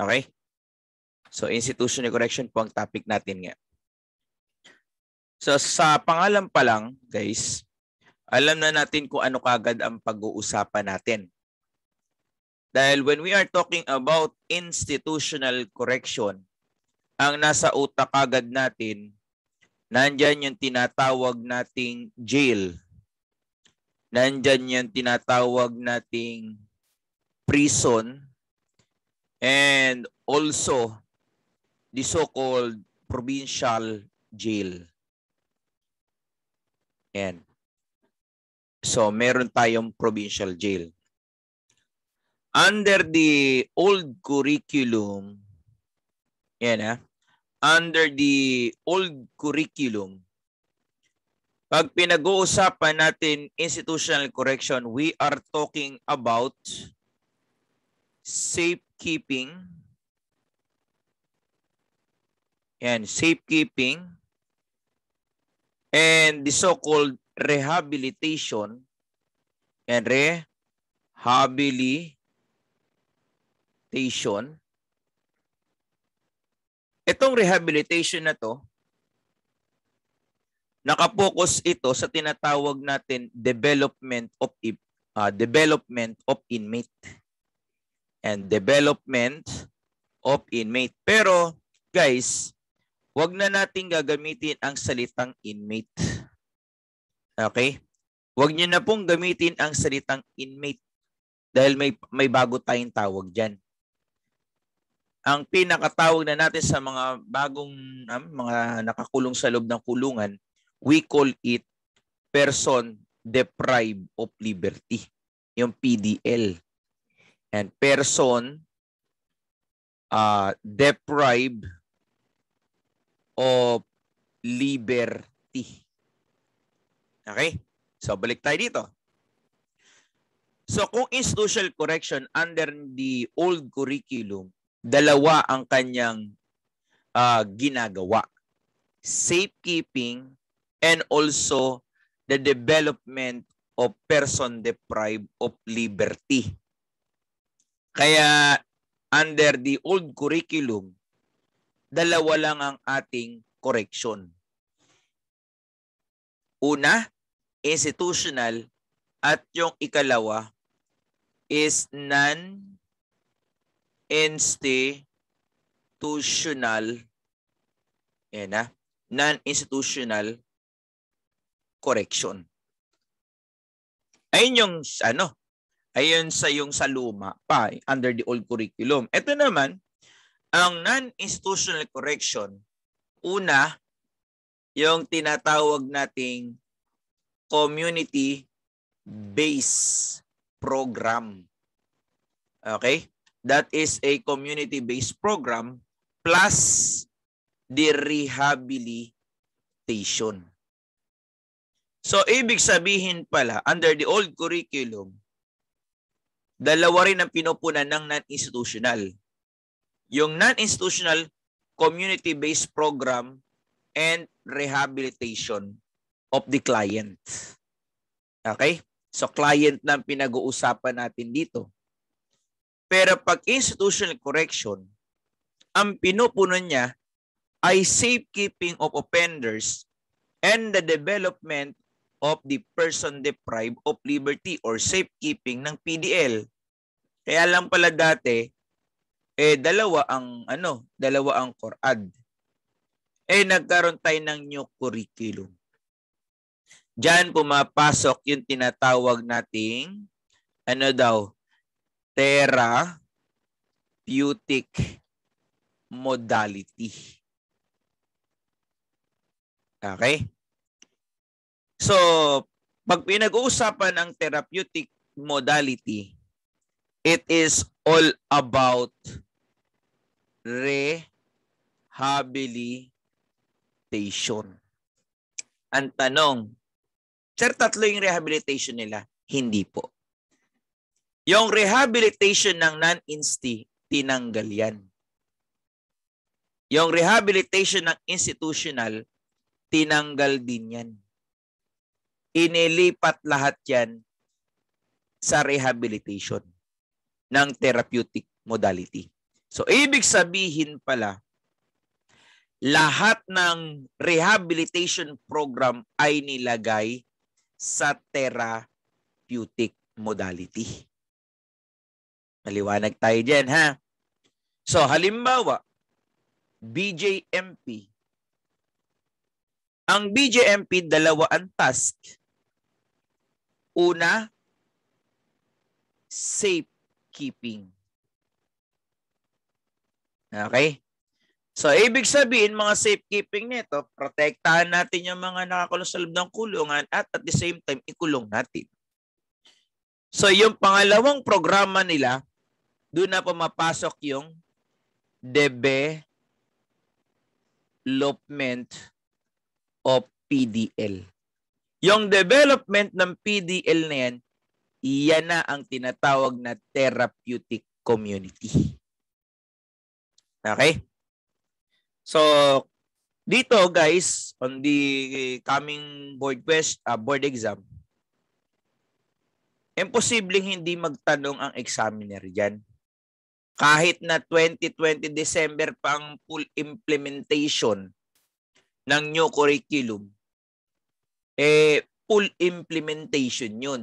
Okay? So, institutional correction po ang topic natin nga. So, sa pangalan pa lang, guys, alam na natin kung ano kagad ang pag-uusapan natin. Dahil when we are talking about institutional correction, ang nasa utak kagad natin, nandyan yung tinatawag nating jail. Nandyan yung tinatawag nating prison and also the so-called provincial jail. Yan. So, meron tayong provincial jail. Under the old curriculum, yan ha, under the old curriculum, pag pinag-uusapan natin institutional correction, we are talking about safe safekeeping. Yan, safekeeping. And the so-called rehabilitation and rehabilitation. Itong rehabilitation na to, nakapokus ito sa tinatawag natin development of uh, development of inmate and development of inmate. Pero guys, wag na nating gagamitin ang salitang inmate. Okay? Wag niyo na pong gamitin ang salitang inmate dahil may may bago tayong tawag diyan. Ang pinakatawag na natin sa mga bagong um, mga nakakulong sa loob ng kulungan, we call it person deprived of liberty, yung PDL and person uh, deprived of liberty. Okay? So, balik tayo dito. So, kung institutional correction under the old curriculum, dalawa ang kanyang uh, ginagawa. Safekeeping and also the development of person deprived of liberty. Kaya under the old curriculum, dalawa lang ang ating correction. Una, institutional at yung ikalawa is non-institutional yan na, non-institutional correction. Ayun yung ano, Ayon sa yung sa luma pa, under the old curriculum. Ito naman, ang non-institutional correction, una, yung tinatawag nating community-based program. Okay? That is a community-based program plus the rehabilitation. So, ibig sabihin pala, under the old curriculum, dalawa rin ang pinupunan ng non-institutional. Yung non-institutional community-based program and rehabilitation of the client. Okay? So client na pinag-uusapan natin dito. Pero pag institutional correction, ang pinupunan niya ay safekeeping of offenders and the development of the person deprived of liberty or safekeeping ng PDL. Kaya lang pala dati, eh dalawa ang ano, dalawa ang Quran. Eh nagkaroon tayo ng new curriculum. Diyan pumapasok yung tinatawag nating ano daw, Terra Putic modality. Okay? So, pag pinag-uusapan ang therapeutic modality, it is all about rehabilitation. Ang tanong, sir, tatlo yung rehabilitation nila? Hindi po. Yung rehabilitation ng non-insti, tinanggal yan. Yung rehabilitation ng institutional, tinanggal din yan inilipat lahat yan sa rehabilitation ng therapeutic modality. So, ibig sabihin pala, lahat ng rehabilitation program ay nilagay sa therapeutic modality. Maliwanag tayo dyan, ha? So, halimbawa, BJMP. Ang BJMP, dalawa ang task Una, safekeeping. Okay? So, ibig sabihin, mga safekeeping nito, protektahan natin yung mga nakakulong sa loob ng kulungan at at the same time, ikulong natin. So, yung pangalawang programa nila, doon na pumapasok yung development of PDL. Yung development ng PDL na yan, iyan na ang tinatawag na therapeutic community. Okay? So, dito guys, on the coming board quest, uh, board exam, imposibleng hindi magtanong ang examiner diyan. Kahit na 2020 December pang full implementation ng new curriculum, eh full implementation yun.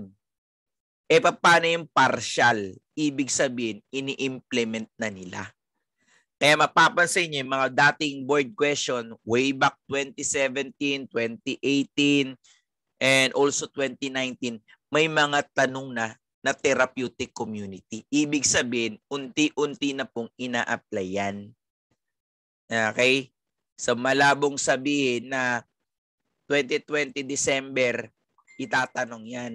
Eh paano yung partial? Ibig sabihin, ini-implement na nila. Kaya mapapansin niyo yung mga dating board question way back 2017, 2018, and also 2019, may mga tanong na na therapeutic community. Ibig sabihin, unti-unti na pong ina-apply yan. Okay? So malabong sabihin na 2020 December, itatanong yan.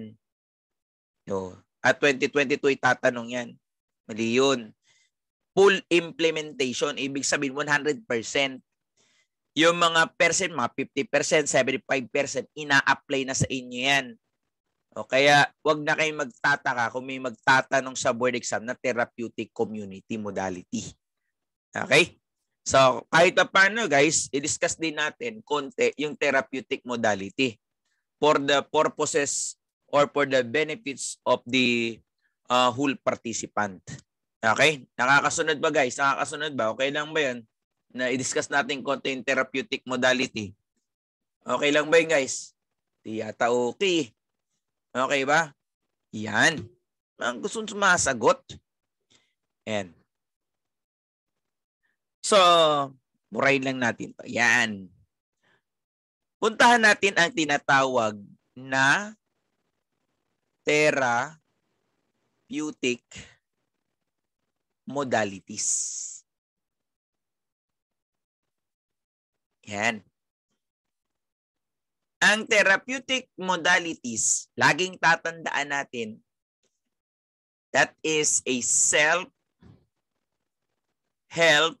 So, at 2022 itatanong yan. Mali yun. Full implementation, ibig sabihin 100%. Yung mga percent, mga 50%, 75%, ina-apply na sa inyo yan. O kaya, wag na kayong magtataka kung may magtatanong sa board exam na therapeutic community modality. Okay? So, kahit pa paano guys, i-discuss din natin konti yung therapeutic modality for the purposes or for the benefits of the uh, whole participant. Okay? Nakakasunod ba guys? Nakakasunod ba? Okay lang ba yan? Na i-discuss natin konti yung therapeutic modality. Okay lang ba yun guys? Di yata okay. Okay ba? Yan. Ang gusto sumasagot. And So, buray lang natin to. Yan. Puntahan natin ang tinatawag na therapeutic modalities. Yan. Ang therapeutic modalities, laging tatandaan natin, that is a self-help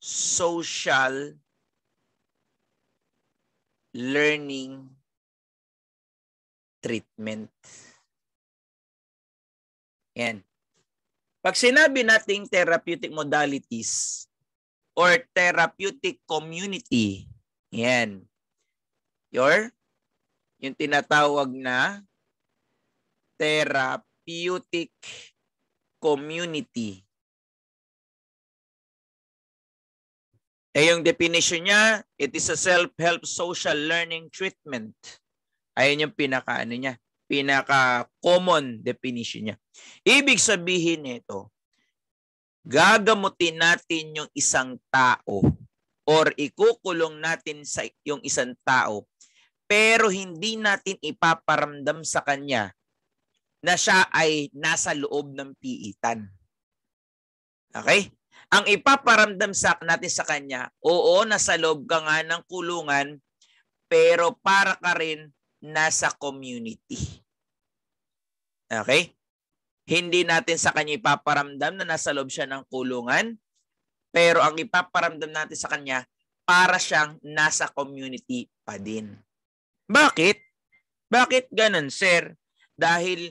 social learning treatment. Yan. Pag sinabi nating therapeutic modalities or therapeutic community, yan. Your, yung tinatawag na therapeutic community. Eh yung definition niya, it is a self-help social learning treatment. Ayun yung pinaka ano niya, pinaka common definition niya. Ibig sabihin nito, gagamutin natin yung isang tao or ikukulong natin sa yung isang tao pero hindi natin ipaparamdam sa kanya na siya ay nasa loob ng piitan. Okay? Ang ipaparamdam sa natin sa kanya, oo, nasa loob ka nga ng kulungan, pero para ka rin nasa community. Okay? Hindi natin sa kanya ipaparamdam na nasa loob siya ng kulungan, pero ang ipaparamdam natin sa kanya, para siyang nasa community pa din. Bakit? Bakit ganun, sir? Dahil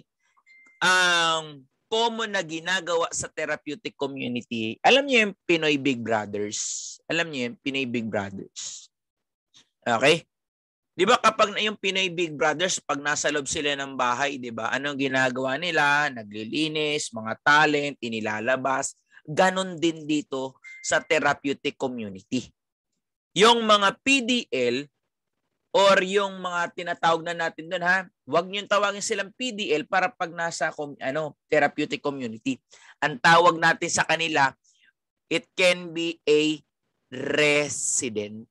ang um, common na ginagawa sa therapeutic community, alam niyo yung Pinoy Big Brothers. Alam niyo yung Pinoy Big Brothers. Okay? 'Di ba kapag yung Pinoy Big Brothers, pag nasa loob sila ng bahay, 'di ba? Anong ginagawa nila? Naglilinis, mga talent, inilalabas. Ganon din dito sa therapeutic community. Yung mga PDL, or yung mga tinatawag na natin doon ha, wag niyo tawagin silang PDL para pag nasa com, ano, therapeutic community. Ang tawag natin sa kanila, it can be a resident.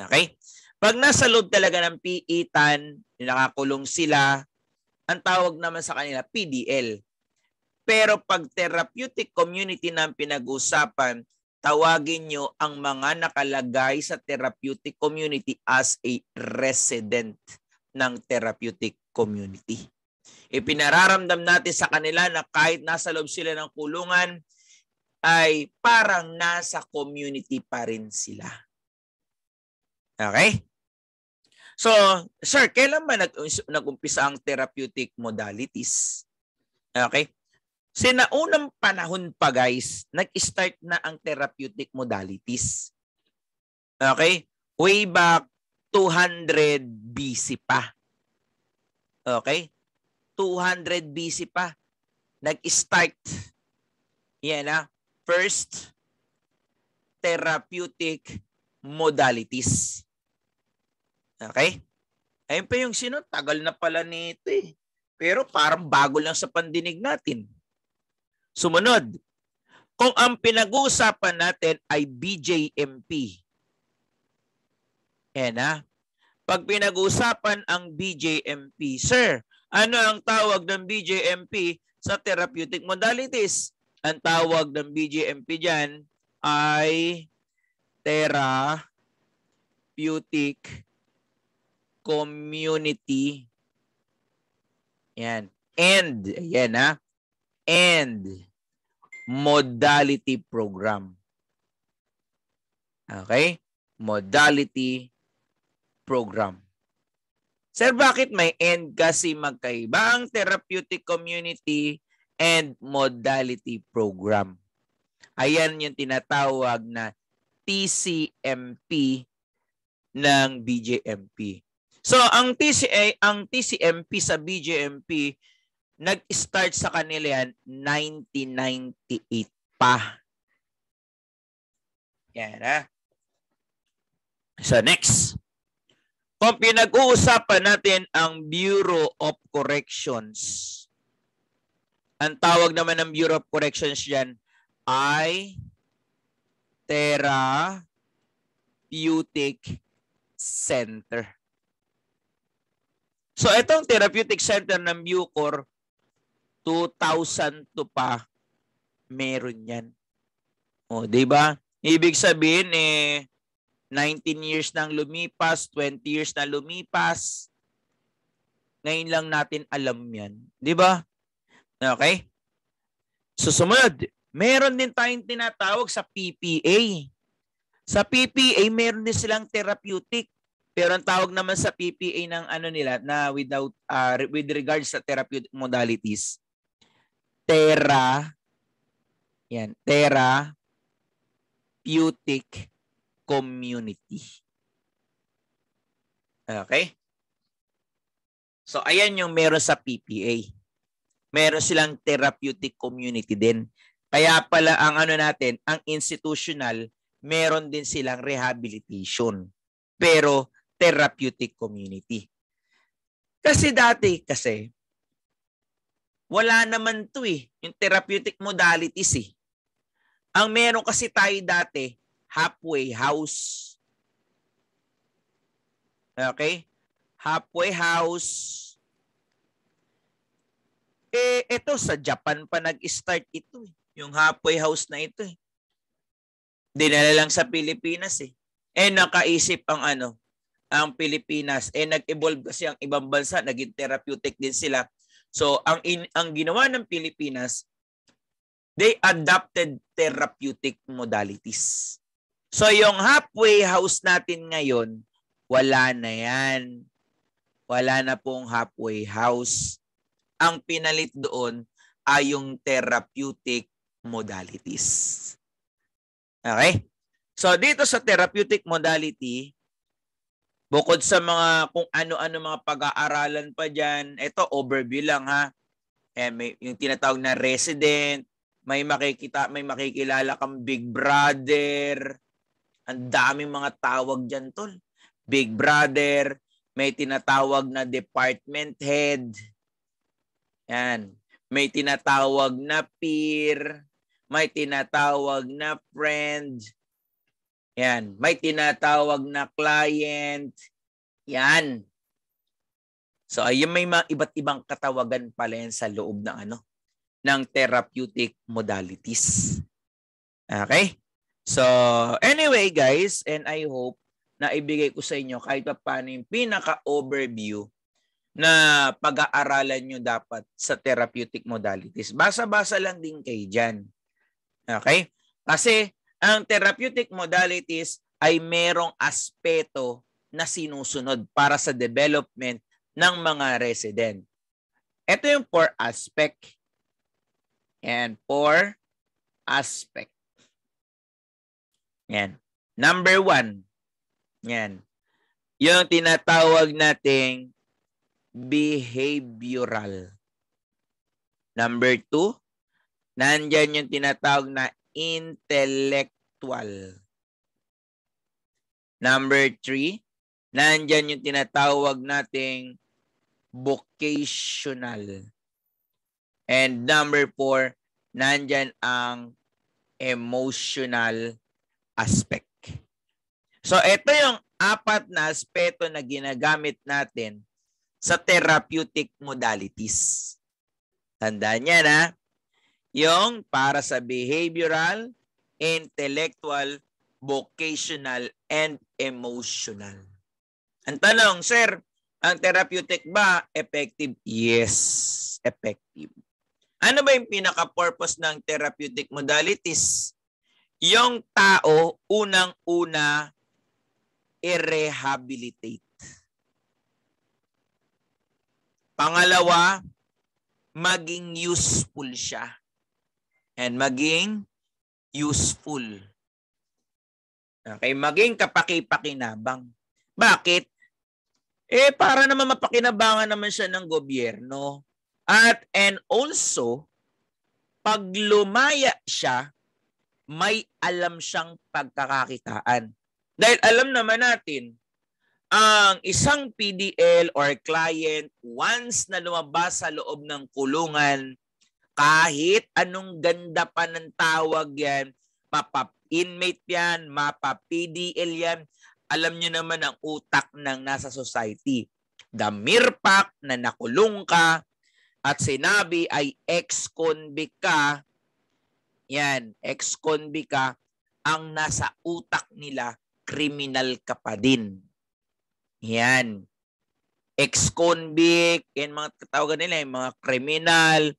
Okay? Pag nasa loob talaga ng PITAN, e nakakulong sila, ang tawag naman sa kanila PDL. Pero pag therapeutic community na pinag-usapan, tawagin nyo ang mga nakalagay sa therapeutic community as a resident ng therapeutic community. Ipinararamdam natin sa kanila na kahit nasa loob sila ng kulungan, ay parang nasa community pa rin sila. Okay? So, sir, kailan ba nag- nag-umpisa ang therapeutic modalities? Okay? Sinaunang panahon pa guys, nag-start na ang therapeutic modalities. Okay? Way back 200 BC pa. Okay? 200 BC pa. Nag-start. Yan na. Ah. First therapeutic modalities. Okay? Ayun pa yung sino, tagal na pala nito eh. Pero parang bago lang sa pandinig natin. Sumunod, kung ang pinag-uusapan natin ay BJMP. Eh na, Pag pinag-uusapan ang BJMP, Sir, ano ang tawag ng BJMP sa therapeutic modalities? Ang tawag ng BJMP dyan ay therapeutic community. Yan. And, ayan ha and modality program. Okay? Modality program. Sir, bakit may end kasi magkaiba ang therapeutic community and modality program? Ayan yung tinatawag na TCMP ng BJMP. So ang TCA, ang TCMP sa BJMP nag-start sa kanila yan 1998 pa. Yan ha. Ah. So next. Kung pinag-uusapan natin ang Bureau of Corrections, ang tawag naman ng Bureau of Corrections dyan ay Therapeutic Center. So itong Therapeutic Center ng Bucor, 2000 to pa meron yan. O, di ba? Ibig sabihin eh 19 years nang lumipas, 20 years na lumipas. Ngayon lang natin alam 'yan, di ba? Okay? Susunod, meron din tayong tinatawag sa PPA. Sa PPA, meron din silang therapeutic. Pero ang tawag naman sa PPA ng ano nila na without uh, with regards sa therapeutic modalities Terra, yan, Terra Putic Community. Okay? So, ayan yung meron sa PPA. Meron silang therapeutic community din. Kaya pala ang ano natin, ang institutional, meron din silang rehabilitation. Pero therapeutic community. Kasi dati, kasi wala naman to eh, yung therapeutic modalities eh. Ang meron kasi tayo dati, halfway house. Okay? Halfway house. Eh, ito sa Japan pa nag-start ito eh. Yung halfway house na ito eh. Dinala lang sa Pilipinas eh. Eh, nakaisip ang ano, ang Pilipinas. Eh, nag-evolve kasi ang ibang bansa. Naging therapeutic din sila. So ang in, ang ginawa ng Pilipinas they adopted therapeutic modalities. So yung halfway house natin ngayon, wala na yan. Wala na pong halfway house. Ang pinalit doon ay yung therapeutic modalities. Okay? So dito sa therapeutic modality, Bukod sa mga kung ano-ano mga pag-aaralan pa dyan, ito overview lang ha. Eh, may, yung tinatawag na resident, may makikita, may makikilala kang Big Brother. Ang daming mga tawag dyan, tol. Big Brother, may tinatawag na department head. Yan. May tinatawag na peer, may tinatawag na friend, yan. May tinatawag na client. Yan. So ayun may mga iba't ibang katawagan pala yan sa loob ng ano ng therapeutic modalities. Okay? So anyway guys, and I hope na ibigay ko sa inyo kahit pa paano yung pinaka-overview na pag-aaralan nyo dapat sa therapeutic modalities. Basa-basa lang din kay dyan. Okay? Kasi ang therapeutic modalities ay merong aspeto na sinusunod para sa development ng mga resident. Ito yung four aspect and four aspect. Yan. Number one. Yan. Yung tinatawag nating behavioral. Number two, nandyan yung tinatawag na intellectual. Number three, nandyan yung tinatawag nating vocational. And number four, nandyan ang emotional aspect. So ito yung apat na aspeto na ginagamit natin sa therapeutic modalities. Tandaan niya na, yung para sa behavioral, intellectual, vocational, and emotional. Ang tanong, sir, ang therapeutic ba effective? Yes, effective. Ano ba yung pinaka-purpose ng therapeutic modalities? Yung tao, unang-una, i-rehabilitate. Pangalawa, maging useful siya and maging useful. Okay, maging kapaki Bakit? Eh, para naman mapakinabangan naman siya ng gobyerno. At and also, pag lumaya siya, may alam siyang pagkakakitaan. Dahil alam naman natin, ang isang PDL or client, once na lumabas sa loob ng kulungan, kahit anong ganda pa ng tawag yan, mapap-inmate yan, mapap-PDL yan, alam nyo naman ang utak ng nasa society. The mere fact na nakulong ka at sinabi ay ex-convict ka, yan, ex-convict ka, ang nasa utak nila, criminal ka pa din. Yan. Ex-convict, yan mga katawagan nila, yung mga criminal,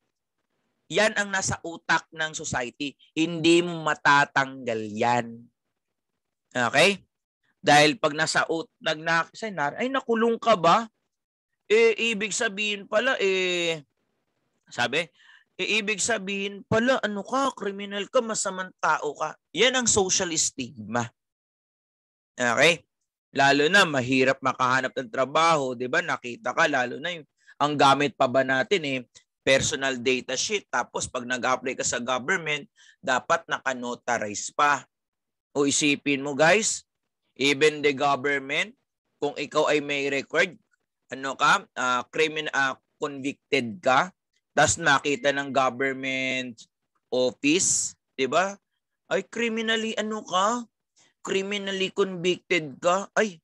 yan ang nasa utak ng society. Hindi mo matatanggal yan. Okay? Dahil pag nasa utak, na, ay nakulong ka ba? Eh, ibig sabihin pala, eh, sabi, eh, ibig sabihin pala, ano ka, kriminal ka, masamang tao ka. Yan ang social stigma. Okay? Lalo na, mahirap makahanap ng trabaho, di ba? Nakita ka, lalo na yung, ang gamit pa ba natin eh, personal data sheet. Tapos pag nag-apply ka sa government, dapat naka-notarize pa. O isipin mo guys, even the government, kung ikaw ay may record, ano ka, uh, ah, criminal, uh, convicted ka, tapos nakita ng government office, di ba? Ay, criminally ano ka? Criminally convicted ka? Ay,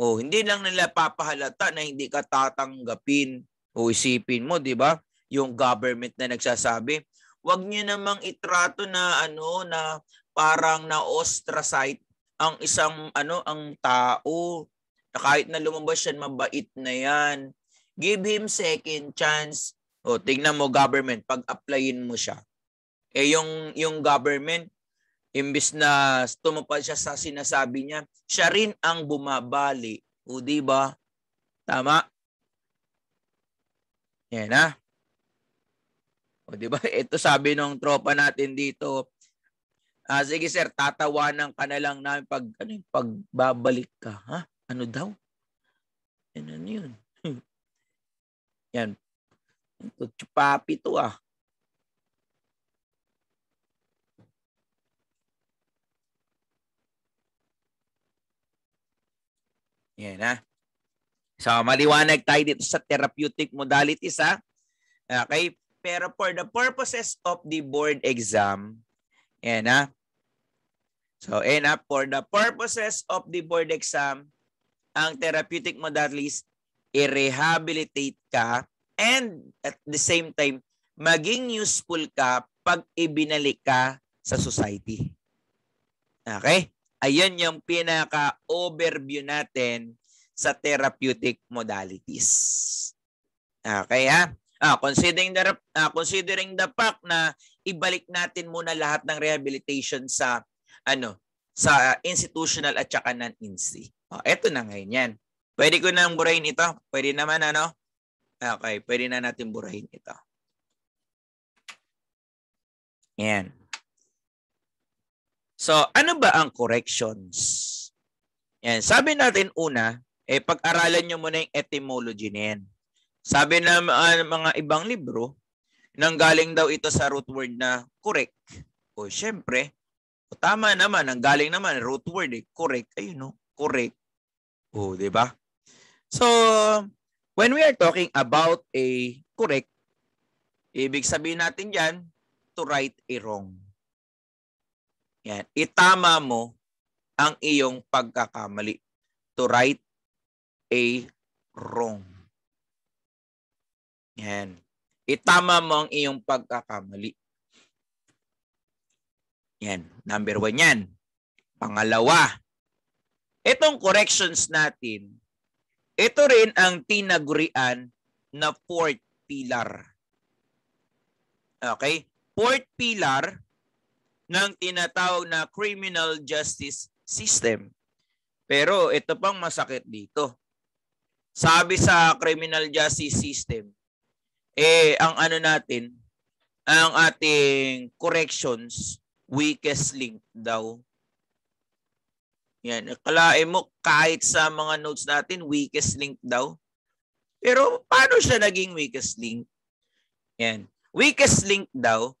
oh, hindi lang nila papahalata na hindi ka tatanggapin. O isipin mo, di ba? yung government na nagsasabi. Huwag niyo namang itrato na ano na parang na ostracite ang isang ano ang tao na kahit na lumabas yan mabait na yan. Give him second chance. O tingnan mo government pag applyin mo siya. Eh yung yung government imbis na tumupad siya sa sinasabi niya, siya rin ang bumabali. O di ba? Tama? Yan ha. Ah. O, di ba? Ito sabi ng tropa natin dito. Ah, sige sir, tatawanan ka na lang namin pag, ano, yun, pagbabalik ka. Ha? Ano daw? ano yun? Yan. Ito, chupapi to ah. Yan ha. So maliwanag tayo dito sa therapeutic modalities ha. Okay? Pero for the purposes of the board exam, ayan ha. Ah. So, ayan ha. Ah, for the purposes of the board exam, ang therapeutic modalities, i-rehabilitate ka and at the same time, maging useful ka pag ibinalik ka sa society. Okay? Ayun yung pinaka-overview natin sa therapeutic modalities. Okay ha? Ah. Ah, considering the uh, considering the fact na ibalik natin muna lahat ng rehabilitation sa ano, sa uh, institutional at saka non-insti. Oh, eto na ngayon 'yan. Pwede ko nang burahin ito. Pwede naman ano? Okay, pwede na natin burahin ito. Yan. So, ano ba ang corrections? Yan, sabi natin una, eh pag-aralan niyo muna yung etymology niyan. Sabi ng uh, ah, mga ibang libro, nanggaling daw ito sa root word na correct. O syempre, o tama naman, nanggaling naman, root word eh, correct. Ayun no, correct. O, di ba? So, when we are talking about a correct, ibig sabihin natin yan, to right a wrong. Yan. Itama mo ang iyong pagkakamali. To right a wrong. Yan. Itama mo ang iyong pagkakamali. Yan. Number one yan. Pangalawa. Itong corrections natin, ito rin ang tinagurian na fourth pillar. Okay? Fourth pillar ng tinatawag na criminal justice system. Pero ito pang masakit dito. Sabi sa criminal justice system, eh ang ano natin, ang ating corrections, weakest link daw. Yan, kalae mo kahit sa mga notes natin, weakest link daw. Pero paano siya naging weakest link? Yan. Weakest link daw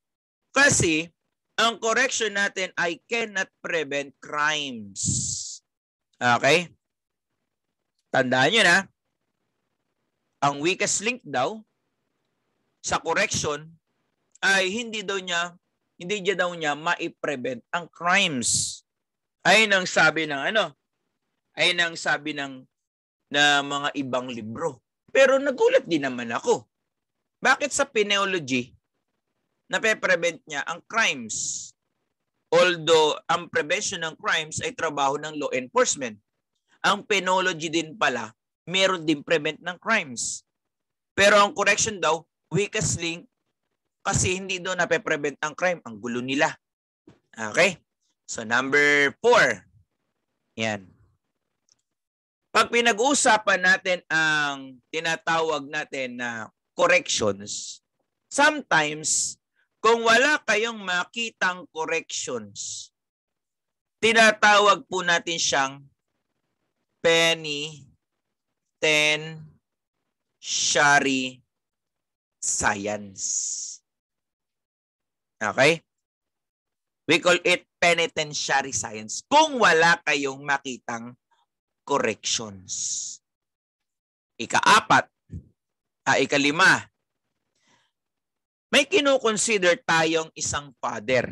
kasi ang correction natin I cannot prevent crimes. Okay? Tandaan niyo na. Ang weakest link daw sa correction ay hindi daw niya hindi niya daw niya mai-prevent ang crimes. Ay nang sabi ng ano? Ay nang sabi ng na mga ibang libro. Pero nagulat din naman ako. Bakit sa peneology nape-prevent niya ang crimes? Although ang prevention ng crimes ay trabaho ng law enforcement. Ang penology din pala, meron din prevent ng crimes. Pero ang correction daw, weakest link kasi hindi doon nape-prevent ang crime. Ang gulo nila. Okay? So number four. Yan. Pag pinag-uusapan natin ang tinatawag natin na corrections, sometimes kung wala kayong makitang corrections, tinatawag po natin siyang penny ten shari science. Okay? We call it penitentiary science. Kung wala kayong makitang corrections. Ikaapat, ah, ikalima, may kinukonsider tayong isang father.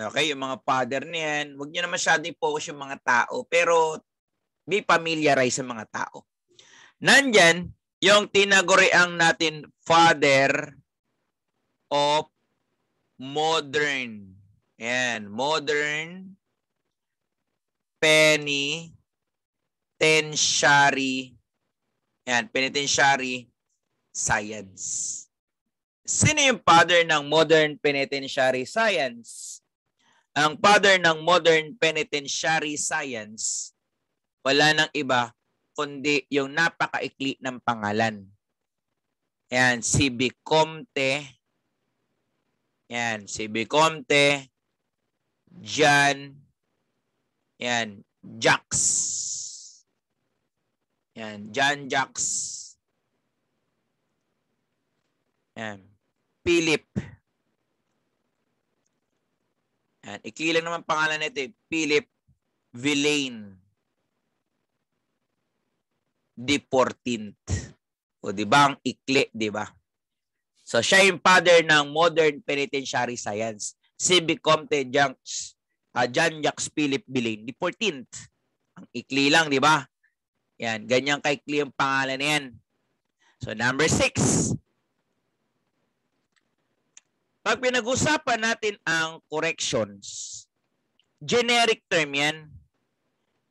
Okay, yung mga father niyan, wag niyo na masyado i-focus yung mga tao, pero be familiarize sa mga tao. Nandyan, yung tinaguri ang natin father of modern. Yan, modern penny penitentiary yan, penitentiary science. Sino yung father ng modern penitentiary science? Ang father ng modern penitentiary science, wala nang iba kundi yung napakaikli ng pangalan. Yan, si Bicomte. Yan, si Bicomte. Jan. Yan, Jax. Yan, Jan Jax. Yan, Philip. Yan, ikli lang naman pangalan nito eh. Philip Villain the 14th. O di ba ang ikli, di ba? So siya yung father ng modern penitentiary science. Si Vicomte Janks, uh, ah, John Jacques Philip Bilane, the 14th. Ang ikli lang, di ba? Yan, ganyan kaikli yung pangalan niya. So number 6. Pag pinag-usapan natin ang corrections, generic term yan.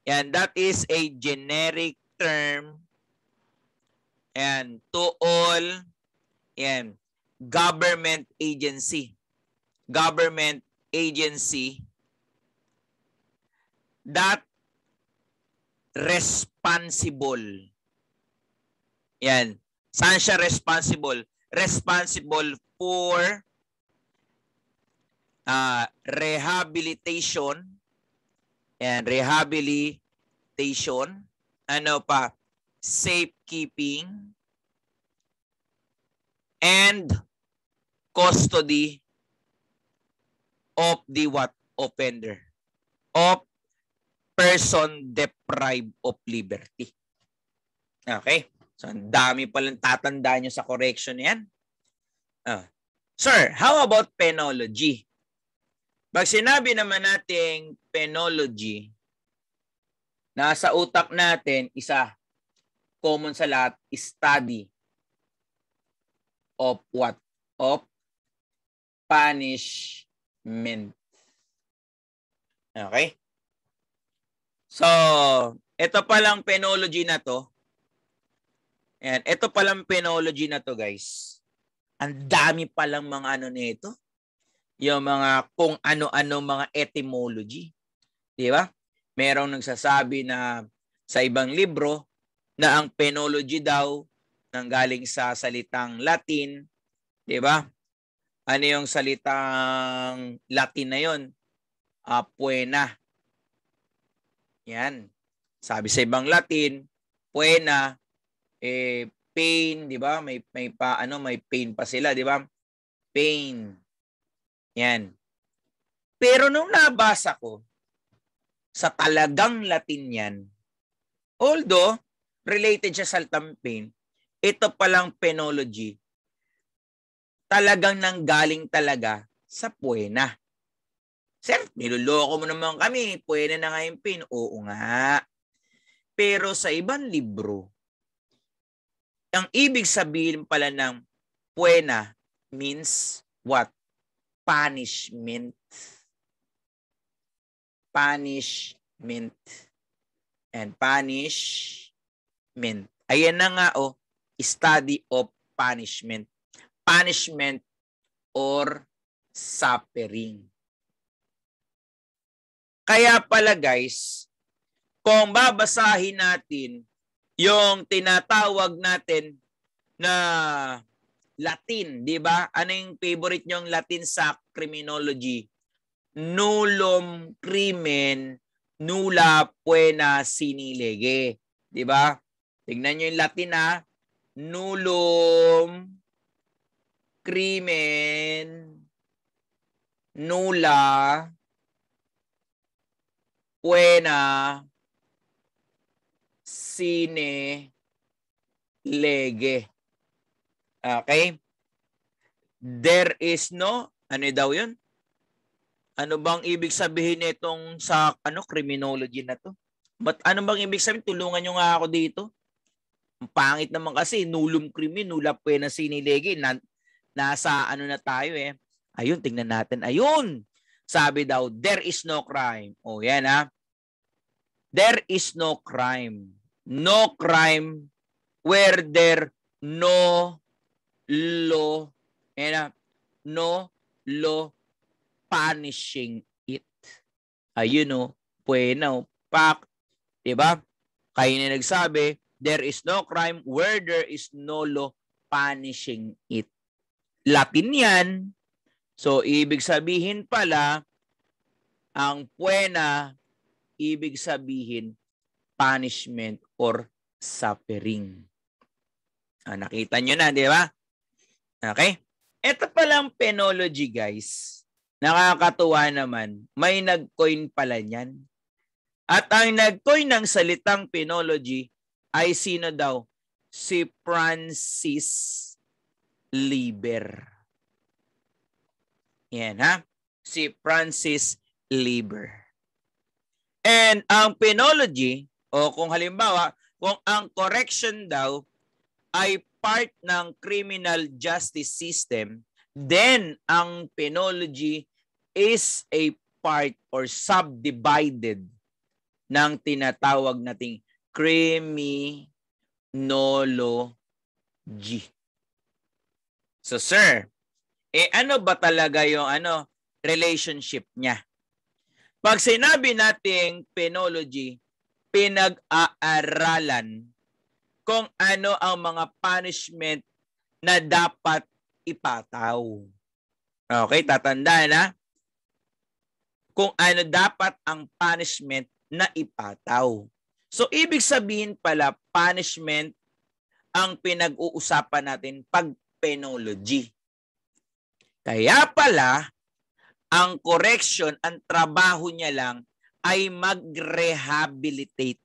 Yan, that is a generic term. And to all. Yan. Government agency. Government agency that responsible. Yan. Saan siya responsible? Responsible for uh, rehabilitation and rehabilitation ano pa, safekeeping, and custody of the what offender of person deprived of liberty. Okay? So, ang dami pa lang tatanda niyo sa correction yan. Uh, sir, how about penology? Pag sinabi naman nating penology, Nasa utak natin, isa, common sa lahat, study of what? Of punishment. Okay? So, ito palang penology na to. Ayan, ito palang penology na to guys. Ang dami palang mga ano nito. Yung mga kung ano-ano mga etymology. Di ba? merong nagsasabi na sa ibang libro na ang penology daw nang galing sa salitang Latin, 'di ba? Ano yung salitang Latin na 'yon? Uh, puena. Yan. Sabi sa ibang Latin, puena eh pain, 'di ba? May may pa ano, may pain pa sila, 'di ba? Pain. Yan. Pero nung nabasa ko, sa talagang Latin yan. Although, related siya sa Altampin, ito palang penology, talagang nanggaling talaga sa Puena. Sir, niloloko mo naman kami, Puena na nga yung pin. Oo nga. Pero sa ibang libro, ang ibig sabihin pala ng Puena means what? Punishment punishment. And punishment. Ayan na nga o, oh, study of punishment. Punishment or suffering. Kaya pala guys, kung babasahin natin yung tinatawag natin na Latin, di ba? Ano yung favorite niyong Latin sa criminology? nulum crimen nulla puena sinilege. Di ba? Tignan nyo yung Latin ha. Nullum crimen nulla puena sine lege. Okay? There is no, ano daw yun? Ano bang ibig sabihin nitong sa ano criminology na to? But ano bang ibig sabihin? Tulungan niyo nga ako dito. Ang pangit naman kasi, nulum krimi, nula pwena sinilegi. Na, nasa ano na tayo eh. Ayun, tingnan natin. Ayun! Sabi daw, there is no crime. O oh, yan ha. There is no crime. No crime where there no law. Yan ha. No law punishing it. Ayun o, pueno, pak, di ba? Kaya na nagsabi, there is no crime where there is no law punishing it. Latin yan. So, ibig sabihin pala, ang puena, ibig sabihin, punishment or suffering. Ah, nakita nyo na, di ba? Okay? Ito pala ang penology, guys. Nakakatuwa naman, may nag-coin pala niyan. At ang nag-coin ng salitang penology ay sino daw? Si Francis Liber. Yan ha? Si Francis Liber. And ang penology, o kung halimbawa, kung ang correction daw ay part ng criminal justice system, Then, ang penology is a part or subdivided ng tinatawag nating criminology. So sir, eh ano ba talaga yung ano relationship niya? Pag sinabi nating penology, pinag-aaralan kung ano ang mga punishment na dapat ipataw. Okay, tatanda na kung ano dapat ang punishment na ipataw. So ibig sabihin pala punishment ang pinag-uusapan natin pag penology. Kaya pala ang correction, ang trabaho niya lang ay mag-rehabilitate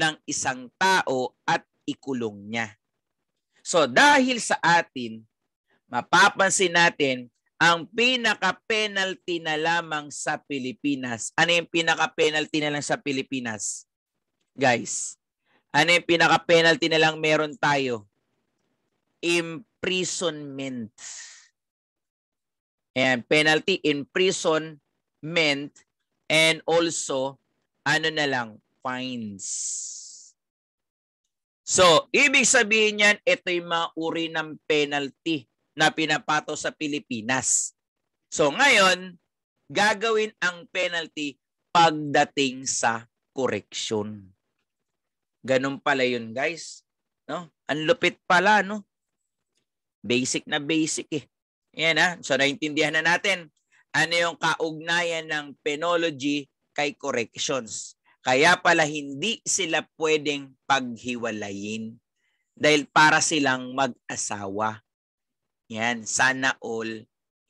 ng isang tao at ikulong niya. So dahil sa atin, mapapansin natin ang pinaka-penalty na lamang sa Pilipinas. Ano yung pinaka-penalty na lang sa Pilipinas? Guys, ano yung pinaka-penalty na lang meron tayo? Imprisonment. And penalty, imprisonment, and also, ano na lang, fines. So, ibig sabihin niyan, ito yung mga uri ng penalty na pinapato sa Pilipinas. So ngayon, gagawin ang penalty pagdating sa correction. Ganun pala yun, guys. No? Ang lupit pala, no? Basic na basic eh. Yan ha. Ah. So naintindihan na natin ano yung kaugnayan ng penology kay corrections. Kaya pala hindi sila pwedeng paghiwalayin dahil para silang mag-asawa. Yan, sana all,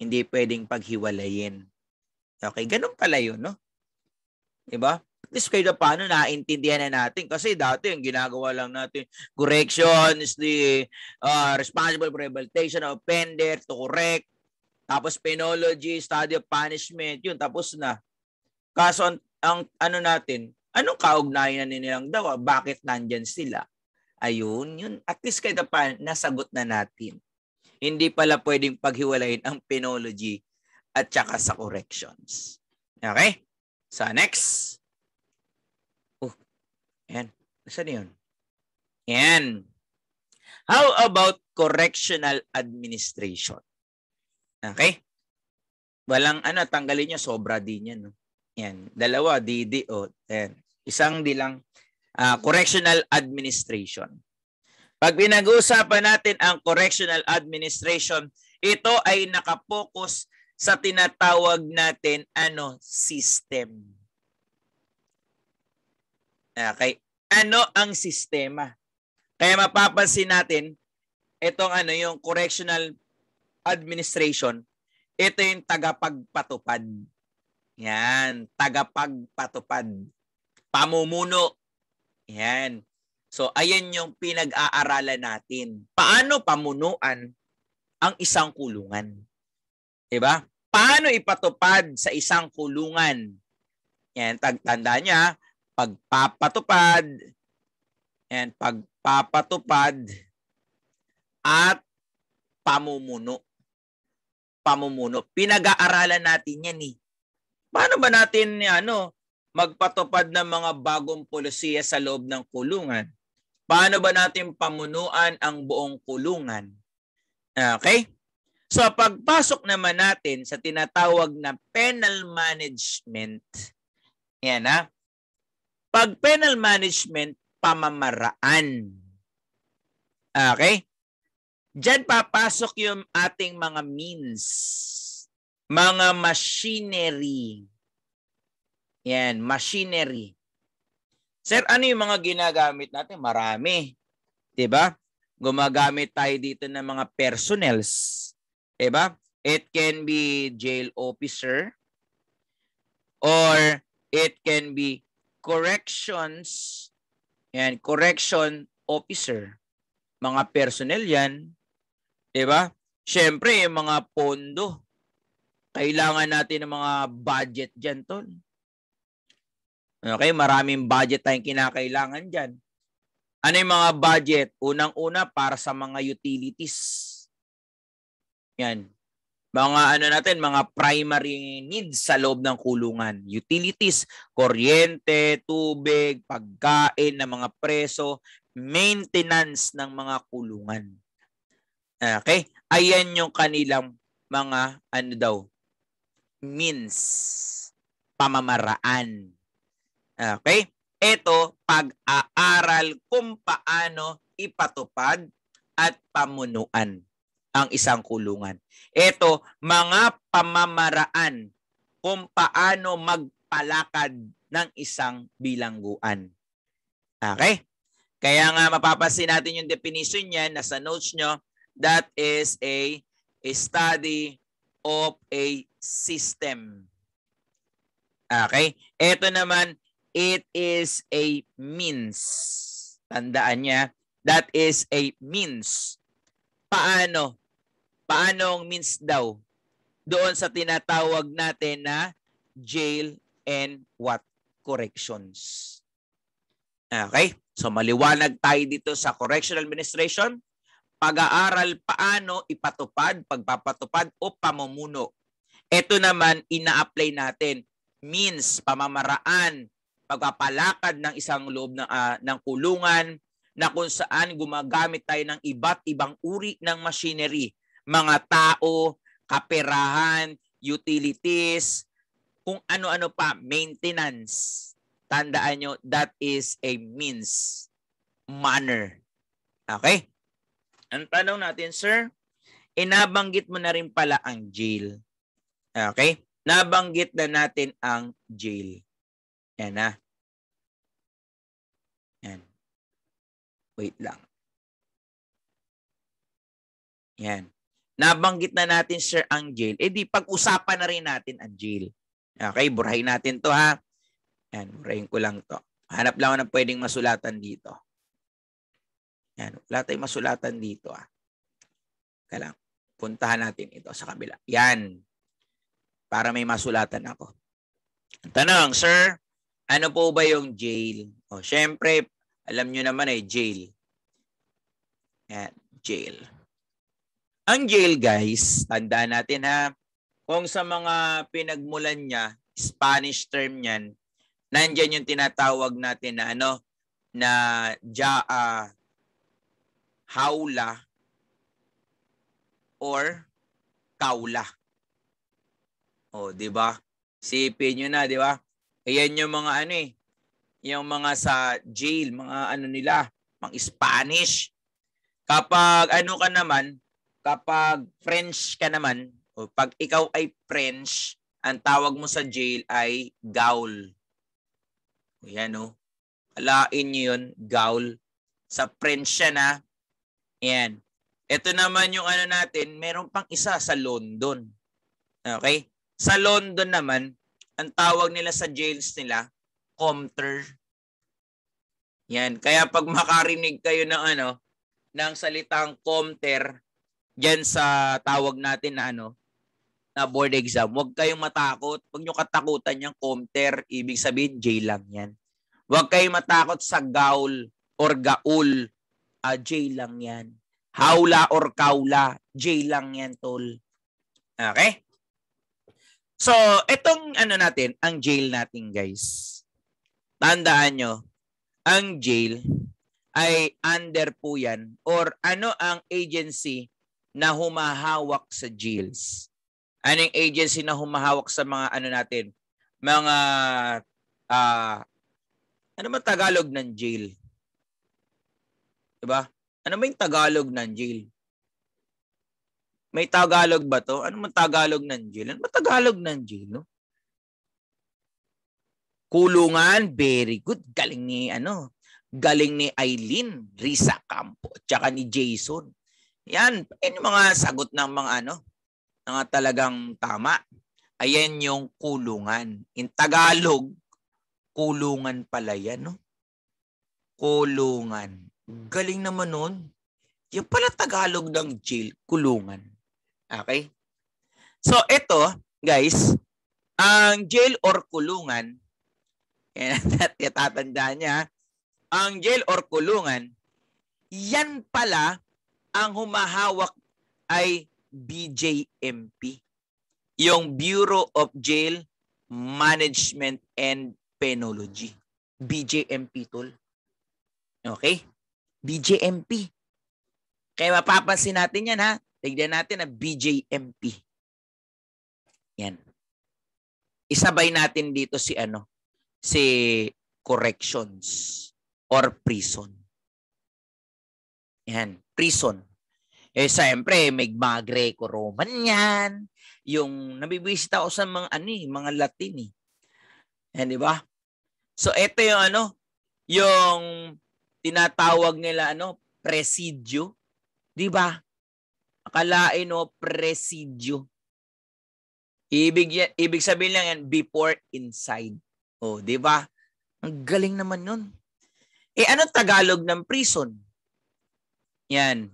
hindi pwedeng paghiwalayin. Okay, ganun pala yun, no? Diba? At least kayo na paano naintindihan na natin. Kasi dati yung ginagawa lang natin, corrections, the uh, ah, responsible for rehabilitation of offender to correct, tapos penology, study of punishment, yun, tapos na. Kaso ang, ang ano natin, anong kaugnayan na nilang daw? Bakit nandyan sila? Ayun, yun. At least kahit pa, nasagot na natin. Hindi pala pwedeng paghiwalayin ang penology at saka sa corrections. Okay? Sa so, next. Oh, yan. Saan yun? Yan. How about correctional administration? Okay? Walang ano, tanggalin nyo, sobra din yan. No? Yan. Dalawa, DDO. Yan. Isang di lang. Uh, correctional administration. Pag pinag usapan natin ang correctional administration, ito ay nakapokus sa tinatawag natin ano system. Okay, ano ang sistema? Kaya mapapansin natin itong ano yung correctional administration, ito yung tagapagpatupad. Yan, tagapagpatupad. Pamumuno. Yan. So ayan yung pinag-aaralan natin. Paano pamunuan ang isang kulungan? 'Di ba? Paano ipatupad sa isang kulungan? Yan, tagtanda niya, pagpapatupad, Yan, pagpapatupad, at pamumuno. Pamumuno. Pinag-aaralan natin yan eh. Paano ba natin ano, magpatupad ng mga bagong polisiya sa loob ng kulungan? Paano ba natin pamunuan ang buong kulungan? Okay? So pagpasok naman natin sa tinatawag na penal management, yan ha, pag penal management, pamamaraan. Okay? Diyan papasok yung ating mga means, mga machinery. Yan, machinery. Sir, ano yung mga ginagamit natin? Marami. 'Di ba? Gumagamit tayo dito ng mga personals. 'Di ba? It can be jail officer or it can be corrections and correction officer. Mga personnel 'yan. 'Di ba? Siyempre, yung mga pondo. Kailangan natin ng mga budget dyan, tol. Okay, maraming budget tayong kinakailangan diyan. Ano yung mga budget? Unang-una para sa mga utilities. Yan. Mga ano natin, mga primary needs sa loob ng kulungan. Utilities, kuryente, tubig, pagkain ng mga preso, maintenance ng mga kulungan. Okay? Ayan yung kanilang mga ano daw, means, pamamaraan Okay? Ito, pag-aaral kung paano ipatupad at pamunuan ang isang kulungan. Ito, mga pamamaraan kung paano magpalakad ng isang bilangguan. Okay? Kaya nga mapapansin natin yung definition niya nasa notes nyo. That is a, a study of a system. Okay? Ito naman It is a means. Tandaan niya, that is a means. Paano? Paano ang means daw? Doon sa tinatawag natin na jail and what? Corrections. Okay? So maliwanag tayo dito sa correctional administration, pag-aaral paano ipatupad, pagpapatupad o pamumuno. Ito naman ina-apply natin means, pamamaraan pagpapalakad ng isang loob ng, uh, ah, ng kulungan na kung saan gumagamit tayo ng iba't ibang uri ng machinery, mga tao, kaperahan, utilities, kung ano-ano pa, maintenance. Tandaan nyo, that is a means, manner. Okay? Ang tanong natin, sir, inabanggit mo na rin pala ang jail. Okay? Nabanggit na natin ang jail. Yan na. Yan. Wait lang. Yan. Nabanggit na natin Sir Angel. Eh di pag-usapan na rin natin Angel. Okay, burahin natin 'to ha. Yan, burahin ko lang 'to. Hanap lang ako ng pwedeng masulatan dito. Yan, wala tayong masulatan dito ah. Kailang puntahan natin ito sa kabila. Yan. Para may masulatan ako. Tanong, sir, ano po ba yung jail? O, syempre, alam nyo naman eh, jail. Yan, jail. Ang jail guys, tandaan natin ha, kung sa mga pinagmulan niya, Spanish term niyan, nandiyan yung tinatawag natin na ano, na ja, uh, haula or kaula. O, oh, di ba? Sipin niyo na, di ba? Ayan yung mga ano eh, yung mga sa jail, mga ano nila, pang Spanish. Kapag ano ka naman, kapag French ka naman, o pag ikaw ay French, ang tawag mo sa jail ay gaul. Ayan o. Oh. Alain nyo yun, gaul. Sa French siya na. Ayan. Ito naman yung ano natin, meron pang isa sa London. Okay? Sa London naman, ang tawag nila sa jails nila, comter. Yan. Kaya pag makarinig kayo ng ano, ng salitang comter, dyan sa tawag natin na ano, na board exam, huwag kayong matakot. Huwag nyo katakutan yung comter. Ibig sabihin, jail lang yan. Huwag kayong matakot sa gaul or gaul. Uh, jail lang yan. Haula or kaula, jail lang yan, tol. Okay? So, itong ano natin, ang jail natin guys. Tandaan nyo, ang jail ay under po yan or ano ang agency na humahawak sa jails. Ano yung agency na humahawak sa mga ano natin, mga uh, ano ba Tagalog ng jail? 'Di ba? Ano ba yung Tagalog ng jail? May Tagalog ba to? Ano man Tagalog ng jail? Ano man Tagalog ng jail? No? Kulungan, very good. Galing ni ano, galing ni Eileen Risa Campo tsaka ni Jason. Yan, yan yung mga sagot ng mga ano, mga talagang tama. Ayan yung kulungan. In Tagalog, kulungan pala yan, no? Kulungan. Galing naman nun. Yung pala Tagalog ng jail, kulungan. Okay? So ito, guys, ang jail or kulungan, tatandaan niya, ang jail or kulungan, yan pala ang humahawak ay BJMP, yung Bureau of Jail Management and Penology. BJMP tol. Okay? BJMP. Kaya mapapansin natin yan ha. Tignan natin ang BJMP. Yan. Isabay natin dito si ano, si corrections or prison. Yan, prison. Eh, siyempre, may mga Greco-Roman yan. Yung nabibisita ako sa mga, ano, eh, mga Latin eh. Yan, di ba? So, ito yung ano, yung tinatawag nila, ano, presidio. Di ba? kalain o presidio. Ibig, ibig sabihin lang yan, before inside. O, oh, di ba? Ang galing naman nun. Eh, ano Tagalog ng prison? Yan.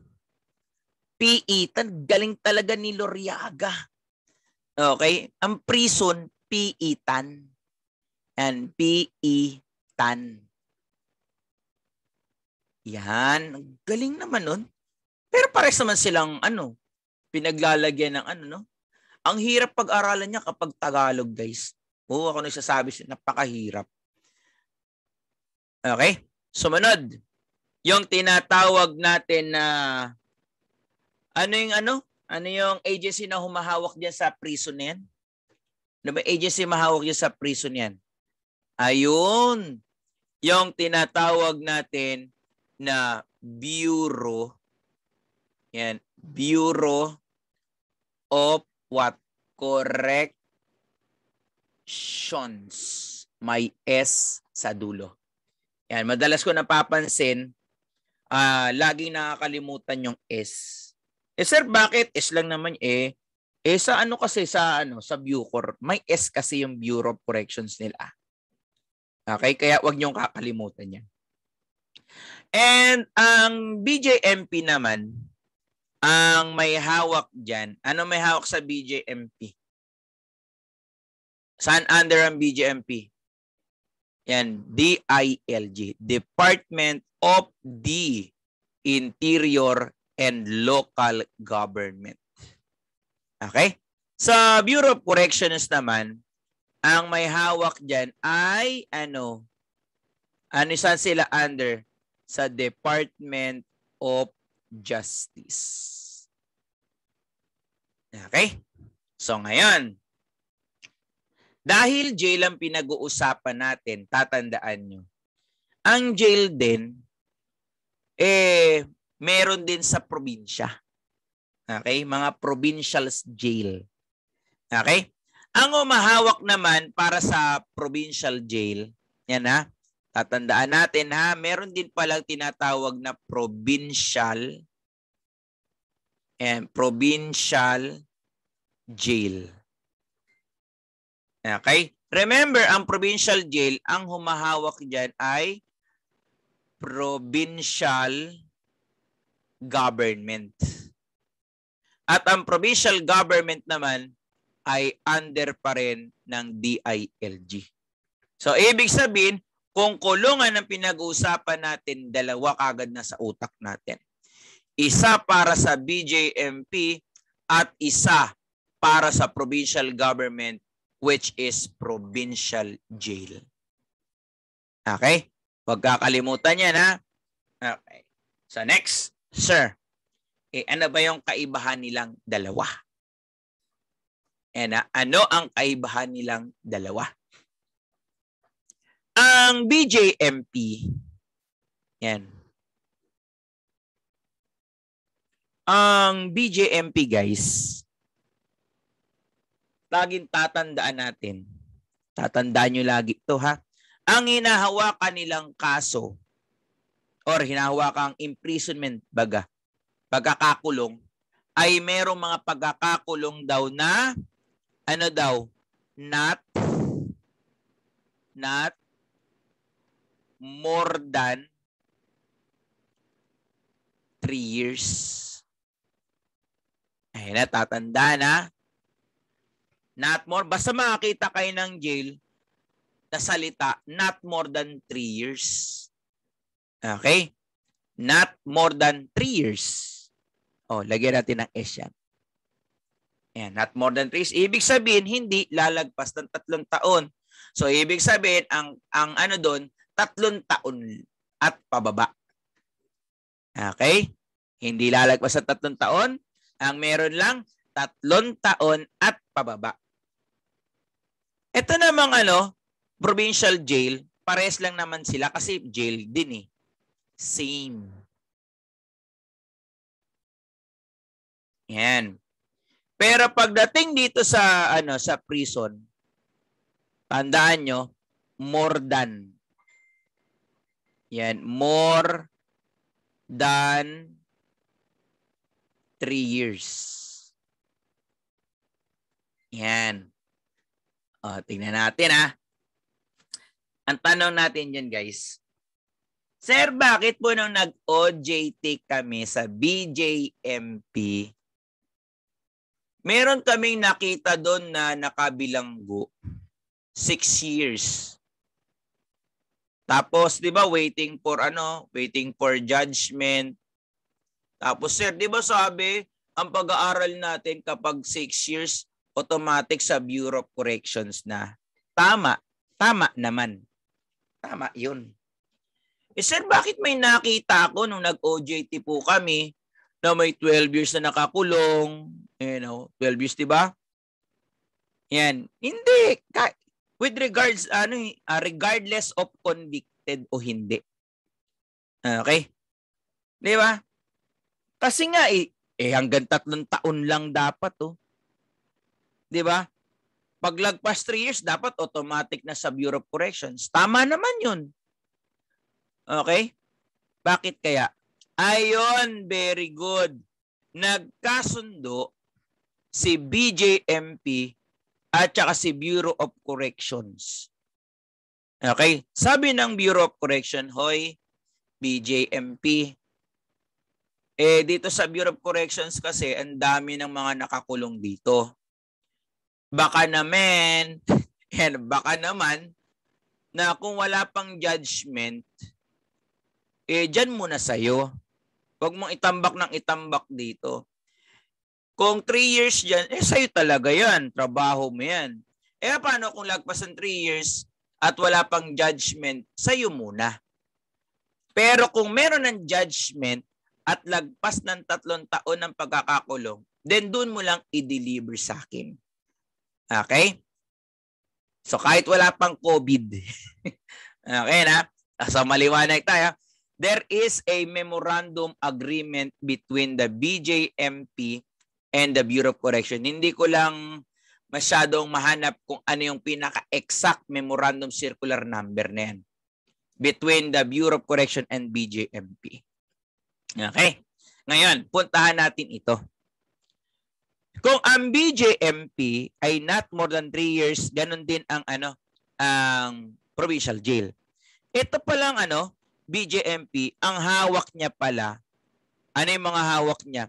PE. Tan, galing talaga ni Loriaga. Okay? Ang prison, PE tan. Yan, PE tan. Yan. galing naman nun. Pero pares naman silang ano, pinaglalagyan ng ano, no? Ang hirap pag-aralan niya kapag Tagalog, guys. Oo, ako sasabi, napakahirap. Okay? Sumunod. Yung tinatawag natin na ano yung ano? Ano yung agency na humahawak diyan sa prison niyan? yan? Ano ba agency mahawak diyan sa prison niyan? Ayun. Yung tinatawag natin na Bureau yan. Bureau of what? Corrections. May S sa dulo. Yan. Madalas ko napapansin, uh, laging nakakalimutan yung S. Eh sir, bakit? S lang naman eh. Eh sa ano kasi sa ano sa Bucor, may S kasi yung Bureau of Corrections nila. Okay? Kaya wag niyo kakalimutan yan. And ang BJMP naman, ang may hawak dyan, ano may hawak sa BJMP? San under ang BJMP? Yan, DILG, Department of the Interior and Local Government. Okay? Sa Bureau of Corrections naman, ang may hawak dyan ay ano, ano saan sila under? Sa Department of justice. Okay? So ngayon, dahil jail ang pinag-uusapan natin, tatandaan nyo, ang jail din, eh, meron din sa probinsya. Okay? Mga provincial jail. Okay? Ang umahawak naman para sa provincial jail, yan ha, Tatandaan natin ha, meron din palang tinatawag na provincial and eh, provincial jail. Okay? Remember, ang provincial jail, ang humahawak diyan ay provincial government. At ang provincial government naman ay under pa rin ng DILG. So, ibig sabihin, kung kulungan ang pinag-uusapan natin, dalawa kagad na sa utak natin. Isa para sa BJMP at isa para sa provincial government which is provincial jail. Okay? Huwag kakalimutan yan ha. Okay. So next, sir. Eh, ano ba yung kaibahan nilang dalawa? And uh, eh, ano ang kaibahan nilang dalawa? Ang BJMP, yan. Ang BJMP guys, laging tatandaan natin. Tatandaan nyo lagi ito ha. Ang hinahawakan nilang kaso or hinahawakang imprisonment baga, pagkakakulong, ay merong mga pagkakakulong daw na ano daw, not not more than 3 years. Ayun na, tatanda na. Not more. Basta makakita kayo ng jail na salita, not more than 3 years. Okay? Not more than 3 years. O, oh, lagyan natin ng S yan. Ayan, not more than 3 years. Ibig sabihin, hindi lalagpas ng tatlong taon. So, ibig sabihin, ang, ang ano doon, tatlong taon at pababa. Okay? Hindi lalagpas sa tatlong taon. Ang meron lang, tatlong taon at pababa. Ito namang ano, provincial jail, pares lang naman sila kasi jail din eh. Same. Yan. Pero pagdating dito sa ano sa prison, tandaan nyo, more than yan, more than 3 years. Yan. O, tingnan natin ah. Ang tanong natin dyan guys. Sir, bakit po nung nag-OJT kami sa BJMP, meron kaming nakita doon na nakabilanggo 6 years. Tapos, 'di ba, waiting for ano, waiting for judgment. Tapos, sir, 'di ba sabi, ang pag-aaral natin kapag 6 years, automatic sa Bureau of Corrections na. Tama, tama naman. Tama 'yun. Eh sir, bakit may nakita ako nung nag-OJT po kami na may 12 years na nakakulong, you know, 12 years, 'di ba? Yan. Hindi. Ka- with regards ano uh, regardless of convicted o hindi. Ah, okay? 'Di ba? Kasi nga eh, eh hanggang tatlong taon lang dapat 'to. Oh. 'Di ba? Pag lagpas 3 years dapat automatic na sa Bureau of Corrections. Tama naman 'yun. Okay? Bakit kaya? Ayon, very good. Nagkasundo si BJMP at saka si Bureau of Corrections. Okay? Sabi ng Bureau of Correction, hoy, BJMP, eh dito sa Bureau of Corrections kasi ang dami ng mga nakakulong dito. Baka naman, and baka naman na kung wala pang judgment, eh dyan muna sa'yo. Huwag mong itambak ng itambak dito. Kung 3 years dyan, eh sa'yo talaga yan. Trabaho mo yan. Eh paano kung lagpas ang 3 years at wala pang judgment, sa'yo muna. Pero kung meron ng judgment at lagpas ng tatlong taon ng pagkakakulong, then doon mo lang i-deliver sa akin. Okay? So kahit wala pang COVID. okay na? So maliwanag tayo. There is a memorandum agreement between the BJMP and the Bureau of Correction. Hindi ko lang masyadong mahanap kung ano yung pinaka-exact memorandum circular number na yan between the Bureau of Correction and BJMP. Okay. Ngayon, puntahan natin ito. Kung ang BJMP ay not more than 3 years, ganun din ang ano, ang provincial jail. Ito pa lang ano, BJMP, ang hawak niya pala, ano yung mga hawak niya?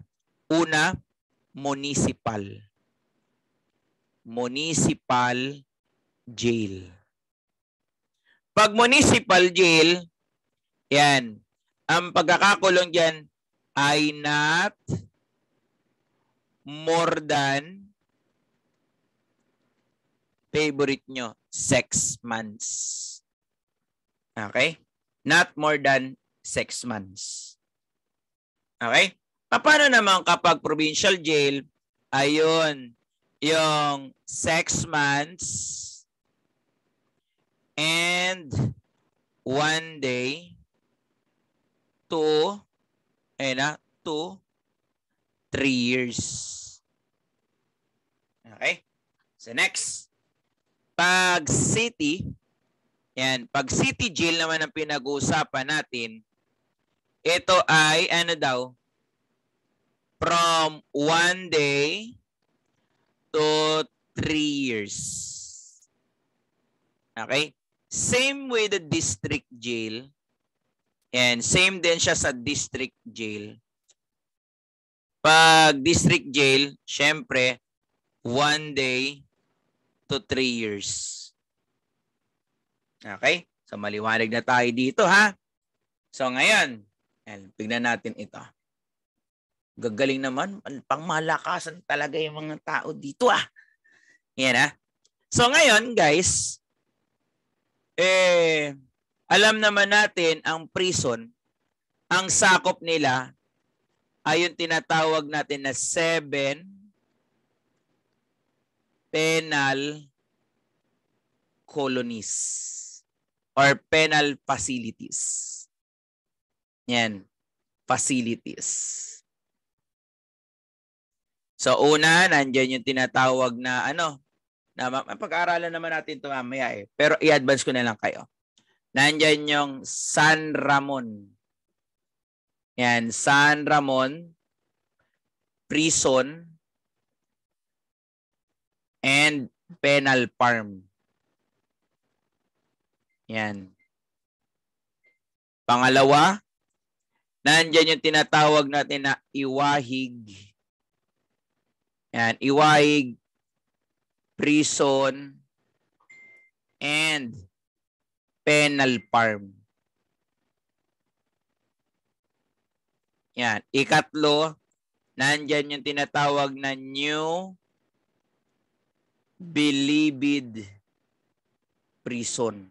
Una, municipal. Municipal jail. Pag municipal jail, yan, ang pagkakakulong dyan ay not more than favorite nyo, six months. Okay? Not more than six months. Okay? Ah, paano naman kapag provincial jail, ayun, yung six months and one day, to, eh na, two, three years. Okay? So next, pag city, yan, pag city jail naman ang pinag-uusapan natin, ito ay ano daw, from one day to three years. Okay? Same with the district jail. And same din siya sa district jail. Pag district jail, syempre, one day to three years. Okay? So maliwanag na tayo dito ha. So ngayon, and tignan natin ito. Gagaling naman, pangmalakasan talaga yung mga tao dito ah. Yan ah. So ngayon guys, eh, alam naman natin ang prison, ang sakop nila ay yung tinatawag natin na seven penal colonies or penal facilities. Yan, facilities. So una, nandiyan yung tinatawag na ano, na pag-aaralan naman natin ito mamaya eh. Pero i-advance ko na lang kayo. Nandiyan yung San Ramon. Yan, San Ramon, prison, and penal farm. Yan. Pangalawa, nandiyan yung tinatawag natin na iwahig yan, Iwaig, Prison, and Penal Farm. Yan, ikatlo, nandyan yung tinatawag na New Bilibid Prison.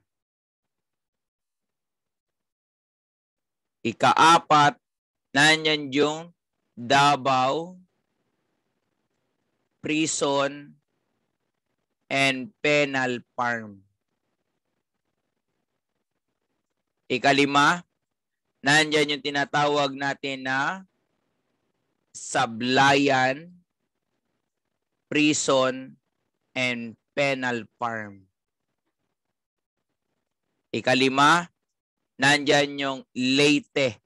Ikaapat, nandyan yung Davao prison, and penal farm. Ikalima, nandyan yung tinatawag natin na sablayan, prison, and penal farm. Ikalima, nandyan yung Leyte.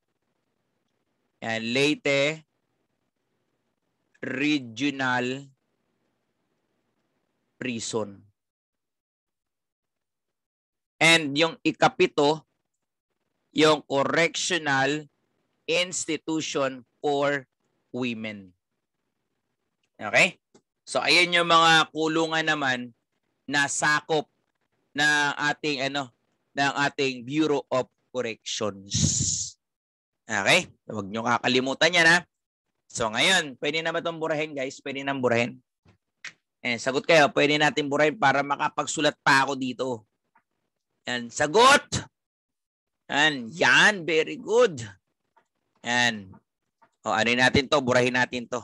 Yan, Leyte Regional prison. And yung ikapito, yung correctional institution for women. Okay? So ayan yung mga kulungan naman na sakop ng ating ano ng ating Bureau of Corrections. Okay? Huwag niyo kakalimutan yan ha. So ngayon, pwede na ba 'tong burahin guys? Pwede nang burahin? And eh, sagot kayo, pwede natin burahin para makapagsulat pa ako dito. And sagot. And yan, very good. And o ano natin to, burahin natin to.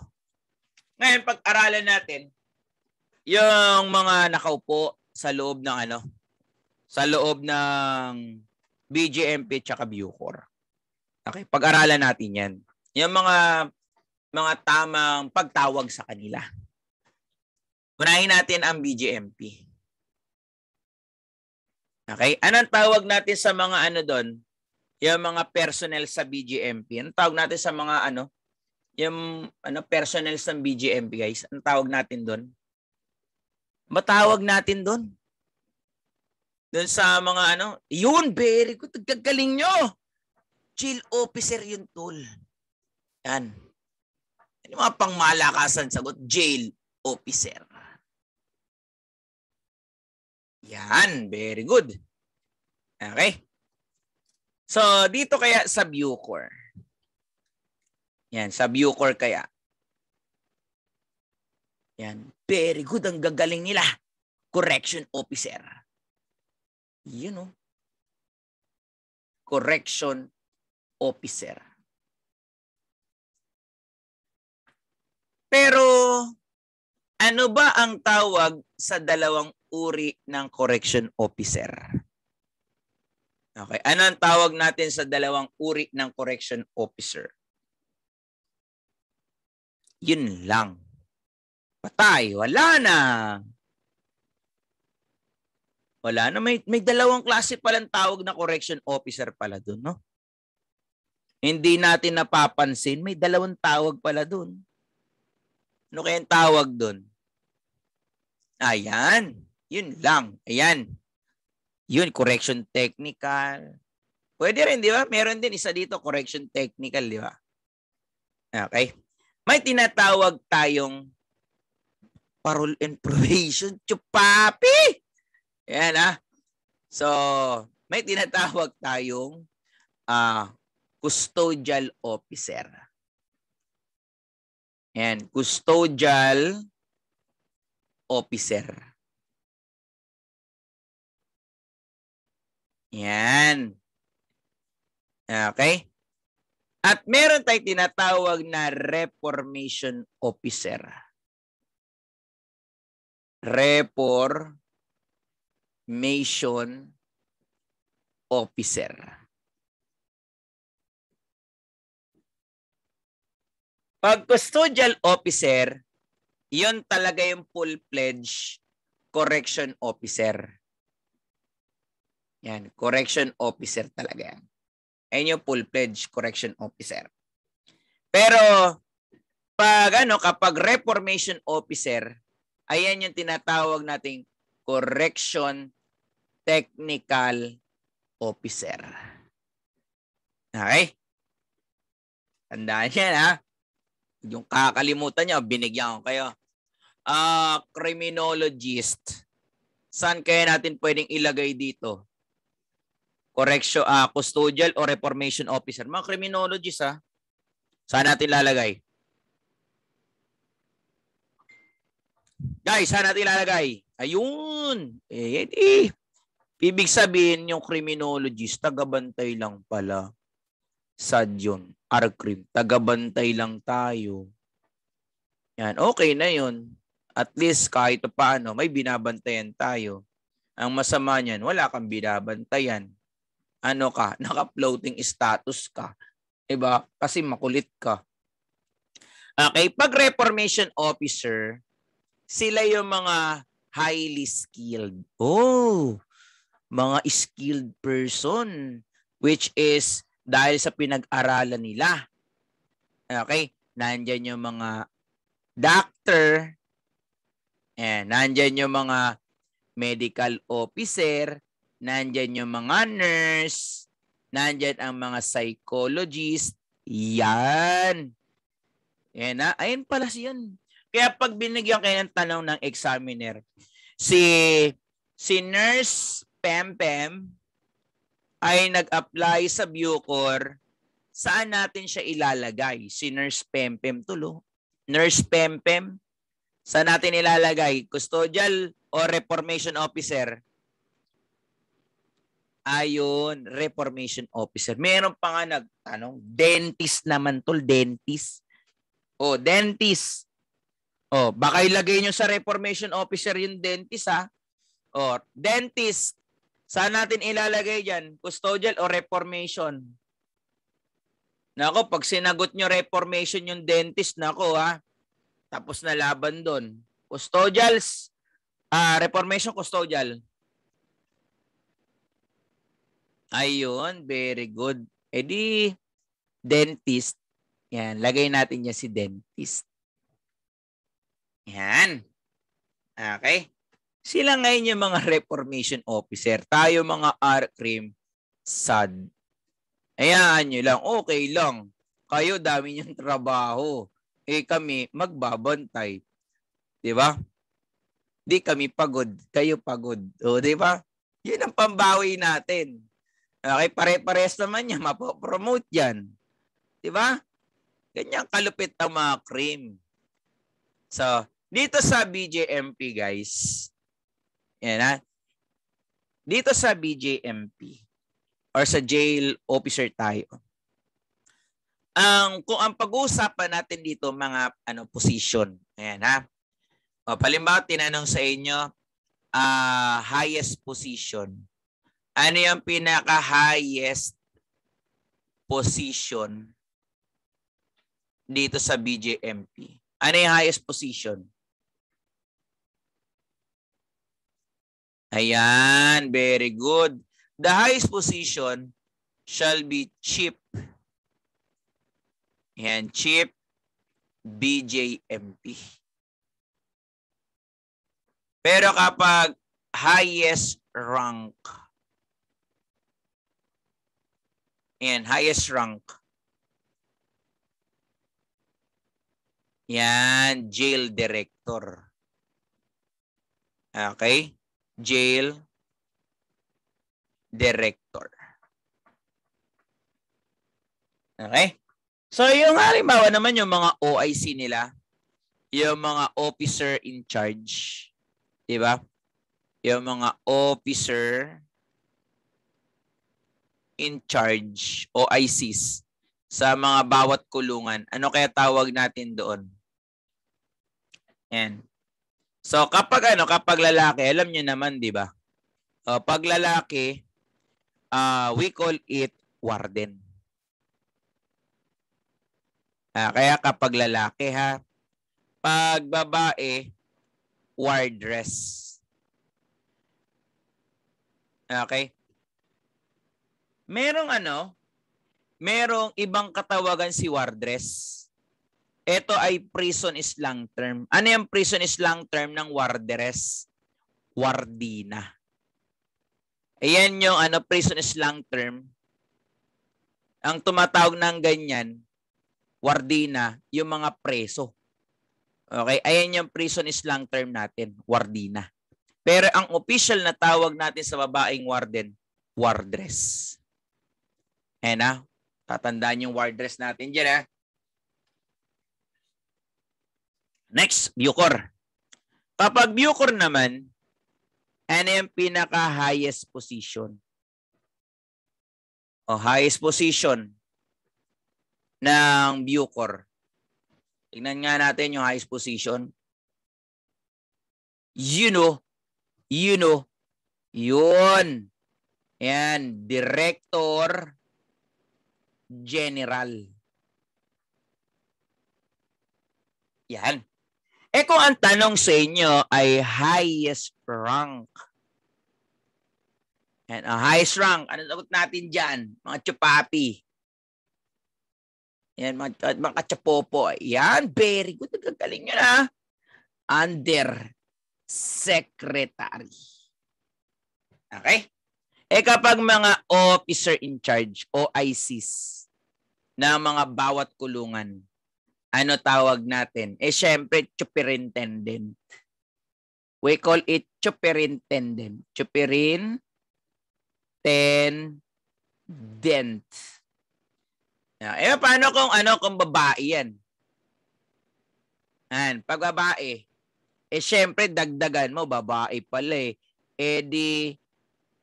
Ngayon pag-aralan natin yung mga nakaupo sa loob ng ano, sa loob ng BGMP tsaka Bucor. Okay, pag-aralan natin 'yan. Yung mga mga tamang pagtawag sa kanila. Unahin natin ang BGMP. Okay? Anong tawag natin sa mga ano doon? Yung mga personnel sa BGMP. Anong tawag natin sa mga ano? Yung ano personnel sa BGMP guys. Anong tawag natin doon? Matawag natin doon? Doon sa mga ano? Yun, very good. Gagaling nyo! Chill officer yun, tol. Yan. Ano mga pangmalakasan sagot? Jail officer. Yan, very good. Okay. So, dito kaya sa Bucor. Yan, sa Bucor kaya. Yan, very good. Ang gagaling nila. Correction officer. You know, Correction officer. Pero, ano ba ang tawag sa dalawang uri ng correction officer? Okay, ano ang tawag natin sa dalawang uri ng correction officer? Yun lang. Patay, wala na. Wala na. May, may dalawang klase palang tawag na correction officer pala doon, no? Hindi natin napapansin, may dalawang tawag pala doon. Ano kaya ang tawag doon? Ayan. Yun lang. Ayan. Yun, correction technical. Pwede rin, di ba? Meron din isa dito, correction technical, di ba? Okay. May tinatawag tayong parole and probation. Chupapi! Ayan ah. So, may tinatawag tayong uh, custodial officer. Ayan, custodial officer. Yan. Okay? At meron tayong tinatawag na reformation officer. Reformation officer. Pag custodial officer, yon talaga yung full pledge correction officer. Yan, correction officer talaga yan. Ayan full pledge correction officer. Pero pag ano kapag reformation officer, ayan yung tinatawag nating correction technical officer. Okay? Tandaan niya ha. Yung kakalimutan niyo, binigyan ko kayo. Uh, criminologist. Saan kaya natin pwedeng ilagay dito? correction, uh, custodial or reformation officer. Mga criminologist ha. Ah. Saan natin lalagay? Guys, saan natin lalagay? Ayun. Eh, eh. Ibig sabihin yung criminologist, tagabantay lang pala. Sad yun. Arkrim. Tagabantay lang tayo. Yan. Okay na yun. At least kahit paano, may binabantayan tayo. Ang masama niyan, wala kang binabantayan ano ka, naka-floating status ka. 'Di ba? Kasi makulit ka. Okay, pag reformation officer, sila yung mga highly skilled. Oh, mga skilled person which is dahil sa pinag-aralan nila. Okay, nandiyan yung mga doctor, and eh, nandiyan yung mga medical officer, nandyan yung mga nurse, nandyan ang mga psychologist. Yan. Yan na. Ayun pala siya. Kaya pag binigyan kayo ng tanong ng examiner, si si Nurse Pem Pem ay nag-apply sa Bucor, saan natin siya ilalagay? Si Nurse Pem Pem tulo. Nurse Pem Pem, saan natin ilalagay? Custodial o Reformation Officer? ayun, reformation officer. Meron pa nga nagtanong, dentist naman tol, dentist. O, dentist. O, baka ilagay nyo sa reformation officer yung dentist ha. O, dentist. Saan natin ilalagay dyan? Custodial o reformation? Nako, pag sinagot nyo reformation yung dentist, nako ha. Tapos na laban doon. Custodials. Ah, reformation custodial. Ayun, very good. E di, dentist. Yan, lagay natin niya si dentist. Yan. Okay. Sila ngayon yung mga reformation officer. Tayo mga R-cream, sad. Ayan nyo lang. Okay lang. Kayo dami niyang trabaho. Eh kami magbabantay. Di ba? Di kami pagod. Kayo pagod. O di ba? Yun ang pambawi natin. Okay, pare-pares naman niya, mapopromote yan. Di ba? Ganyan kalupit ang mga cream. So, dito sa BJMP guys, yan ha, dito sa BJMP or sa jail officer tayo. Ang kung ang pag-uusapan natin dito mga ano position. Ayan ha. O, palimbawa tinanong sa inyo uh, highest position. Ano yung pinaka-highest position dito sa BJMP? Ano yung highest position? Ayan, very good. The highest position shall be chief. Ayan, chief BJMP. Pero kapag highest rank, Yan, highest rank. Yan, jail director. Okay? Jail director. Okay? So yung halimbawa naman yung mga OIC nila, yung mga officer in charge, 'di ba? Yung mga officer in charge o ICs sa mga bawat kulungan. Ano kaya tawag natin doon? Yan. So kapag ano, kapag lalaki, alam niyo naman, 'di ba? Uh, pag lalaki, uh, we call it warden. Uh, kaya kapag lalaki ha, pag babae, wardress. Okay? merong ano, merong ibang katawagan si wardress. Ito ay prison is long term. Ano yung prison is long term ng wardress? Wardina. Ayan yung ano, prison is long term. Ang tumatawag ng ganyan, wardina, yung mga preso. Okay, ayan yung prison is long term natin, wardina. Pero ang official na tawag natin sa babaeng warden, wardress. Ayan ha. Ah. Tatandaan yung wardress natin dyan ha. Ah. Next, Bucor. Kapag Bucor naman, ano yung pinaka-highest position? O oh, highest position ng Bucor. Tingnan nga natin yung highest position. You know, you know, yun. Yan, director general. Yan. Eh kung ang tanong sa inyo ay highest rank, and a ah, highest rank, ano sagot natin dyan? Mga chupapi. Yan, mga, mga kachapopo. Yan, very good. Nagagaling nyo na. Ah. Under secretary. Okay? Eh kapag mga officer in charge, OICs, na mga bawat kulungan. Ano tawag natin? Eh syempre, superintendent. We call it superintendent. Superin ten dent. Eh paano kung ano kung babae yan? Yan, pag babae, eh syempre dagdagan mo babae pala eh. Eh di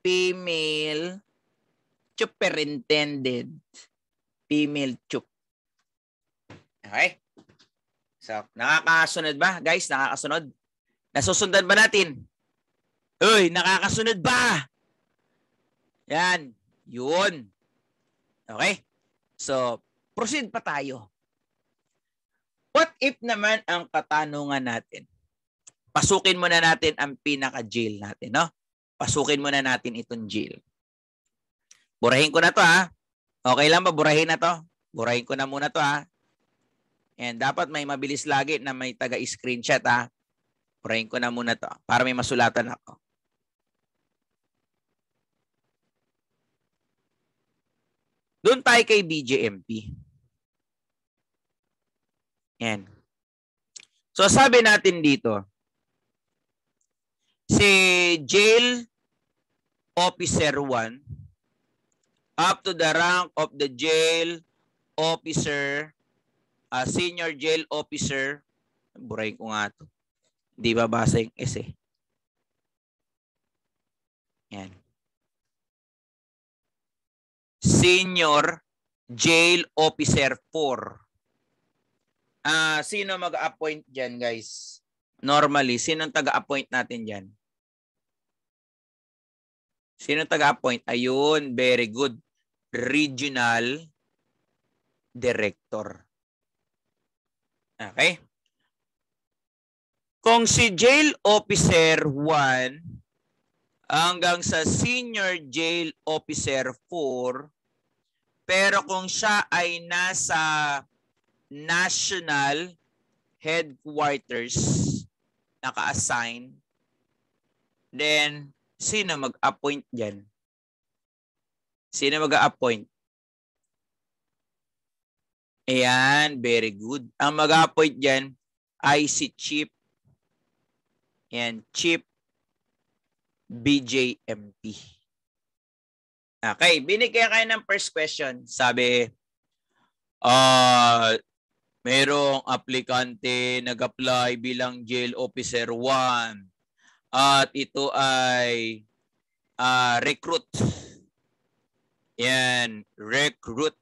female superintendent female tube. Okay? So, nakakasunod ba? Guys, nakakasunod? Nasusundan ba natin? Uy, nakakasunod ba? Yan. Yun. Okay? So, proceed pa tayo. What if naman ang katanungan natin? Pasukin muna natin ang pinaka-jail natin, no? Pasukin muna natin itong jail. Burahin ko na to, ha? Okay lang ba? Burahin na to. Burahin ko na muna to ha. And dapat may mabilis lagi na may taga-screenshot ha. Burahin ko na muna to para may masulatan ako. Doon tayo kay BJMP. Yan. So sabi natin dito, si Jail Officer 1 up to the rank of the jail officer, a senior jail officer. Buray ko nga ito. Di ba basa yung S eh? Yan. Senior Jail Officer 4. Ah, uh, sino mag-appoint diyan, guys? Normally, sino ang taga-appoint natin diyan? Sino taga-appoint? Ayun, very good. Regional Director. Okay? Kung si Jail Officer 1 hanggang sa Senior Jail Officer 4, pero kung siya ay nasa national headquarters naka-assign, then sino mag-appoint dyan? Sino mag-a-appoint? Ayan, very good. Ang mag-a-appoint dyan ay si Chief. Ayan, Chief BJMP. Okay, binigyan kayo ng first question. Sabi, uh, merong aplikante nag-apply bilang jail officer 1 at ito ay uh, recruit yan, recruit.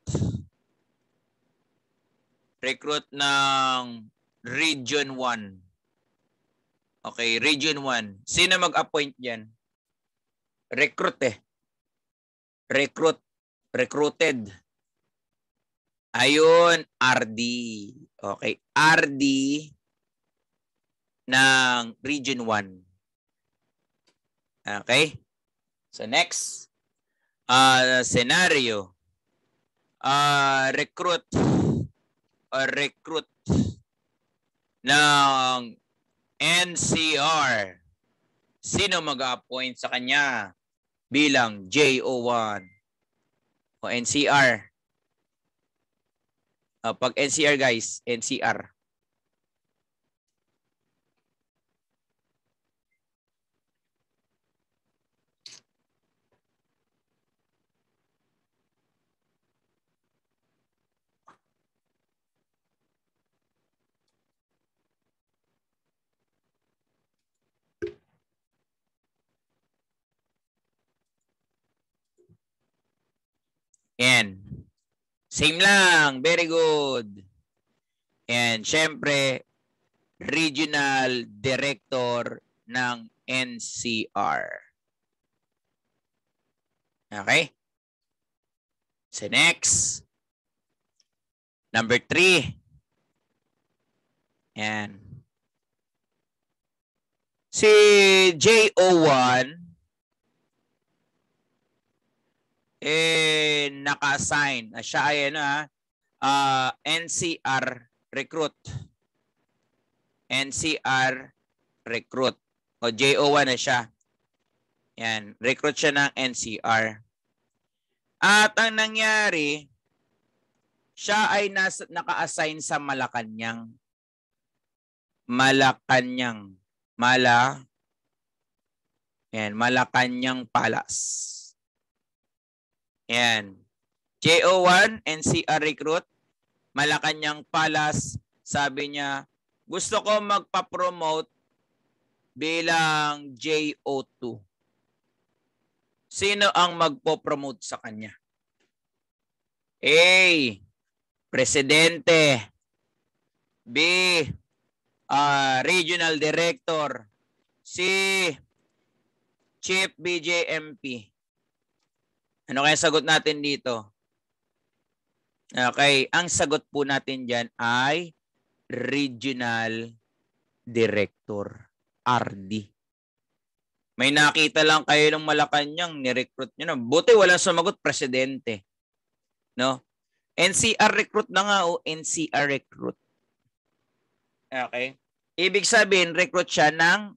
Recruit ng Region 1. Okay, Region 1. Sino mag-appoint diyan Recruit eh. Recruit. Recruited. Ayun, RD. Okay, RD ng Region 1. Okay? So next uh, scenario, uh, recruit or ah, recruit ng NCR. Sino mag-appoint sa kanya bilang JO1 o NCR? Uh, pag NCR guys, NCR. And Same lang. Very good. And syempre, Regional Director ng NCR. Okay? So next. Number three. And Si JO1 eh naka-assign. Ah, siya ay ano ha, ah, uh, NCR recruit. NCR recruit. O JO1 na siya. Yan, recruit siya ng NCR. At ang nangyari, siya ay nas, naka-assign sa Malacanang. Malacanang. Mala. Yan, Malacanang Palace. Yan. JO1 NCR recruit. Malacanang Palace. Sabi niya, gusto ko magpa-promote bilang JO2. Sino ang magpo-promote sa kanya? A. Presidente. B. Uh, Regional Director. C. Chief BJMP. Ano kaya sagot natin dito? Okay, ang sagot po natin diyan ay Regional Director RD. May nakita lang kayo ng Malacanang, ni-recruit niyo na. Buti wala sumagot presidente. No? NCR recruit na nga o NCR recruit. Okay? Ibig sabihin, recruit siya ng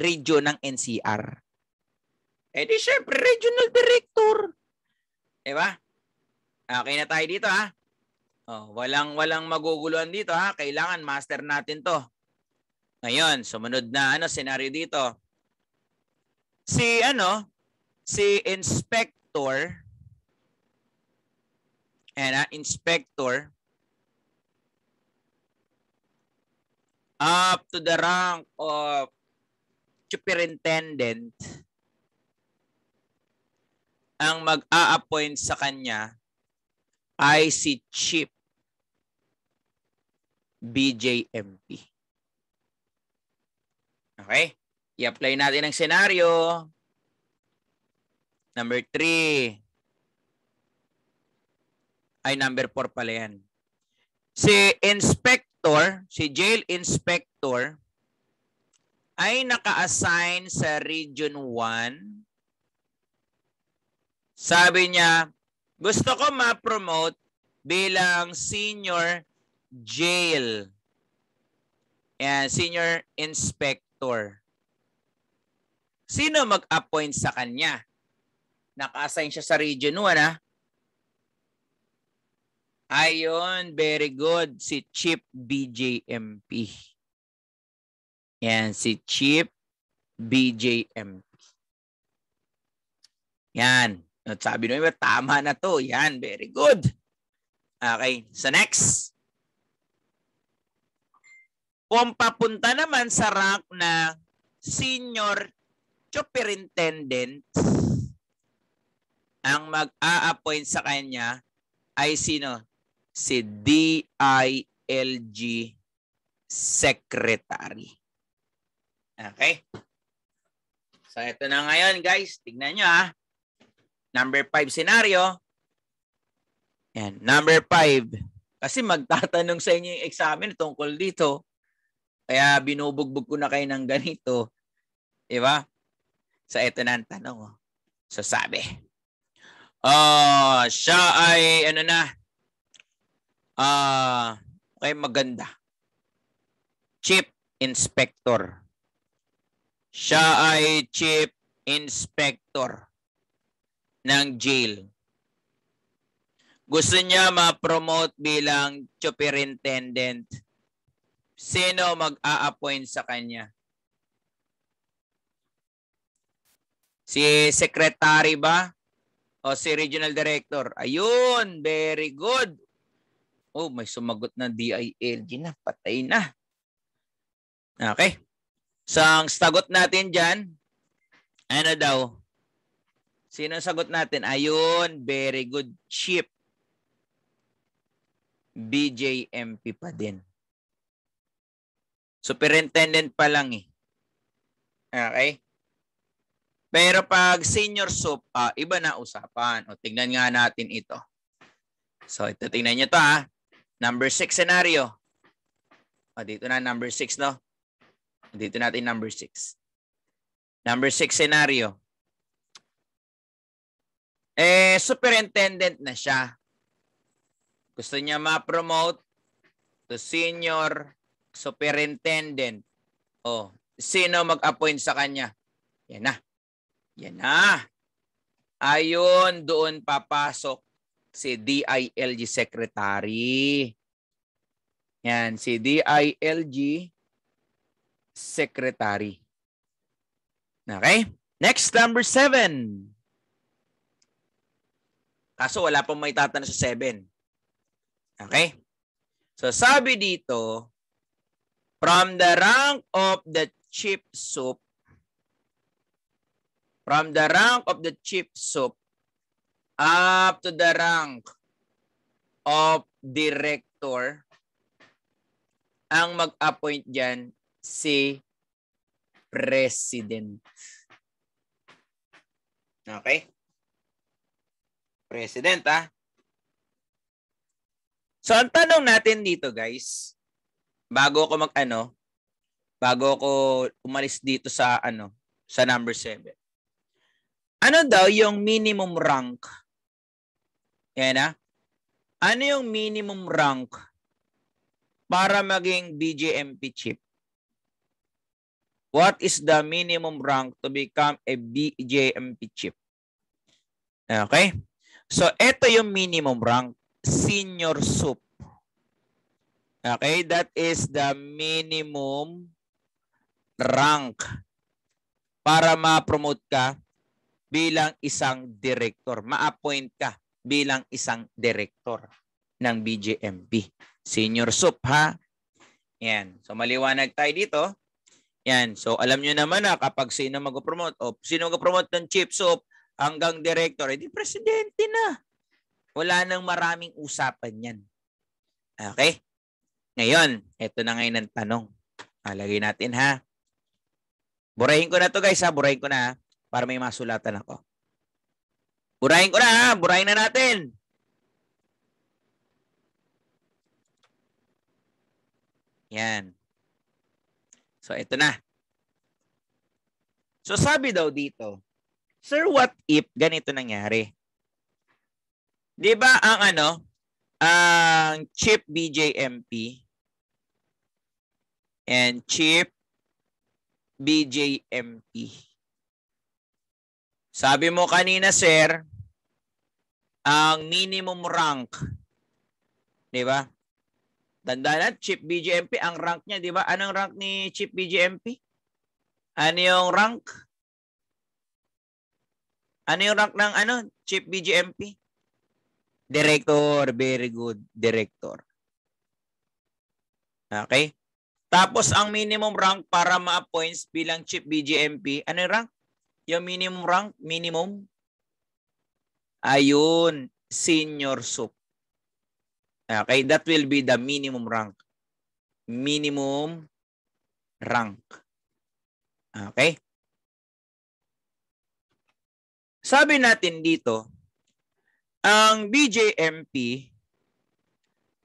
region ng NCR. Eh di syempre, regional director. Di eh, ba? Okay na tayo dito ha. Oh, walang walang maguguluhan dito ha. Kailangan master natin 'to. Ngayon, sumunod na ano scenario dito. Si ano, si inspector and uh, inspector up to the rank of superintendent ang mag-a-appoint sa kanya ay si Chief BJMP. Okay? I-apply natin ang senaryo. Number 3. Ay, number 4 pala yan. Si inspector, si jail inspector, ay naka-assign sa Region 1 sabi niya, gusto ko ma-promote bilang senior jail. Yan, senior inspector. Sino mag-appoint sa kanya? Naka-assign siya sa region 1 ha? Ah. Ayun, very good. Si Chief BJMP. Yan, si Chief BJMP. Yan. At sabi nung tama na to. Yan, very good. Okay, sa so next. Kung papunta naman sa rank na senior superintendent, ang mag-a-appoint sa kanya ay sino? Si DILG Secretary. Okay? So ito na ngayon guys, tignan nyo ah. Number five scenario. And number five, kasi magtatanong sa inyo yung examiner tungkol dito. Kaya binubugbog ko na kayo ng ganito. Diba? Sa so, ito na ang tanong. Oh. So sabi. Uh, siya ay ano na. Uh, okay, maganda. Chief Inspector. Siya ay Chief Inspector ng jail. Gusto niya ma-promote bilang superintendent. Sino mag-a-appoint sa kanya? Si secretary ba? O si regional director? Ayun, very good. Oh, may sumagot na DILG na. Patay na. Okay. So, ang sagot natin dyan, ano daw? Sino ang sagot natin? Ayun, very good. Chip. BJMP pa din. Superintendent pa lang eh. Okay? Pero pag senior soup, uh, ah, iba na usapan. O tignan nga natin ito. So ito tingnan niyo to ha. Ah. Number 6 scenario. O dito na number 6 no. Dito natin number 6. Number 6 scenario. Eh, superintendent na siya. Gusto niya ma-promote to senior superintendent. Oh, sino mag-appoint sa kanya? Yan na. Yan na. Ayun, doon papasok si DILG Secretary. Yan, si DILG Secretary. Okay? Next, number seven. Kaso wala pong may tatanong sa 7. Okay? So sabi dito, from the rank of the chief soup, from the rank of the chief soup up to the rank of director, ang mag-appoint dyan si president. Okay? president, ah. So, ang tanong natin dito, guys, bago ako mag-ano, bago ako umalis dito sa, ano, sa number 7. Ano daw yung minimum rank? Yan, ah. Ano yung minimum rank para maging BJMP chief? What is the minimum rank to become a BJMP chief? Okay? So, ito yung minimum rank, senior soup. Okay, that is the minimum rank para ma-promote ka bilang isang director. Ma-appoint ka bilang isang director ng BJMP. Senior soup ha. Yan. So maliwanag tayo dito. Yan. So alam nyo naman na kapag sino mag-promote, o sino mag-promote ng chip soup, hanggang director, edi eh, presidente na. Wala nang maraming usapan yan. Okay? Ngayon, ito na ngayon ang tanong. Alagay natin ha. Burahin ko na to guys ha. Burahin ko na ha. Para may masulatan ako. Burahin ko na ha. Burahin na natin. Yan. So, ito na. So, sabi daw dito, Sir, what if ganito nangyari? 'Di ba ang ano, ang Chief BJMP and Chief BJMP. Sabi mo kanina, sir, ang minimum rank, 'di ba? Tanda na, Chief BJMP, ang rank niya, di ba? Anong rank ni Chief BJMP? Ano yung rank? Ano yung rank ng ano? Chief BGMP? Director. Very good. Director. Okay? Tapos ang minimum rank para ma-appoints bilang Chief BGMP, ano yung rank? Yung minimum rank, minimum? Ayun, senior sup. Okay, that will be the minimum rank. Minimum rank. Okay? Sabi natin dito, ang BJMP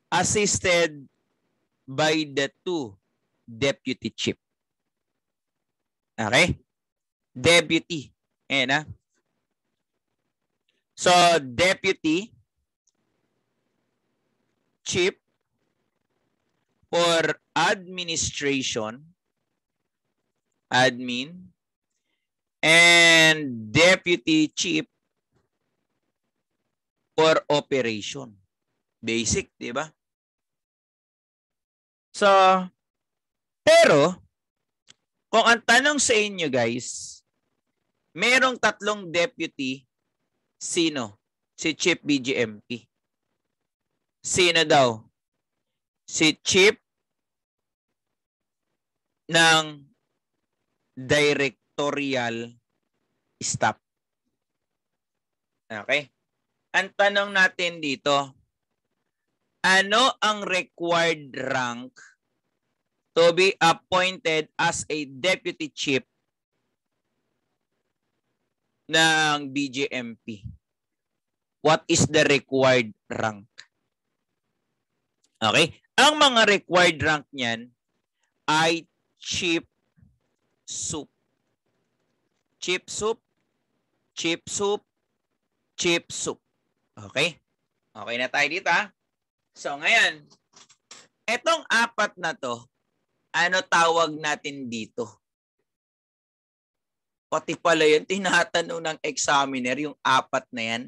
assisted by the two deputy chief. Okay? Deputy. Ayan na. Ah. So, deputy chief for administration admin and Deputy Chief for Operation. Basic, di ba? So, pero, kung ang tanong sa inyo guys, merong tatlong deputy, sino? Si Chief BGMP. Sino daw? Si Chief ng Direct factorial stop. Okay? Ang tanong natin dito, ano ang required rank to be appointed as a deputy chief ng BJMP? What is the required rank? Okay? Ang mga required rank niyan ay chief sup chip soup, chip soup, chip soup. Okay? Okay na tayo dito ha? So ngayon, itong apat na to, ano tawag natin dito? Pati pala yun, tinatanong ng examiner yung apat na yan.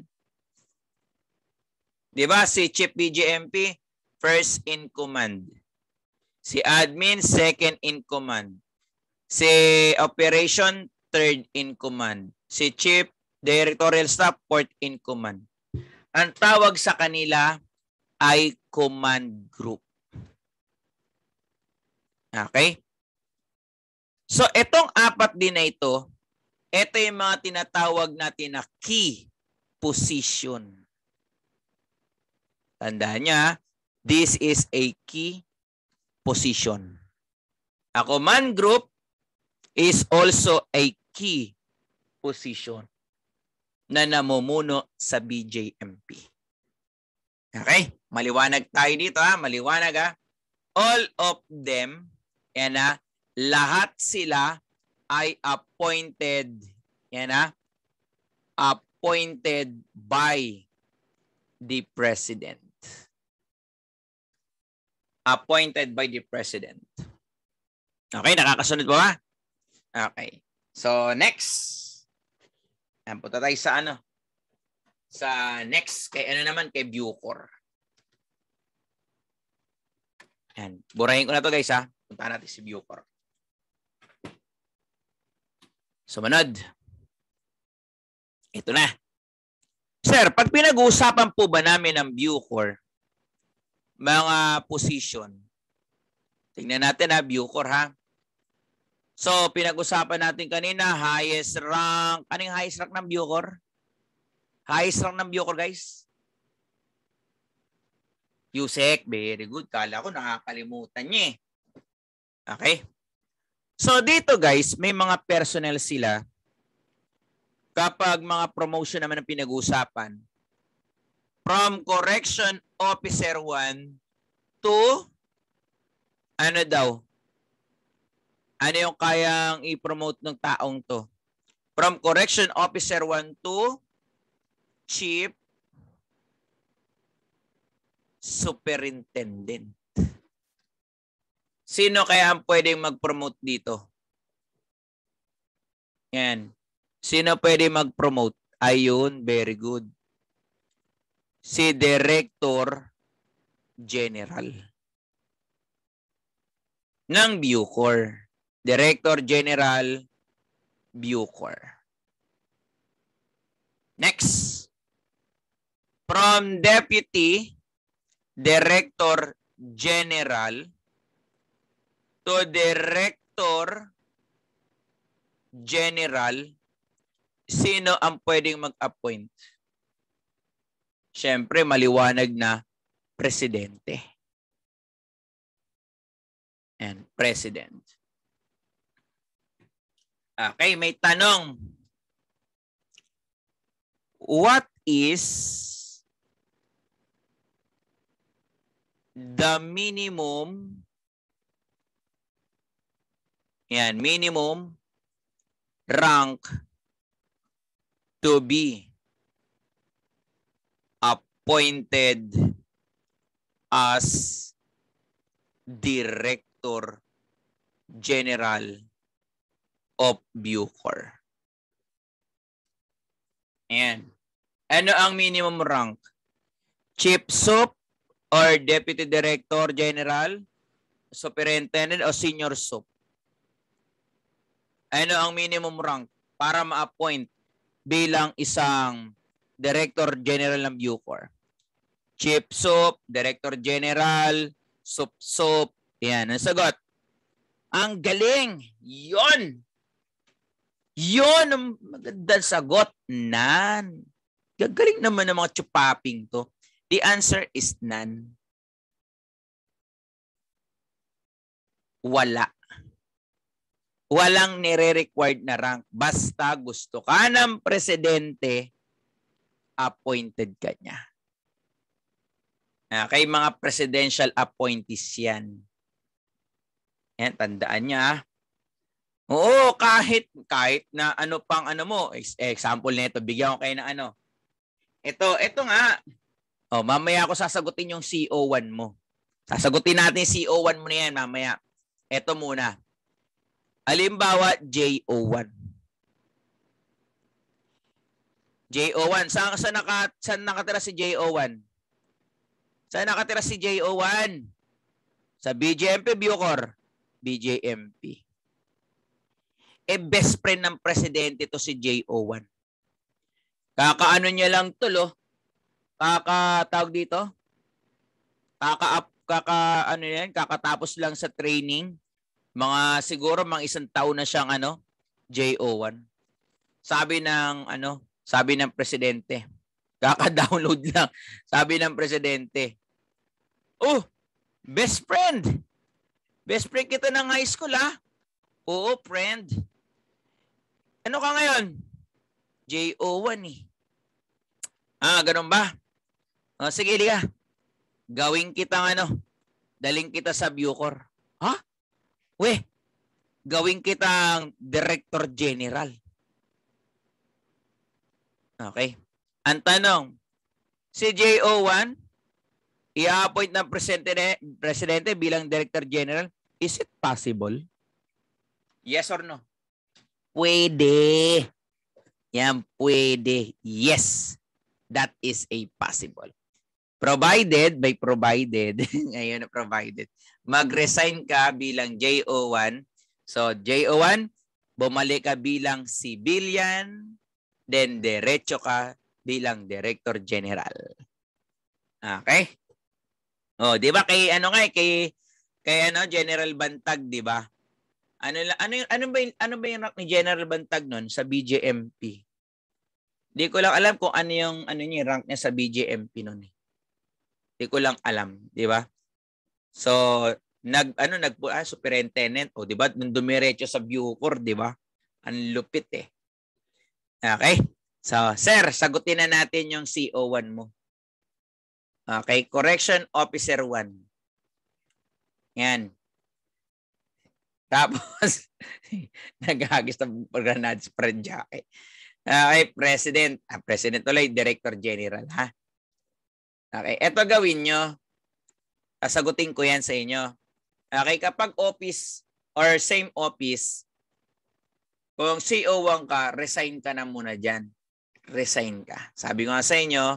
Di ba? Si Chief BGMP, first in command. Si admin, second in command. Si operation, third in command. Si Chief Directorial Staff, fourth in command. Ang tawag sa kanila ay command group. Okay? So, itong apat din na ito, ito yung mga tinatawag natin na key position. Tandaan niya, this is a key position. A command group is also a key position na namumuno sa BJMP. Okay? Maliwanag tayo dito ha. Maliwanag ha. All of them, yan ha, lahat sila ay appointed, yan ha, appointed by the president. Appointed by the president. Okay, nakakasunod po ba? Okay. So, next. Ayan, punta tayo sa ano. Sa next, kay ano naman, kay Bucor. Ayan. Burahin ko na to guys ha. Punta natin si Bucor. Sumunod. Ito na. Sir, pag pinag-uusapan po ba namin ng Bucor, mga position, tingnan natin ha, Bucor ha. So, pinag-usapan natin kanina, highest rank. Ano yung highest rank ng Bucor? Highest rank ng Bucor, guys? Yusek, very good. Kala ko nakakalimutan niya eh. Okay? So, dito guys, may mga personnel sila. Kapag mga promotion naman ang pinag usapan from correction officer 1 to ano daw, ano yung kayang i-promote ng taong to? From Correction Officer 1 to Chief Superintendent. Sino kaya ang pwedeng mag-promote dito? Yan. Sino pwede mag-promote? Ayun, very good. Si Director General ng Bucor. Director General Bucor. Next. From Deputy Director General to Director General, sino ang pwedeng mag-appoint? Siyempre, maliwanag na presidente. And president. Okay, may tanong. What is the minimum yan, minimum rank to be appointed as director general of Bucor. Ayan. Ano ang minimum rank? Chief Sup or Deputy Director General, Superintendent o Senior Sup? Ano ang minimum rank para ma-appoint bilang isang Director General ng Bucor? Chief Sup, Director General, Sup Sup. Ayan, ang sagot. Ang galing! Yon! Yon ang magandang sagot. Nan. Gagaling naman ng mga chupaping to. The answer is none. Wala. Walang nire-required na rank. Basta gusto ka ng presidente, appointed ka niya. Ah, kay mga presidential appointees yan. Yan, tandaan niya. Ah. Oo, kahit kahit na ano pang ano mo, example nito, bigyan ko kayo ng ano. Ito, ito nga. Oh, mamaya ako sasagutin yung CO1 mo. Sasagutin natin yung CO1 mo na yan mamaya. Ito muna. Alimbawa, JO1. JO1. Saan, saan, naka, saan nakatira si JO1? Saan nakatira si JO1? Sa BJMP Bucor. BJMP eh best friend ng presidente to si JO1. Kakaano niya lang to, lo? Oh. Kakatawag dito? Kaka, kaka, ano yan? Kakatapos lang sa training. Mga siguro mga isang taon na siyang ano, JO1. Sabi ng ano, sabi ng presidente. Kaka-download lang. Sabi ng presidente. Oh, best friend. Best friend kita ng high school ah. Oo, friend. Ano ka ngayon? JO1 eh. Ah, ganun ba? Oh, sige, Liga. Gawin kitang ano, daling kita sa Bucor. Ha? We, gawin kitang Director General. Okay. Ang tanong, si JO1, i-appoint ng presidente, presidente bilang Director General, is it possible? Yes or no? Pwede. Yan, pwede. Yes. That is a possible. Provided, by provided, ngayon na provided, mag-resign ka bilang JO1. So, JO1, bumalik ka bilang civilian, then diretso ka bilang Director General. Okay? Oh, 'di ba kay ano kay eh, kay kay ano General Bantag, 'di ba? Ano ano ano ba yung, ano ba yung rank ni General Bantag noon sa BJMP? Hindi ko lang alam kung ano yung ano niya rank niya sa BJMP noon eh. Hindi ko lang alam, di ba? So nag ano nag ah, superintendent o oh, di ba nung dumiretso sa Bucor, di ba? Ang lupit eh. Okay? So, sir, sagutin na natin yung CO1 mo. Okay, correction officer 1. Yan. Tapos, naghagis ng granada spread jacket. Okay, President. Ah, President ulit, Director General, ha? Okay, eto gawin nyo. Sasagutin ko yan sa inyo. Okay, kapag office or same office, kung CO1 e ka, resign ka na muna dyan. Resign ka. Sabi ko nga sa inyo,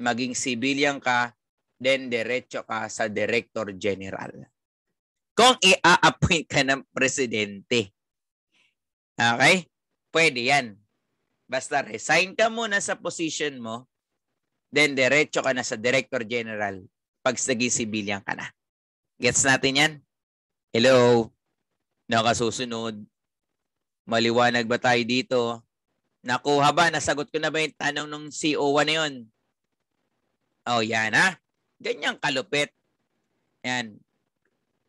maging civilian ka, then diretso ka sa Director General. Kung i-appoint ka ng presidente. Okay? Pwede yan. Basta resign ka muna sa position mo, then diretso ka na sa Director General pag naging civilian ka na. Gets natin yan? Hello? Nakasusunod? Maliwanag ba tayo dito? Nakuha ba? Nasagot ko na ba yung tanong ng CO1 na yun? Oh, yan ha? Ganyang kalupit. Yan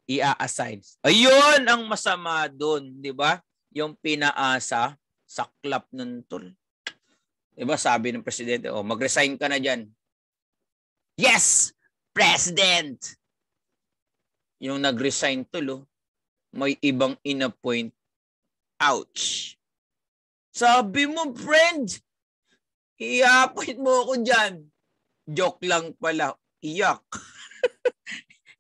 i-assign. Ayun ang masama doon, 'di ba? Yung pinaasa sa club nun tol. 'Di ba sabi ng presidente, oh, mag-resign ka na diyan. Yes, president. Yung nag-resign tol, oh, may ibang inappoint. Ouch. Sabi mo, friend, i-appoint mo ako diyan. Joke lang pala. Iyak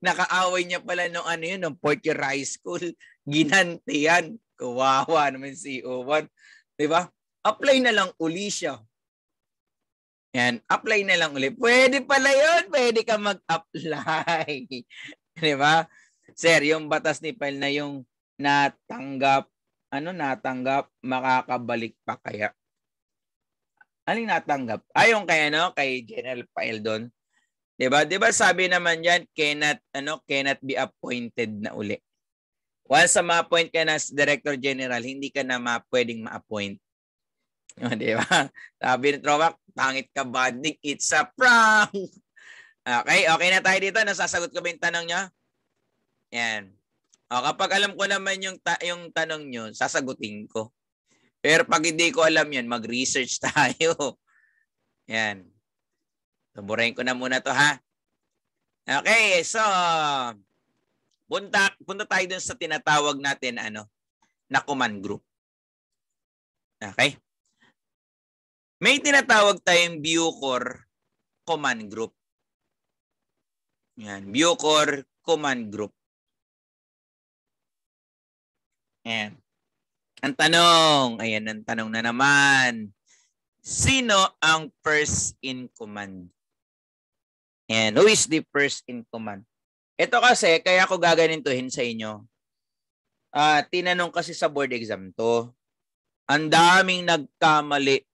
nakaaway niya pala nung ano yun, nung fourth Rice school. Ginanti yan. Kawawa naman si Owen. Di ba? Apply na lang uli siya. Yan, apply na lang uli. Pwede pala yun. Pwede ka mag-apply. Di ba? Sir, yung batas ni Pel na yung natanggap, ano natanggap, makakabalik pa kaya? Aling natanggap? Ayon kay ano, kay General Pael doon. 'Di ba? sabi naman 'yan cannot ano cannot be appointed na uli. Once sa ma-appoint ka na as Director General, hindi ka na ma pwedeng ma-appoint. O, oh, di ba? Sabi ni Trovac, pangit ka badnik, it's a prank. Okay, okay na tayo dito. Nasasagot ko ba yung tanong nyo? Yan. O, oh, kapag alam ko naman yung, ta- yung tanong nyo, sasagutin ko. Pero pag hindi ko alam yan, mag-research tayo. Yan. Suburin ko na muna to ha. Okay, so punta, punta tayo dun sa tinatawag natin ano, na command group. Okay? May tinatawag tayong Bucor command group. Yan, Bucor command group. Ayan. Ang tanong, ayan ang tanong na naman. Sino ang first in command? And who is the first in command? Ito kasi, kaya ko gaganintuhin sa inyo. Uh, tinanong kasi sa board exam to. Ang daming nagkamali.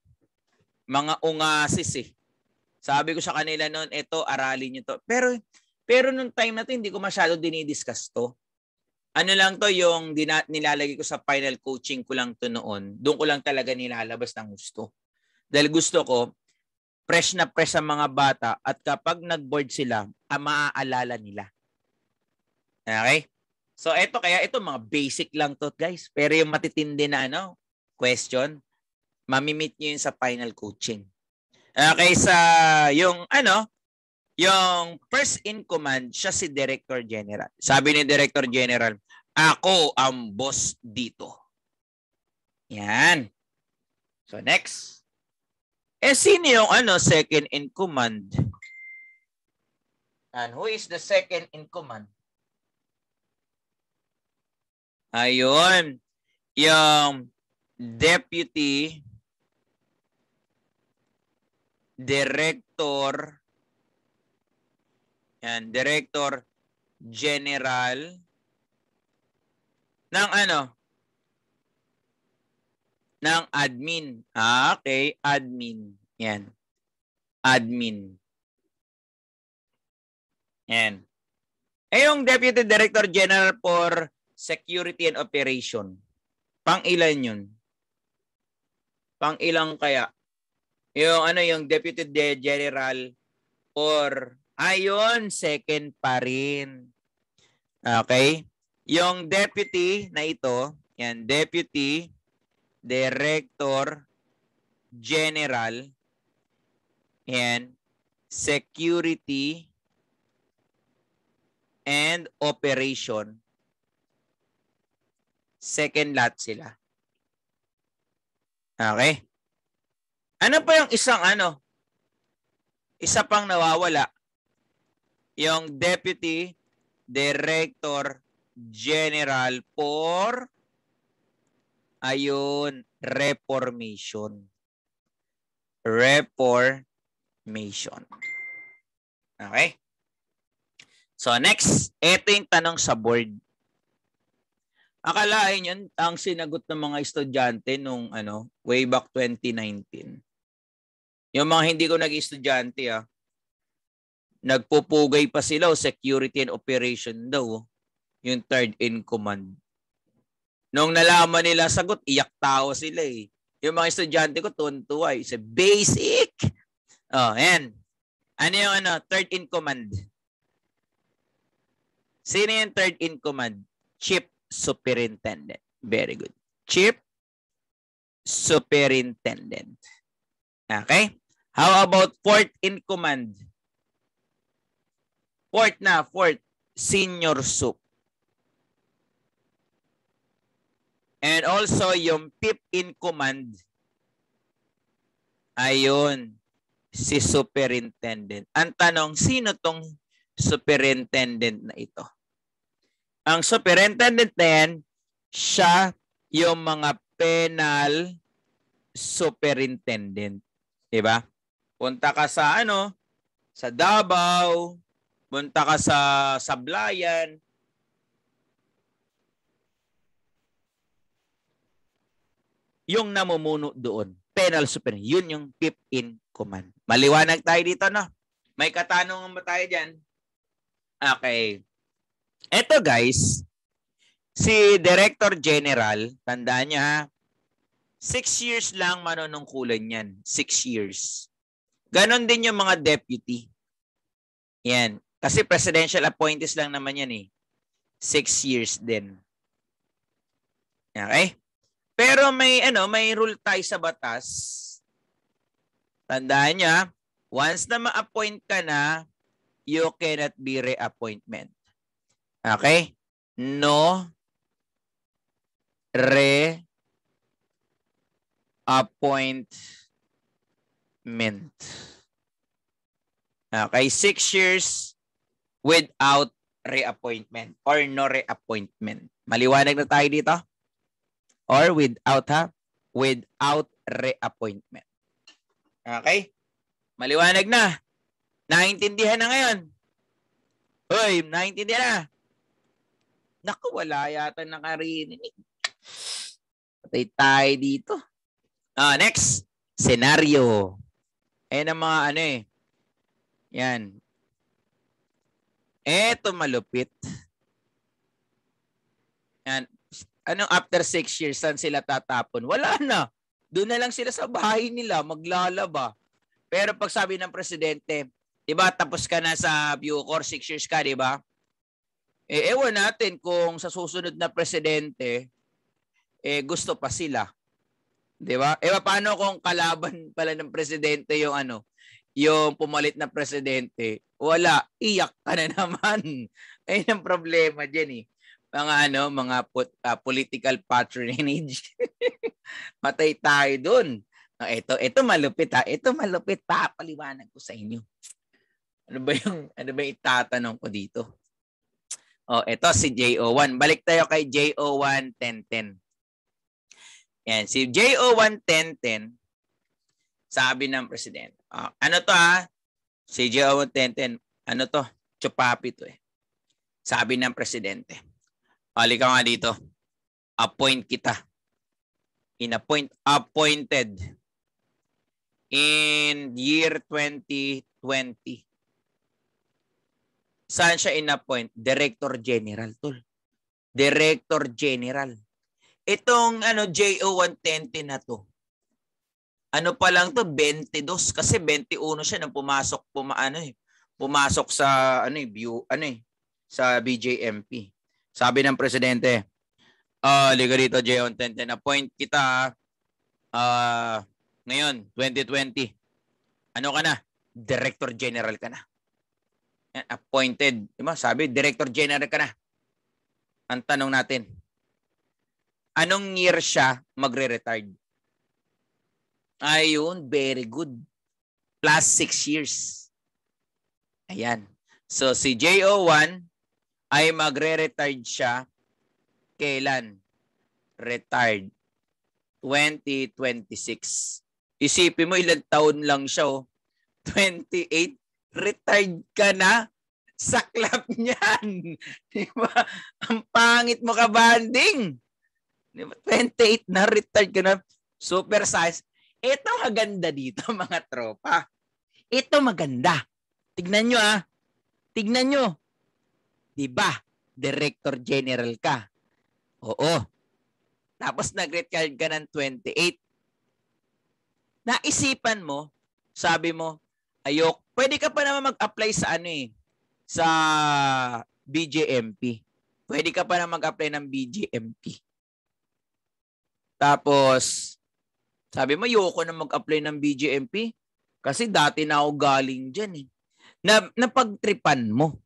Mga ungasis eh. Sabi ko sa kanila noon, ito, aralin nyo to. Pero, pero nung time na to, hindi ko masyado dinidiscuss to. Ano lang to yung dina- nilalagay ko sa final coaching ko lang to noon. Doon ko lang talaga nilalabas ng gusto. Dahil gusto ko, Fresh na fresh ang mga bata at kapag nag-board sila, ang ah, maaalala nila. Okay? So ito kaya ito mga basic lang to guys. Pero yung matitindi na ano, question, mamimit nyo yun sa final coaching. Okay, sa yung ano, yung first in command, siya si Director General. Sabi ni Director General, ako ang boss dito. Yan. So next. Eh, sino yung ano, second in command? And who is the second in command? Ayun. Yung deputy director and director general ng ano? ng admin. Ah, okay, admin. Yan. Admin. Yan. Eh yung Deputy Director General for Security and Operation. Pang ilan yun? Pang ilang kaya? Yung ano yung Deputy De General for... ayon ah, second pa rin. Okay? Yung deputy na ito, yan deputy Director General and Security and Operation. Second lot sila. Okay? Ano pa yung isang ano? Isa pang nawawala. Yung Deputy Director General for Ayun, reformation. Reformation. Okay? So next, ito yung tanong sa board. Akalain yun ang sinagot ng mga estudyante nung ano, way back 2019. Yung mga hindi ko nag-estudyante ah, nagpupugay pa sila o security and operation daw, yung third in command. Nung nalaman nila sagot, iyak tao sila eh. Yung mga estudyante ko, tuntua eh. Sa basic. Oh, and ano yung ano, third in command? Sino yung third in command? Chief Superintendent. Very good. Chief Superintendent. Okay? How about fourth in command? Fourth na, fourth. Senior Sup. And also, yung pip in command, ayun, si superintendent. Ang tanong, sino tong superintendent na ito? Ang superintendent na yan, siya yung mga penal superintendent. Diba? Punta ka sa ano, sa Davao, punta ka sa Sablayan, yung namumuno doon. Penal superior. Yun yung fifth in command. Maliwanag tayo dito, no? May katanungan ba tayo dyan? Okay. Eto guys, si Director General, tandaan niya ha, six years lang manunungkulan yan. Six years. Ganon din yung mga deputy. Yan. Kasi presidential appointees lang naman yan eh. Six years din. Okay? Pero may ano, may rule tayo sa batas. Tandaan niya, once na ma-appoint ka na, you cannot be reappointment. Okay? No re appointment. Okay, six years without reappointment or no reappointment. Maliwanag na tayo dito? or without ha without reappointment. Okay? Maliwanag na. Naintindihan na ngayon. Hoy, naintindihan na. Naku, wala yata nakarinig. Patay tayo dito. Ah, next, scenario. Ayan ang mga ano eh. Yan. Eto malupit. Yan ano after six years, saan sila tatapon? Wala na. Doon na lang sila sa bahay nila, maglalaba. Pero pag sabi ng presidente, di ba tapos ka na sa Bucor, six years ka, di ba? Eh, ewan natin kung sa susunod na presidente, eh, gusto pa sila. Di ba? Eh, paano kung kalaban pala ng presidente yung ano, yung pumalit na presidente, wala, iyak ka na naman. Ayun ang problema dyan eh mga ano, mga put, uh, political patronage. Matay tayo doon. Oh, ah, ito, ito malupit ha. Ito malupit. Papaliwanag ko sa inyo. Ano ba yung, ano ba itatanong ko dito? Oh, ito si JO1. Balik tayo kay JO11010. 1 Yan, si JO11010 1 sabi ng presidente. Uh, ah, ano to ha? Si JO11010, 1 ano to? Chupapi to eh. Sabi ng presidente Ali ka nga dito. Appoint kita. Inappoint. Appointed. In year 2020. Saan siya inappoint? Director General, tol. Director General. Itong ano, JO120 na to. Ano pa lang to? 22. Kasi 21 siya nang pumasok, puma, ano eh, pumasok sa ano eh, view, ano eh, sa BJMP. Sabi ng presidente, uh, ah, liga dito, Jeon Tenten, appoint kita uh, ngayon, 2020. Ano ka na? Director General ka na. Yan, appointed. Diba? Sabi, Director General ka na. Ang tanong natin, anong year siya magre-retired? Ayun, very good. Plus 6 years. Ayan. So si JO1, ay magre-retired siya kailan? Retired. 2026. Isipin mo ilang taon lang siya oh. 28. Retired ka na? sa Saklap niyan. Di ba? Ang pangit mo ka banding. Di ba? 28 na, retired ka na. Super size. Ito maganda dito mga tropa. Ito maganda. Tignan nyo ah. Tignan nyo. 'Di ba? Director General ka. Oo. Tapos nag-retired ka ng 28. Naisipan mo, sabi mo, ayok, pwede ka pa naman mag-apply sa ano eh, sa BJMP. Pwede ka pa naman mag-apply ng BJMP. Tapos, sabi mo, ayoko na mag-apply ng BJMP kasi dati na ako galing dyan eh. Na, napagtripan mo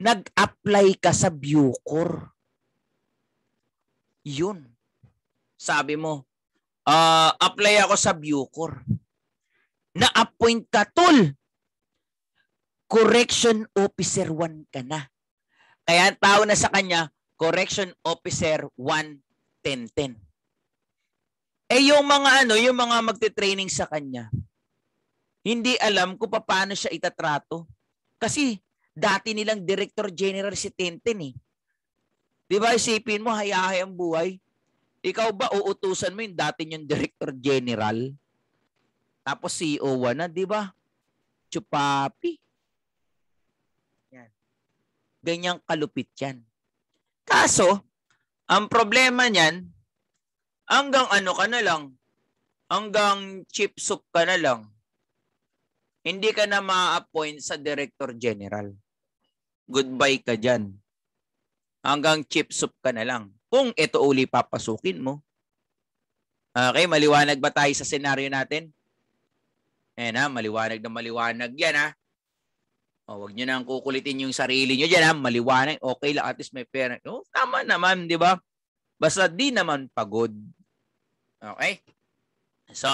nag-apply ka sa Bucor. Yun. Sabi mo, uh, apply ako sa Bucor. Na-appoint ka, tol. Correction Officer 1 ka na. Kaya tao na sa kanya, Correction Officer 1-10-10. Eh yung mga ano, yung mga magte-training sa kanya, hindi alam kung paano siya itatrato. Kasi Dati nilang Director General si Tintin eh. Di ba isipin mo, hayahay ang buhay? Ikaw ba uutusan mo yung dati niyong Director General? Tapos CEO1 na, di ba? Chupapi. Yan. Ganyang kalupit yan. Kaso, ang problema niyan, hanggang ano ka na lang, hanggang chip soup ka na lang, hindi ka na ma-appoint sa Director General. Goodbye ka dyan. Hanggang chip soup ka na lang. Kung ito uli papasukin mo. Okay, maliwanag ba tayo sa senaryo natin? Ayan ha, maliwanag na maliwanag yan ha. O, oh, wag nyo nang kukulitin yung sarili nyo dyan ha. Maliwanag, okay lang. At least may pera. Oh, tama naman, di ba? Basta di naman pagod. Okay? So,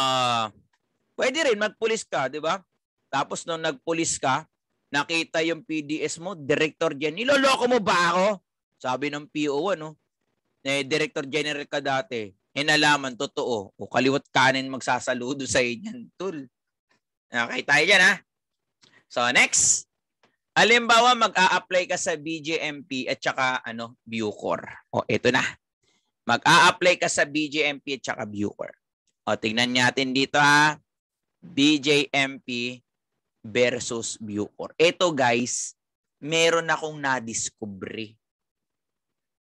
pwede rin magpulis ka, di ba? Tapos nung nagpulis ka, nakita yung PDS mo, Director General. Niloloko mo ba ako? Sabi ng PO, ano? Eh, Director General ka dati. Hinalaman, e totoo. O kaliwat kanin magsasaludo sa inyan, tol. Okay, tayo dyan, ha? So, next. Alimbawa, mag-a-apply ka sa BJMP at saka ano, Bucor. O, ito na. Mag-a-apply ka sa BJMP at saka Bucor. O, tingnan natin dito ha. BJMP versus Bucor. Ito guys, meron akong nadiskubre.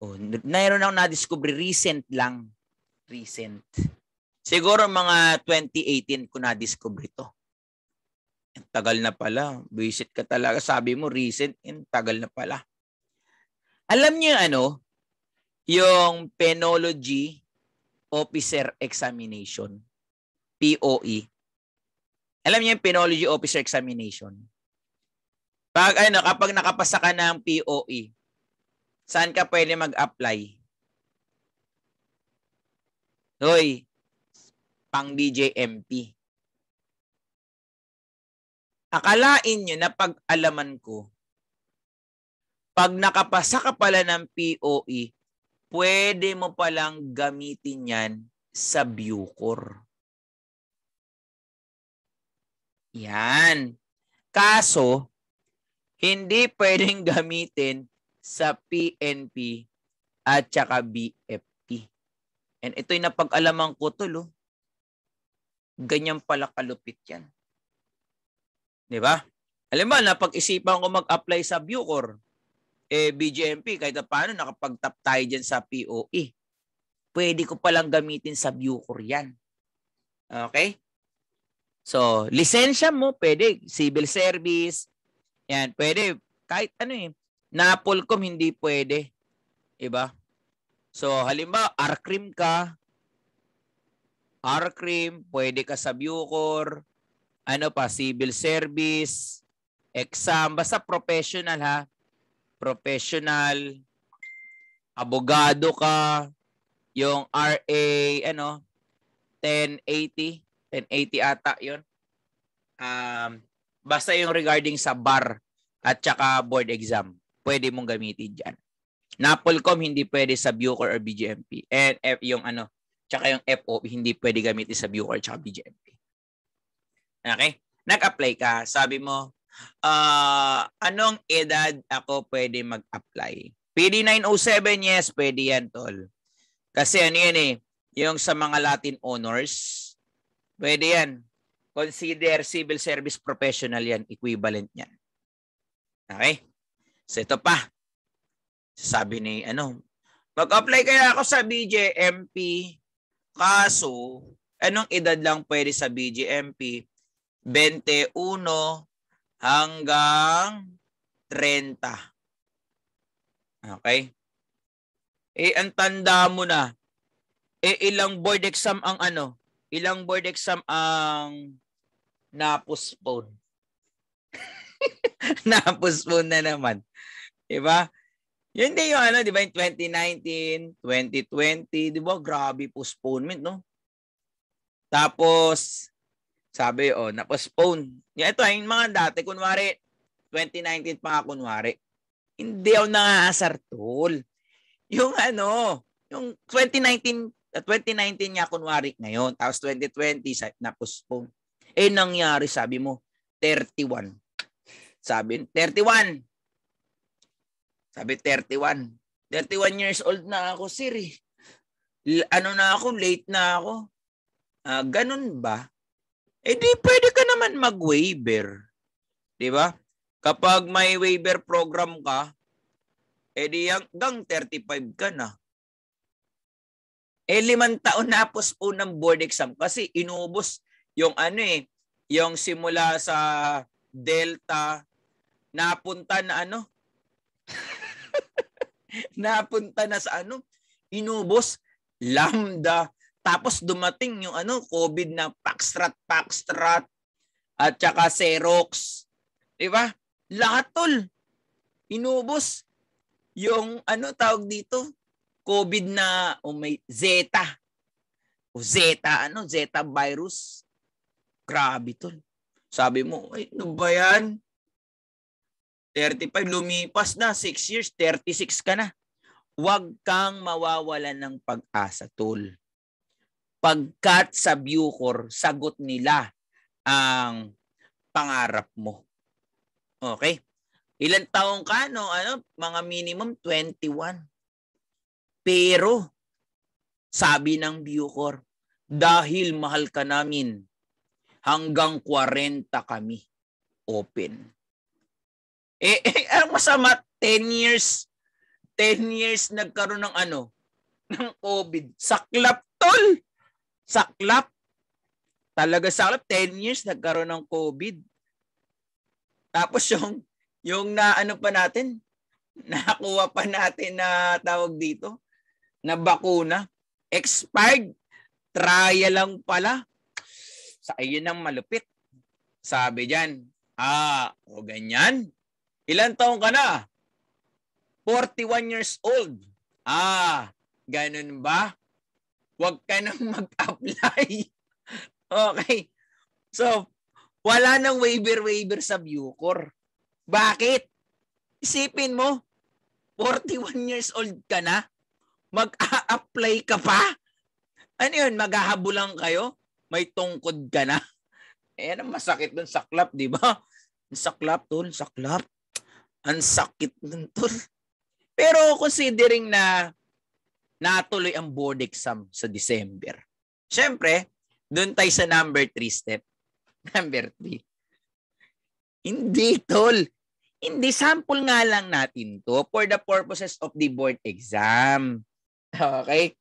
Oh, meron akong nadiskubre recent lang. Recent. Siguro mga 2018 ko nadiskubre discover ito. Ang tagal na pala. Visit ka talaga. Sabi mo, recent. Ang tagal na pala. Alam niyo ano? Yung penology officer examination. POE. Alam niyo yung penology officer examination. Pag ano, kapag nakapasa ka ng POE, saan ka pwede mag-apply? Hoy, pang BJMP. Akalain niyo na pag-alaman ko, pag nakapasa ka pala ng POE, pwede mo palang gamitin yan sa Bucor. Yan. Kaso, hindi pwedeng gamitin sa PNP at saka BFP. And ito'y napag-alaman ko to, lo. Oh. Ganyan pala kalupit yan. Di ba? Alam mo, napag-isipan ko mag-apply sa Bucor. Eh, BGMP, kahit paano, nakapag-tap tayo dyan sa POE. Pwede ko palang gamitin sa Bucor yan. Okay? So, lisensya mo, pwede civil service, yan, pwede kahit ano eh. Napolcom hindi pwede. Iba? So, halimbawa, arcrim ka, arcrim, pwede ka sa Bucor, ano pa, civil service, exam, basta professional ha. Professional, abogado ka, yung RA, ano, 1080, 1080 ata yun. Um, basta yung regarding sa bar at saka board exam, pwede mong gamitin dyan. Napolcom hindi pwede sa Bucor or BGMP. And F, yung ano, tsaka yung FO hindi pwede gamitin sa Bucor tsaka BGMP. Okay? Nag-apply ka, sabi mo, uh, anong edad ako pwede mag-apply? PD907, yes, pwede yan, tol. Kasi ano yan eh, yung sa mga Latin honors, Pwede yan. Consider civil service professional yan. Equivalent yan. Okay? So ito pa. Sabi ni ano, mag-apply kaya ako sa BJMP kaso anong edad lang pwede sa BJMP? 21 hanggang 30. Okay? Eh, ang tanda mo na, eh, ilang board exam ang ano? ilang board exam ang na-postpone? na-postpone na naman. 'Di ba? Yun din yung ano, di ba, yung 2019, 2020, di ba, grabe postponement, no? Tapos, sabi, oh, na-postpone. Yeah, ito, yung mga dati, kunwari, 2019 pa nga, kunwari. Hindi ako nangasar, tol. Yung ano, yung 2019 2019 nga kunwari ngayon, tapos 2020 na-postpone. Eh nangyari sabi mo, 31. Sabi, 31. Sabi 31. 31 years old na ako, sir. Eh. Ano na ako, late na ako. Uh, ganun ba? Eh di pwede ka naman mag-waiver. 'Di ba? Kapag may waiver program ka, eh di hanggang 35 ka na. Eh, limang taon na po unang board exam kasi inubos yung ano eh, yung simula sa Delta, napunta na ano, napunta na sa ano, inubos, Lambda, tapos dumating yung ano, COVID na Paxtrat, Paxtrat, at saka Xerox. Di ba? Lahat tol. Inubos. Yung ano tawag dito, COVID na o may Zeta. O Zeta, ano? Zeta virus. Grabe tol. Sabi mo, ay, ano ba yan? 35, lumipas na. 6 years, 36 ka na. Huwag kang mawawalan ng pag-asa, tol. Pagkat sa Bucor, sagot nila ang pangarap mo. Okay? Ilan taong ka, no? Ano? Mga minimum 21. Pero, sabi ng Bucor, dahil mahal ka namin, hanggang 40 kami open. Eh, eh ang masama, 10 years, 10 years nagkaroon ng ano, ng COVID. Saklap, tol! Saklap! Talaga saklap, 10 years nagkaroon ng COVID. Tapos yung, yung na ano pa natin, nakuha pa natin na tawag dito, na bakuna. Expired. Trial lang pala. Sa iyon ang malupit. Sabi diyan, ah, o ganyan. Ilan taon ka na? 41 years old. Ah, ganun ba? Huwag ka nang mag-apply. okay. So, wala nang waiver-waiver sa Bucor. Bakit? Isipin mo, 41 years old ka na, mag-a-apply ka pa? Ano yun, maghahabulan kayo? May tungkod ka na? Ayan eh, ang masakit dun sa club, di ba? Sa club, tol, sa club. Ang sakit nun, tol. Pero considering na natuloy ang board exam sa December, syempre, dun tayo sa number 3 step. Number 3. Hindi, tol. Hindi, sample nga lang natin to for the purposes of the board exam. Okay?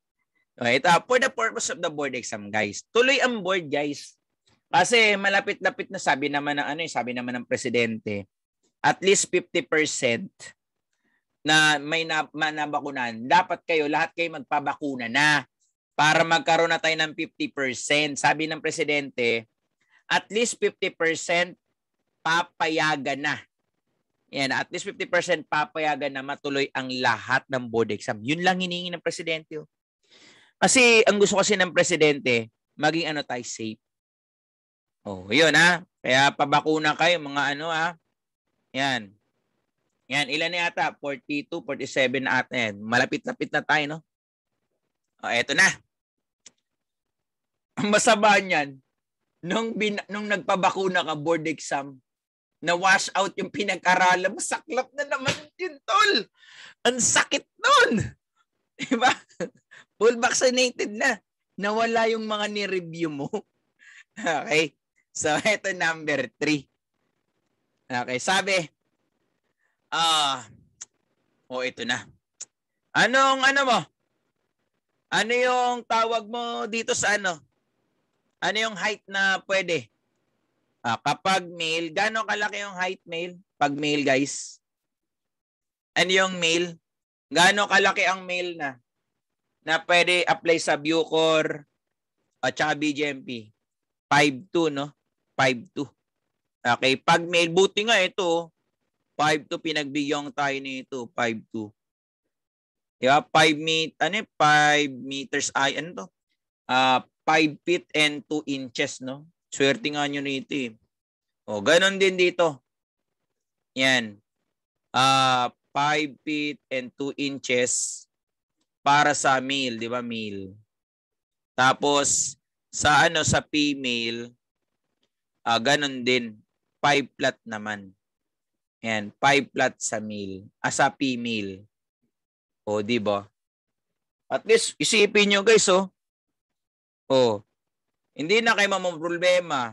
Okay, ito, ah, for the purpose of the board exam, guys. Tuloy ang board, guys. Kasi malapit-lapit na sabi naman ng ano, eh, sabi naman ng presidente, at least 50% na may na, manabakunan, dapat kayo, lahat kayo magpabakuna na para magkaroon na tayo ng 50%. Sabi ng presidente, at least 50% papayagan na yan, at least 50% papayagan na matuloy ang lahat ng board exam. Yun lang hinihingi ng presidente. Oh. Kasi ang gusto kasi ng presidente, maging ano tayo safe. Oh, yun ha. Ah. Kaya pabakuna kayo mga ano ha. Ah. Yan. Yan, ilan na yata? 42, 47 na ata yan. Malapit-lapit na tayo, no? O, oh, eto na. Ang masama niyan, nung, bin, nung nagpabakuna ka board exam, na wash out yung pinag-aralan mo, saklap na naman yun, tol. Ang sakit nun. Diba? Full vaccinated na. Nawala yung mga ni-review mo. Okay. So, ito number three. Okay. Sabi, ah, uh, oh, ito na. Anong, ano mo? Ano yung tawag mo dito sa ano? Ano yung height na pwede? Uh, kapag male, gano'ng kalaki yung height male? Pag male, guys. And yung male? Gano'ng kalaki ang male na? Na pwede apply sa Bucor at saka BGMP. 5'2, no? 5'2. Okay, pag male, buti nga ito. 5'2, pinagbigyan tayo nito. 5'2. Diba? 5 meet, ano 5 meters ay, ano to? Uh, ah, 5 feet and 2 inches, no? Swerte nga nyo nito eh. O, oh, ganun din dito. Yan. Uh, ah, 5 feet and 2 inches para sa male, di ba male? Tapos, sa ano, sa female, uh, ah, ganun din. 5 flat naman. Yan, 5 flat sa male. Ah, sa female. O, oh, di ba? At least, isipin nyo guys, oh. Oh, hindi na kayo mamumroblema.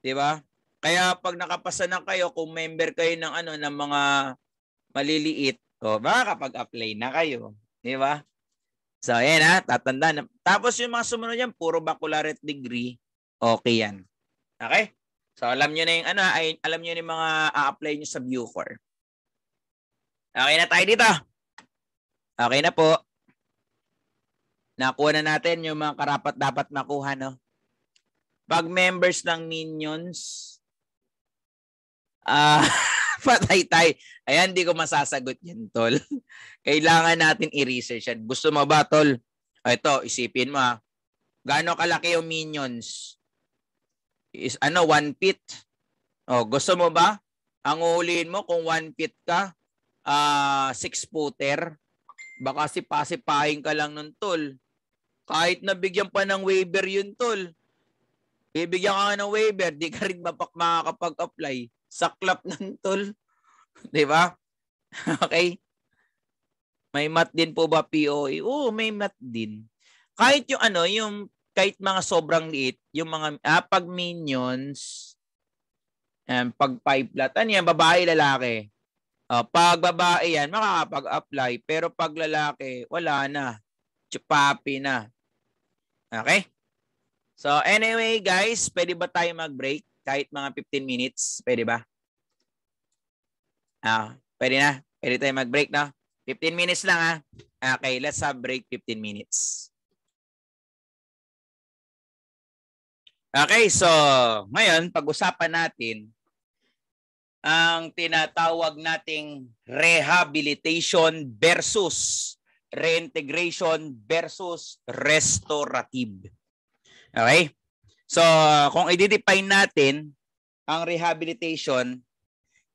Di ba? Kaya pag nakapasa na kayo, kung member kayo ng ano ng mga maliliit, o baka kapag apply na kayo. Di ba? So, ayan ha, tatanda na. Tapos yung mga sumunod yan, puro baccalaureate degree, okay yan. Okay? So, alam nyo na yung ano, ay, alam nyo na yung mga a-apply nyo sa Bucor. Okay na tayo dito. Okay na po. Nakuha na natin yung mga karapat dapat makuha, no? Pag members ng Minions, ah, uh, patay tay. Ayan, di ko masasagot yan, tol. Kailangan natin i-research yan. Gusto mo ba, tol? O, ah, ito, isipin mo ha. Ah. Gano'ng kalaki yung minions? Is, ano, one feet? O, oh, gusto mo ba? Ang uhulihin mo kung one feet ka, uh, ah, six-footer, baka si pasipahin ka lang nun, tol. Kahit nabigyan pa ng waiver yun, tol. Bibigyan ka ng waiver, di ka rin mapak makakapag-apply. sa club ng tol. Di ba? okay? May mat din po ba POE? Oo, may mat din. Kahit yung ano, yung kahit mga sobrang liit, yung mga ah, pag minions, um, pag pipelat, ano yan, babae, lalaki. Uh, pag babae yan, makakapag-apply. Pero pag lalaki, wala na. Chupapi na. Okay? So anyway, guys, pwede ba tayo mag-break kahit mga 15 minutes? Pwede ba? Ah, pwede na. Pwede tayo mag-break No? 15 minutes lang ah. Okay, let's have break 15 minutes. Okay, so ngayon pag-usapan natin ang tinatawag nating rehabilitation versus reintegration versus restorative. Okay? So, kung i-define natin ang rehabilitation,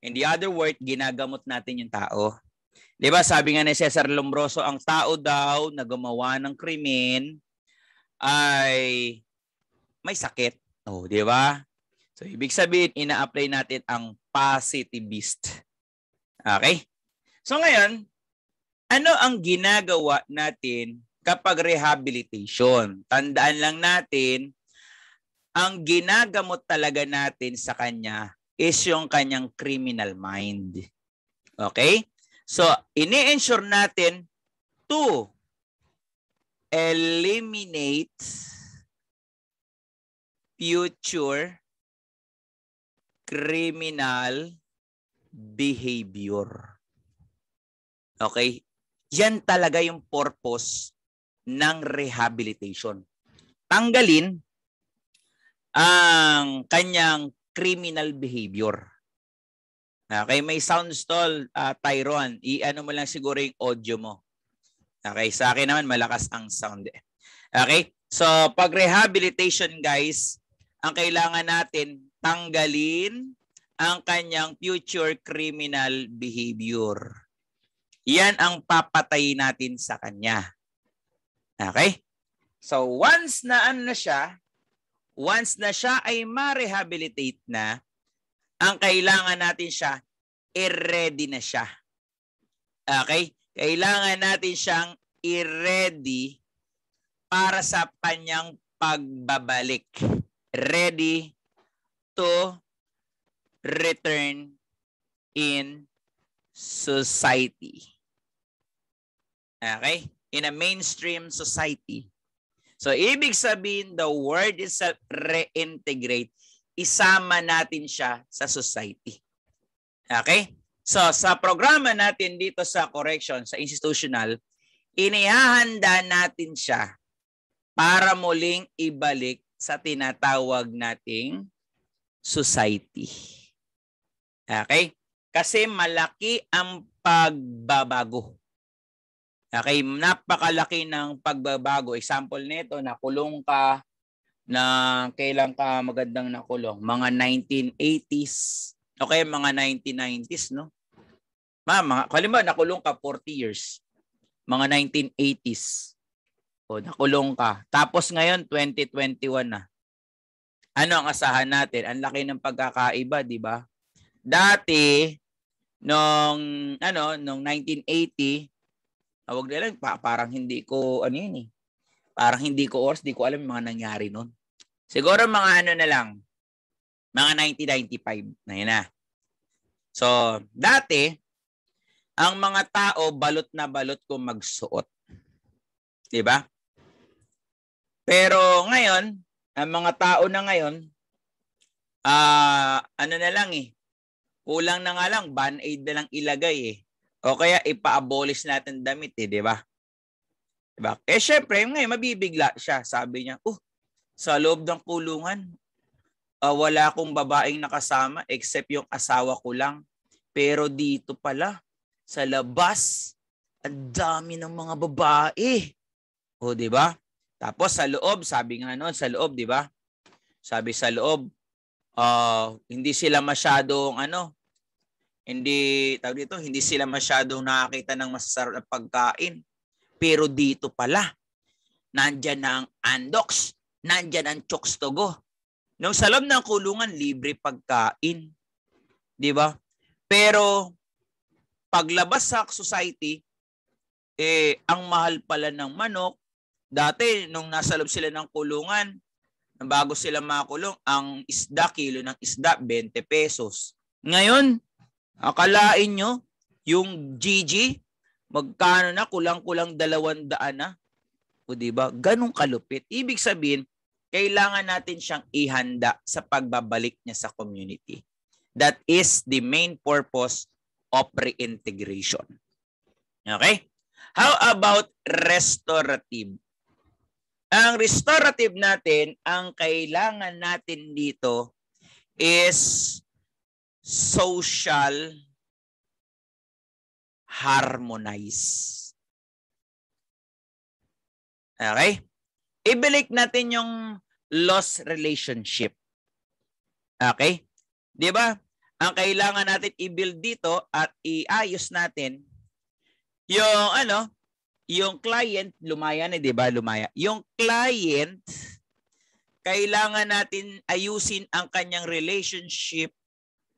in the other word, ginagamot natin yung tao. 'Di ba? Sabi nga ni Cesar Lombroso, ang tao daw na gumawa ng krimen ay may sakit. Oh, 'di ba? So ibig sabihin, ina-apply natin ang positivist. Okay? So ngayon, ano ang ginagawa natin kapag rehabilitation? Tandaan lang natin, ang ginagamot talaga natin sa kanya is yung kanyang criminal mind. Okay? So, ini-ensure natin to eliminate future criminal behavior. Okay? Yan talaga yung purpose ng rehabilitation. Tanggalin ang kanyang criminal behavior. Okay, may sound stall, uh, ah, Tyron. I-ano mo lang siguro yung audio mo. Okay, sa akin naman malakas ang sound. Eh. Okay? So, pag rehabilitation guys, ang kailangan natin tanggalin ang kanyang future criminal behavior. Yan ang papatayin natin sa kanya. Okay? So once na ano siya, once na siya ay ma-rehabilitate na, ang kailangan natin siya, i-ready na siya. Okay? Kailangan natin siyang i-ready para sa kanyang pagbabalik. Ready to return in society. Okay? In a mainstream society. So, ibig sabihin, the word is reintegrate. Isama natin siya sa society. Okay? So, sa programa natin dito sa correction, sa institutional, inihahanda natin siya para muling ibalik sa tinatawag nating society. Okay? Kasi malaki ang pagbabago Okay, napakalaki ng pagbabago. Example nito, nakulong ka na kailan ka magandang nakulong? Mga 1980s. Okay, mga 1990s, no? Ma, mga, kalimba, nakulong ka 40 years. Mga 1980s. O, nakulong ka. Tapos ngayon, 2021 na. Ano ang asahan natin? Ang laki ng pagkakaiba, di ba? Dati, nung, ano, nung 1980, Nawag ah, nila, pa, parang hindi ko, ano yun eh. Parang hindi ko oras, hindi ko alam yung mga nangyari noon. Siguro mga ano na lang, mga 1995 na yun na. Ah. So, dati, ang mga tao balot na balot kung magsuot. 'Di ba? Pero ngayon, ang mga tao na ngayon, ah uh, ano na lang eh, kulang na nga lang, band-aid na lang ilagay eh. O kaya ipa-abolish natin damit eh, di ba? Di ba? Eh syempre, ngayon eh, mabibigla siya. Sabi niya, oh, sa loob ng kulungan, uh, wala akong babaeng nakasama except yung asawa ko lang. Pero dito pala, sa labas, ang dami ng mga babae. O, di ba? Tapos sa loob, sabi nga noon, sa loob, di ba? Sabi sa loob, uh, hindi sila masyadong ano, hindi tawag dito, hindi sila masyadong nakakita ng masasarap na pagkain. Pero dito pala, nandiyan na ang Andox, nandiyan ang Chokes to go. Nung sa loob ng kulungan, libre pagkain. Di ba? Pero paglabas sa society, eh, ang mahal pala ng manok. Dati, nung nasa loob sila ng kulungan, bago sila makulong, ang isda, kilo ng isda, 20 pesos. Ngayon, Akalain nyo, yung GG, magkano na, kulang-kulang dalawandaan na. O diba? Ganong kalupit. Ibig sabihin, kailangan natin siyang ihanda sa pagbabalik niya sa community. That is the main purpose of reintegration. Okay? How about restorative? Ang restorative natin, ang kailangan natin dito is social harmonize. Okay? Ibalik natin yung loss relationship. Okay? 'Di ba? Ang kailangan natin i-build dito at iayos natin yung ano, yung client lumaya na 'di ba? Lumaya. Yung client kailangan natin ayusin ang kanyang relationship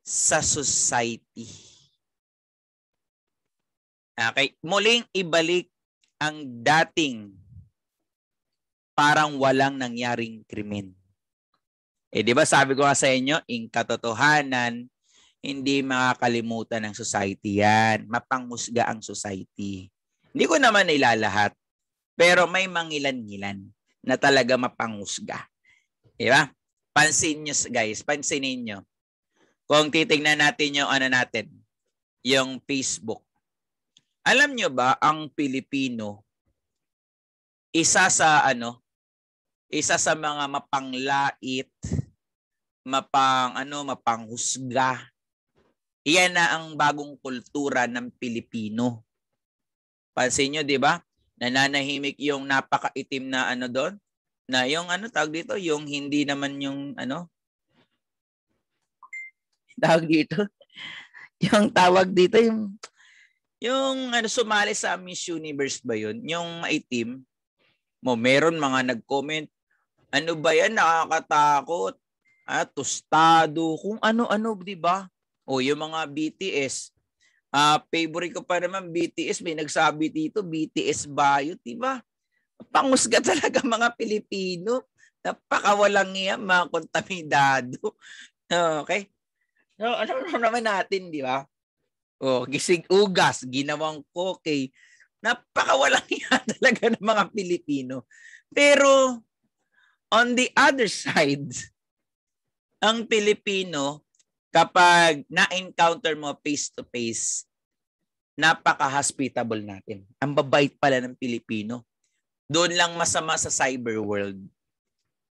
sa society. Okay, muling ibalik ang dating parang walang nangyaring krimen. Eh di ba sabi ko nga sa inyo, in katotohanan, hindi makakalimutan ng society yan. Mapanghusga ang society. Hindi ko naman nilalahat. Pero may mangilan-ngilan na talaga mapanghusga. Di ba? Pansin nyo guys, pansinin nyo. Kung titingnan natin yung ano natin, yung Facebook. Alam nyo ba ang Pilipino isa sa ano isa sa mga mapanglait mapang ano mapanghusga iyan na ang bagong kultura ng Pilipino pansin niyo di ba nananahimik yung napakaitim na ano doon na yung ano tawag dito yung hindi naman yung ano tawag dito. Yung tawag dito, yung, yung ano, sumali sa Miss Universe ba yun? Yung maitim mo, meron mga nag-comment, ano ba yan, nakakatakot, ah, tostado, kung ano-ano, di ba? O yung mga BTS, ah, favorite ko pa naman BTS, may nagsabi dito, BTS bayot, di ba? Pangusga talaga mga Pilipino napakawalang niya, mga kontaminado. Okay? No, alam ano, ano naman natin, di ba? O, oh, gisig ugas, ginawang koke. Napakawalang yan talaga ng mga Pilipino. Pero, on the other side, ang Pilipino, kapag na-encounter mo face-to-face, napaka-hospitable natin. Ang babait pala ng Pilipino. Doon lang masama sa cyber world.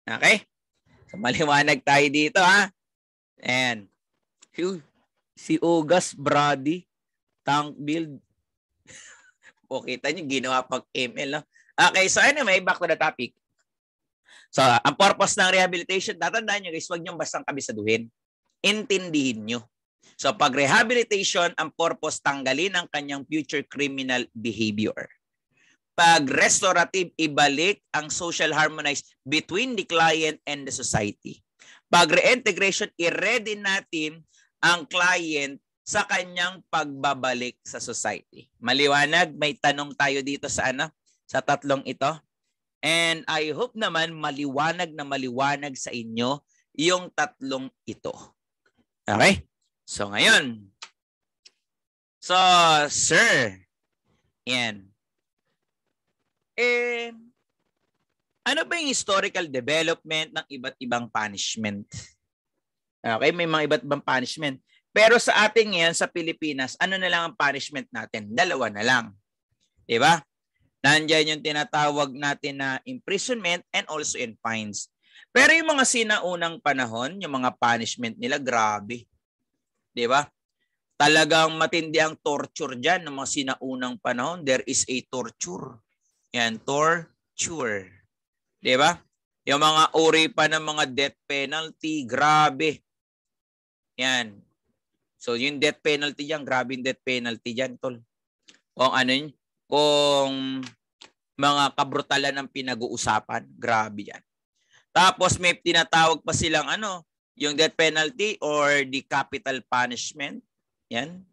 Okay? So, maliwanag tayo dito, ha? And, si Ugas Brady, tank build. o kita nyo, ginawa pag ML. No? Okay, so anyway, back to the topic. So, ang purpose ng rehabilitation, tatandaan nyo guys, huwag nyo bastang kabisaduhin. Intindihin nyo. So, pag rehabilitation, ang purpose tanggalin ang kanyang future criminal behavior. Pag restorative, ibalik ang social harmonize between the client and the society. Pag reintegration, i-ready natin ang client sa kanyang pagbabalik sa society. Maliwanag, may tanong tayo dito sa ano? Sa tatlong ito. And I hope naman maliwanag na maliwanag sa inyo yung tatlong ito. Okay? So ngayon. So, sir. Yan. Eh, ano ba yung historical development ng iba't ibang punishment? Okay, may mga iba't ibang punishment. Pero sa ating ngayon, sa Pilipinas, ano na lang ang punishment natin? Dalawa na lang. Di ba? Nandiyan yung tinatawag natin na imprisonment and also in fines. Pero yung mga sinaunang panahon, yung mga punishment nila, grabe. Di ba? Talagang matindi ang torture dyan ng mga sinaunang panahon. There is a torture. Yan, torture. Di ba? Yung mga uri pa ng mga death penalty, grabe. Yan. So yung death penalty diyan, grabe yung death penalty diyan, tol. Kung ano yun, kung mga kabrutalan ng pinag-uusapan, grabe yan. Tapos may tinatawag pa silang ano, yung death penalty or the capital punishment. Yan.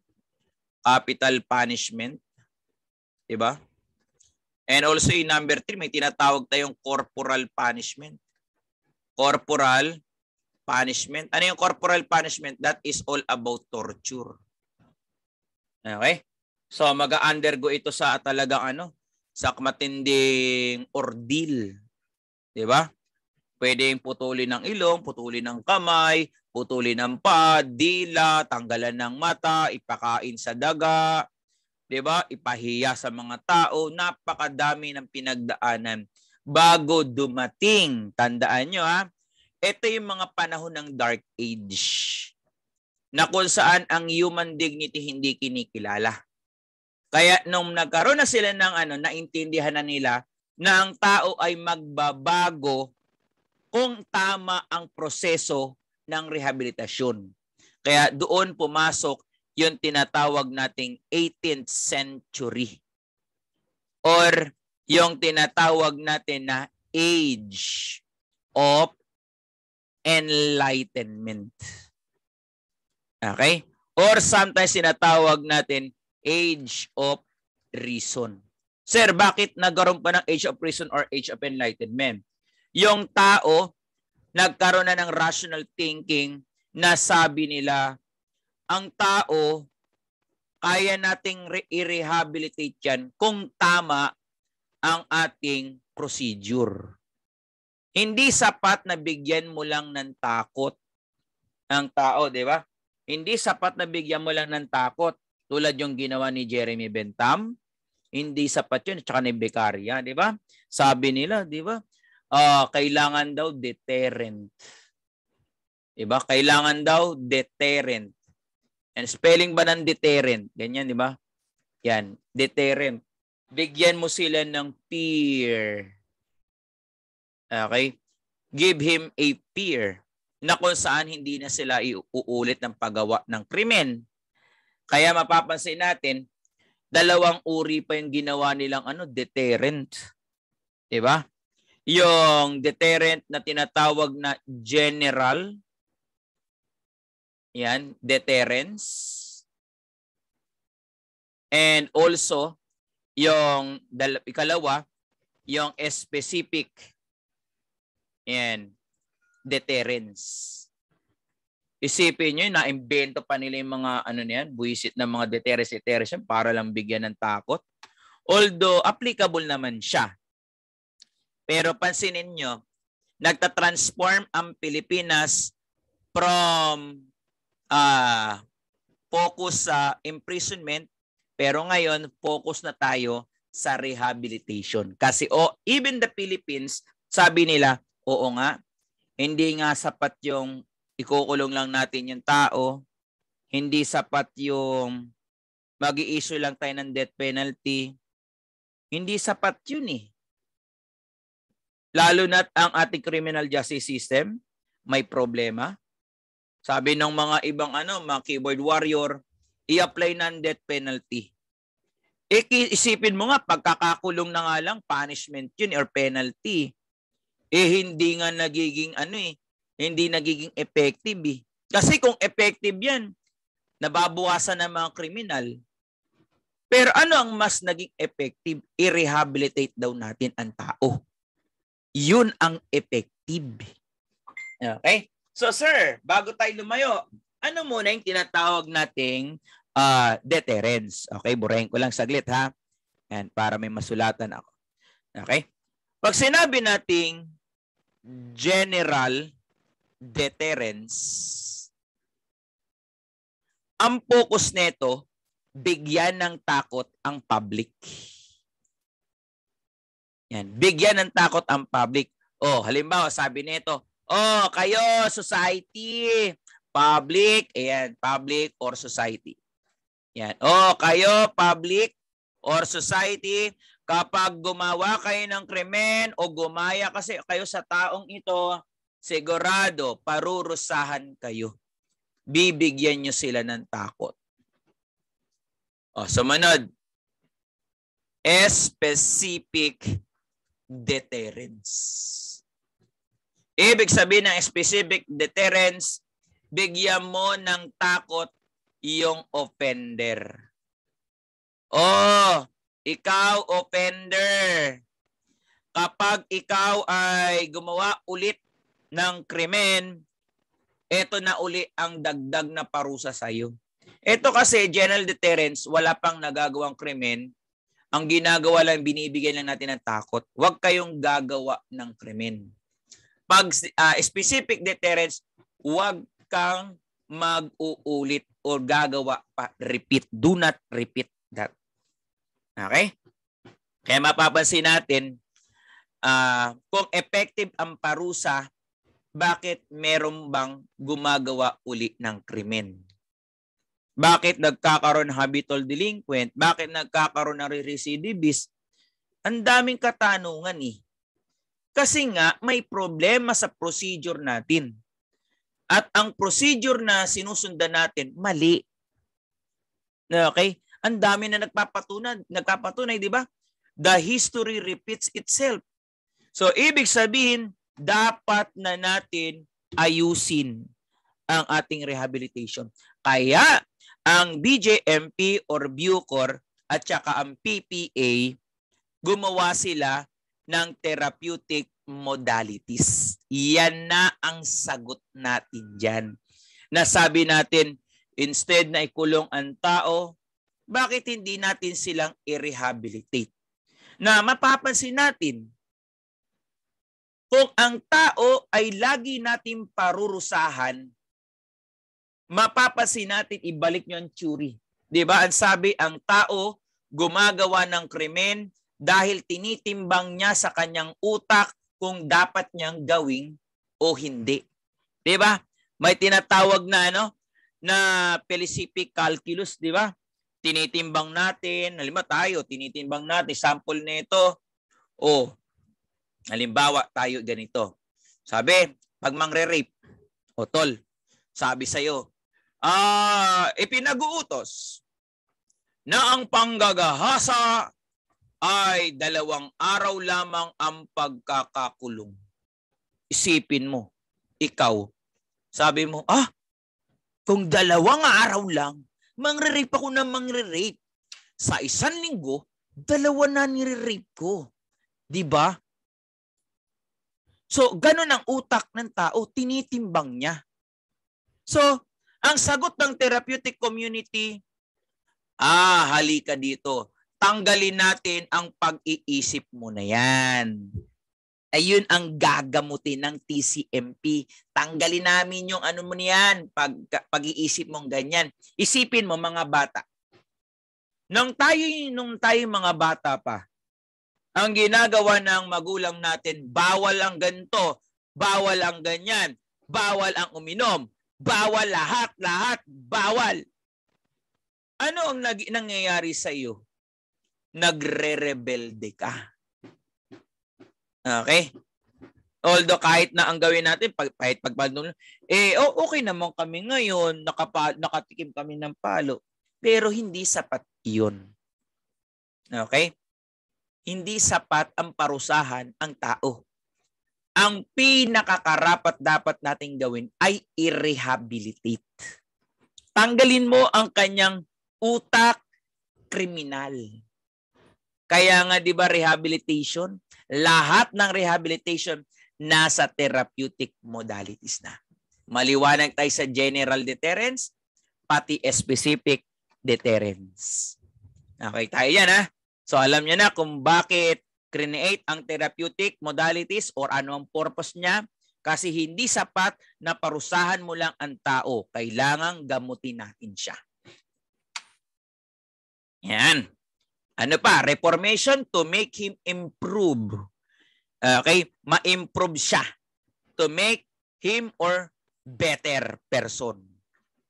Capital punishment. 'Di ba? And also in number 3, may tinatawag tayong corporal punishment. Corporal punishment. Ano yung corporal punishment? That is all about torture. Okay? So mag-undergo ito sa talaga ano, sa matinding ordeal. 'Di ba? Pwedeng putulin ng ilong, putulin ng kamay, putulin ng pad, dila, tanggalan ng mata, ipakain sa daga, 'di ba? Ipahiya sa mga tao, napakadami ng pinagdaanan bago dumating. Tandaan nyo ha, ito yung mga panahon ng Dark Age na kung saan ang human dignity hindi kinikilala. Kaya nung nagkaroon na sila ng ano, naintindihan na nila na ang tao ay magbabago kung tama ang proseso ng rehabilitasyon. Kaya doon pumasok yung tinatawag nating 18th century or yung tinatawag natin na age of enlightenment. Okay? Or sometimes sinatawag natin age of reason. Sir, bakit nagkaroon pa ng age of reason or age of enlightenment? Yung tao, nagkaroon na ng rational thinking na sabi nila, ang tao, kaya nating i-rehabilitate yan kung tama ang ating procedure. Hindi sapat na bigyan mo lang ng takot ang tao, di ba? Hindi sapat na bigyan mo lang ng takot tulad yung ginawa ni Jeremy Bentham. Hindi sapat yun, tsaka ni Beccaria, di ba? Sabi nila, di ba? Uh, kailangan daw deterrent. Di ba? Kailangan daw deterrent. And spelling ba ng deterrent? Ganyan, di ba? Yan, deterrent. Bigyan mo sila ng fear Okay? Give him a peer na kung saan hindi na sila iuulit ng paggawa ng krimen. Kaya mapapansin natin, dalawang uri pa yung ginawa nilang ano, deterrent. 'Di ba? Yung deterrent na tinatawag na general yan, deterrence. And also, yung ikalawa, yung specific yan. Deterrence. Isipin nyo, na-invento pa nila yung mga ano niyan, yan, buwisit ng mga deterrence, deterrence para lang bigyan ng takot. Although, applicable naman siya. Pero pansinin nyo, nagta-transform ang Pilipinas from uh, focus sa imprisonment pero ngayon focus na tayo sa rehabilitation kasi o oh, even the Philippines sabi nila oo nga, hindi nga sapat yung ikukulong lang natin yung tao, hindi sapat yung mag issue lang tayo ng death penalty. Hindi sapat yun eh. Lalo na't ang ating criminal justice system may problema. Sabi ng mga ibang ano, mga keyboard warrior, i-apply ng death penalty. E, isipin mo nga, pagkakakulong na nga lang, punishment yun or penalty eh hindi nga nagiging ano eh, hindi nagiging effective eh. Kasi kung effective yan, nababawasan ng mga kriminal. Pero ano ang mas naging effective? I-rehabilitate daw natin ang tao. Yun ang effective. Okay? So sir, bago tayo lumayo, ano muna yung tinatawag nating uh, deterrence? Okay, burahin ko lang saglit ha. And para may masulatan ako. Okay? Pag sinabi nating general deterrence. Ang focus nito, bigyan ng takot ang public. Yan, bigyan ng takot ang public. Oh, halimbawa sabi nito, oh, kayo society, public, ayan, public or society. Yan. Oh, kayo public or society, Kapag gumawa kayo ng krimen o gumaya kasi kayo sa taong ito, sigurado parurusahan kayo. Bibigyan nyo sila ng takot. O, sumunod. Specific deterrence. Ibig sabihin ng specific deterrence, bigyan mo ng takot yung offender. Oh, ikaw offender. Kapag ikaw ay gumawa ulit ng krimen, ito na uli ang dagdag na parusa sa iyo. Ito kasi general deterrence, wala pang nagagawang krimen. Ang ginagawa lang, binibigyan lang natin ng takot. Huwag kayong gagawa ng krimen. Pag uh, specific deterrence, huwag kang mag-uulit or gagawa pa. Repeat. Do not repeat that. Okay? Kaya mapapansin natin, uh, kung effective ang parusa, bakit meron bang gumagawa uli ng krimen? Bakit nagkakaroon ng habitual delinquent? Bakit nagkakaroon ng recidivist? Ang daming katanungan eh. Kasi nga may problema sa procedure natin. At ang procedure na sinusundan natin, mali. Okay? Ang dami na nagpapatunay, nagpapatunay, di ba? The history repeats itself. So ibig sabihin, dapat na natin ayusin ang ating rehabilitation. Kaya ang BJMP or Bucor at saka ang PPA gumawa sila ng therapeutic modalities. Yan na ang sagot natin dyan. Nasabi natin, instead na ikulong ang tao, bakit hindi natin silang i-rehabilitate? Na mapapansin natin, kung ang tao ay lagi natin parurusahan, mapapansin natin ibalik nyo ang tsuri. Di ba? Ang sabi, ang tao gumagawa ng krimen dahil tinitimbang niya sa kanyang utak kung dapat niyang gawing o hindi. Di ba? May tinatawag na ano na Pellicific calculus, di ba? tinitimbang natin, halimbawa tayo, tinitimbang natin, sample nito, o oh, halimbawa tayo ganito. Sabi, pag mangre-rape, o oh, tol, sabi sa'yo, ah, ipinag-uutos na ang panggagahasa ay dalawang araw lamang ang pagkakakulong. Isipin mo, ikaw, sabi mo, ah, kung dalawang araw lang, mangre-rape ako na mangre-rape. Sa isang linggo, dalawa na nire-rape ko. Di ba? So, ganun ang utak ng tao, tinitimbang niya. So, ang sagot ng therapeutic community, ah, halika dito. Tanggalin natin ang pag-iisip mo na yan. Ayun ang gagamutin ng TCMP. Tanggalin namin yung ano mo niyan pag, pag-iisip mong ganyan. Isipin mo mga bata. Nung tayo, nung tayo mga bata pa, ang ginagawa ng magulang natin, bawal ang ganto, bawal ang ganyan, bawal ang uminom, bawal lahat, lahat, bawal. Ano ang nangyayari sa iyo? Nagre-rebelde ka Okay? Although kahit na ang gawin natin, pag, kahit pagpalo, eh oh, okay naman kami ngayon, nakapa, nakatikim kami ng palo. Pero hindi sapat iyon. Okay? Hindi sapat ang parusahan ang tao. Ang pinakakarapat dapat nating gawin ay i-rehabilitate. Tanggalin mo ang kanyang utak kriminal kaya nga 'di ba rehabilitation, lahat ng rehabilitation nasa therapeutic modalities na. Maliwanag tayo sa general deterrence pati specific deterrence. Okay tayo yan ha. So alam niya na kung bakit create ang therapeutic modalities or ano ang purpose niya kasi hindi sapat na parusahan mo lang ang tao. Kailangang gamutin natin siya. Yan. Ano pa? Reformation to make him improve. Ah, okay? Ma-improve siya. To make him or better person.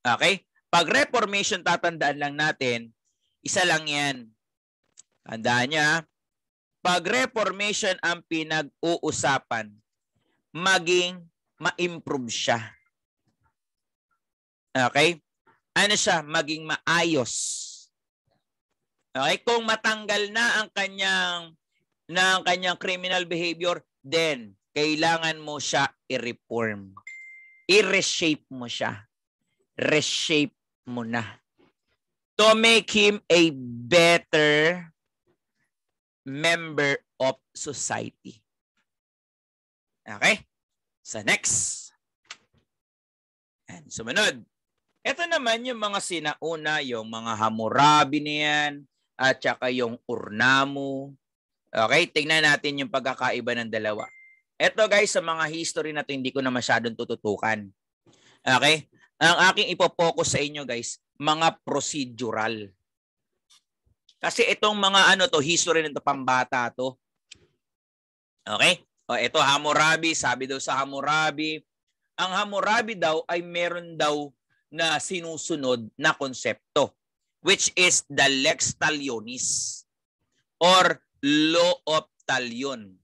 Okay? Pag reformation, tatandaan lang natin, isa lang yan. Tandaan niya, pag reformation ang pinag-uusapan, maging ma-improve siya. Okay? Ano siya? Maging maayos. Okay? Kung matanggal na ang kanyang na ang kanyang criminal behavior, then kailangan mo siya i-reform. I-reshape mo siya. Reshape mo na. To make him a better member of society. Okay? Sa so next. And sumunod. Ito naman yung mga sinauna, yung mga Hammurabi na yan, at saka yung urnamo. Okay, tingnan natin yung pagkakaiba ng dalawa. Ito guys, sa mga history na to, hindi ko na masyadong tututukan. Okay? Ang aking ipopokus sa inyo guys, mga procedural. Kasi itong mga ano to, history nito pambata to. Okay? O, ito Hammurabi, sabi daw sa Hammurabi. Ang Hammurabi daw ay meron daw na sinusunod na konsepto which is the lex talionis or law of talion.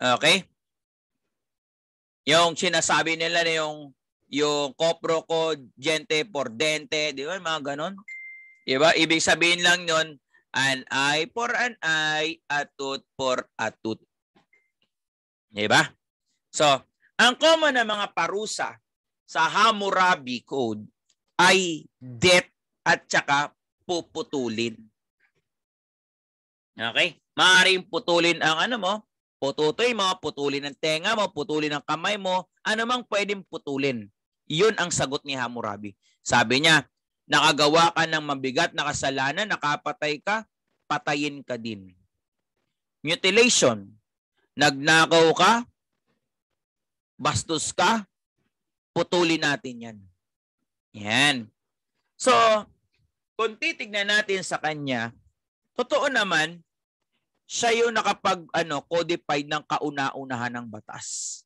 Okay? Yung sinasabi nila na yung yung copro ko, gente por dente, di ba? Mga ganon. Di ba? Ibig sabihin lang nun, an eye for an eye, a tooth for a tooth. Di ba? So, ang common na mga parusa sa Hammurabi Code ay death at saka puputulin. Okay? Maaaring putulin ang ano mo, pututoy mo, putulin ang tenga mo, putulin ang kamay mo, anumang pwedeng putulin. Iyon ang sagot ni Hammurabi. Sabi niya, nakagawa ka ng mabigat na kasalanan, nakapatay ka, patayin ka din. Mutilation, nagnakaw ka, bastos ka, putulin natin yan. Yan. So, kung titignan natin sa kanya, totoo naman, siya yung nakapag ano, codified ng kauna-unahan ng batas.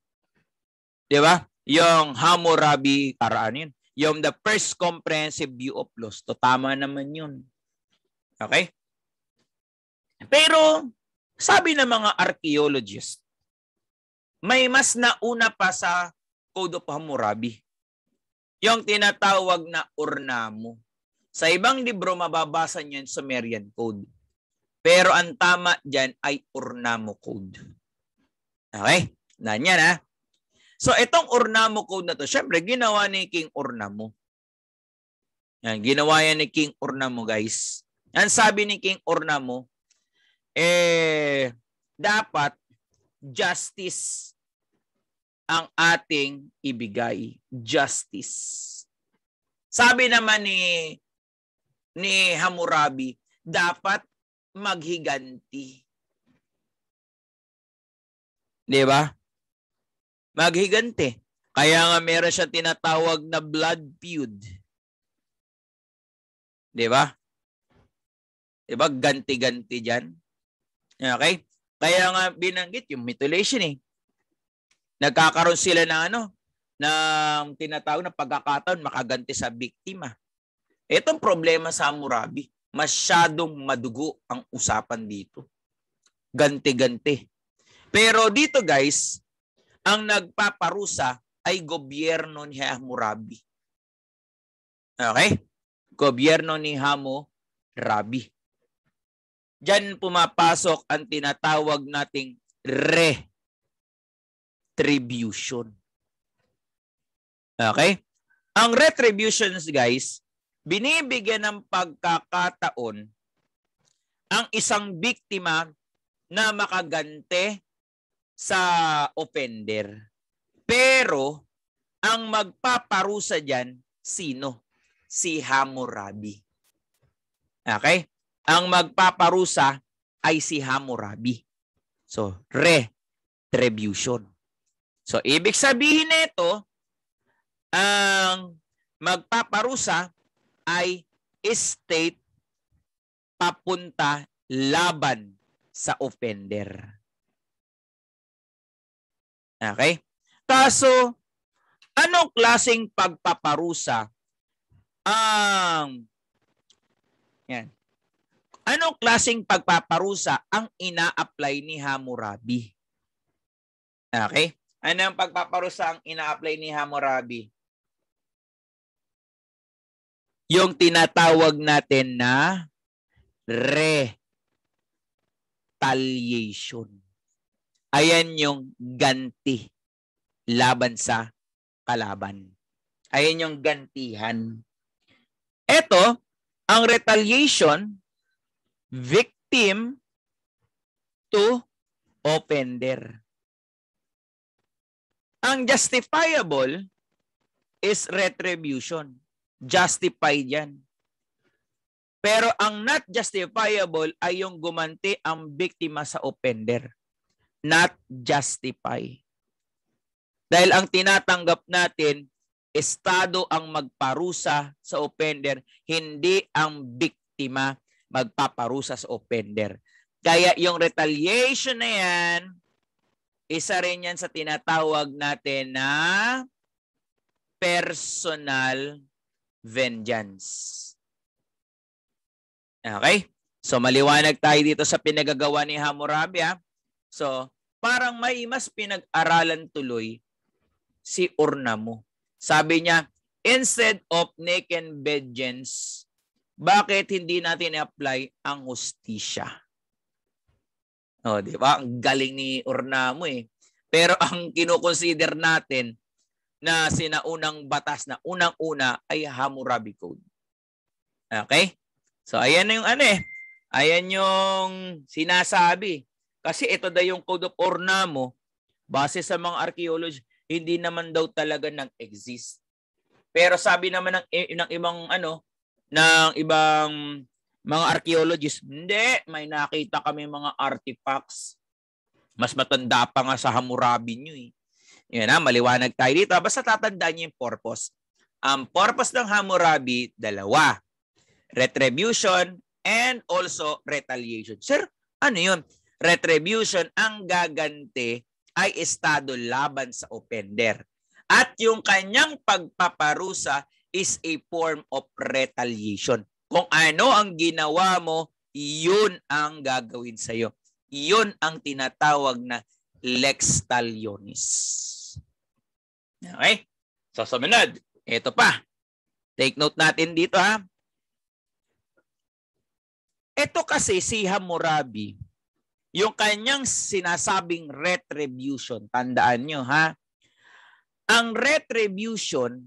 'Di ba? Yung Hammurabi, paraan yun. Yung the first comprehensive view of laws. To tama naman yun. Okay? Pero, sabi ng mga archaeologists, may mas nauna pa sa Code of Hammurabi. Yung tinatawag na ornamo. Sa ibang libro, mababasa niyo yung Sumerian Code. Pero ang tama dyan ay Ornamo Code. Okay? Nan yan ha. So itong Ornamo Code na to, syempre ginawa ni King Ornamo. Yan, ginawa yan ni King Ornamo guys. Yan sabi ni King Ornamo, eh, dapat justice ang ating ibigay. Justice. Sabi naman ni ni Hammurabi, dapat maghiganti. Di ba? Maghiganti. Kaya nga meron siya tinatawag na blood feud. Di ba? Di ba? Ganti-ganti diyan? Okay? Kaya nga binanggit yung mutilation eh. Nagkakaroon sila ng ano, ng tinatawag na pagkakataon makaganti sa biktima. Itong problema sa Hammurabi, masyadong madugo ang usapan dito. Ganti-ganti. Pero dito guys, ang nagpaparusa ay gobyerno ni Hammurabi. Okay? Gobyerno ni Hammurabi. Diyan pumapasok ang tinatawag nating retribution. Okay? Ang retributions guys, binibigyan ng pagkakataon ang isang biktima na makagante sa offender. Pero ang magpaparusa diyan sino? Si Hammurabi. Okay? Ang magpaparusa ay si Hammurabi. So, retribution. So, ibig sabihin nito, ang magpaparusa ay state papunta laban sa offender. Okay? Kaso, anong klaseng pagpaparusa ang yan. Anong klaseng pagpaparusa ang ina-apply ni Hammurabi? Okay? Anong pagpaparusa ang ina-apply ni Hammurabi? yung tinatawag natin na retaliation. Ayan yung ganti laban sa kalaban. Ayan yung gantihan. Ito, ang retaliation, victim to offender. Ang justifiable is retribution justified yan. Pero ang not justifiable ay yung gumanti ang biktima sa offender. Not justify. Dahil ang tinatanggap natin, estado ang magparusa sa offender, hindi ang biktima magpaparusa sa offender. Kaya yung retaliation na yan, isa rin yan sa tinatawag natin na personal vengeance. Okay? So maliwanag tayo dito sa pinagagawa ni Hammurabi. Ha? Ah. So parang may mas pinag-aralan tuloy si Ornamo. Sabi niya, instead of naked vengeance, bakit hindi natin i-apply ang hustisya? O, oh, di ba? Ang galing ni Ornamo eh. Pero ang kinoconsider natin, na sinaunang batas na unang-una ay Hammurabi Code. Okay? So ayan na yung ano eh. Ayan yung sinasabi. Kasi ito daw yung Code of Ornamo base sa mga archaeology hindi naman daw talaga nag-exist. Pero sabi naman ng, ng ibang ano ng ibang mga archaeologists, hindi, may nakita kami mga artifacts. Mas matanda pa nga sa Hammurabi nyo eh. Yan na, maliwanag tayo dito. Basta tatandaan niyo yung purpose. Ang purpose ng Hammurabi, dalawa. Retribution and also retaliation. Sir, ano yun? Retribution, ang gagante ay estado laban sa offender. At yung kanyang pagpaparusa is a form of retaliation. Kung ano ang ginawa mo, iyon ang gagawin sa'yo. Iyon ang tinatawag na lex talionis. Okay? So, sumunod. Ito pa. Take note natin dito ha. Ito kasi si Hammurabi, yung kanyang sinasabing retribution. Tandaan nyo ha. Ang retribution,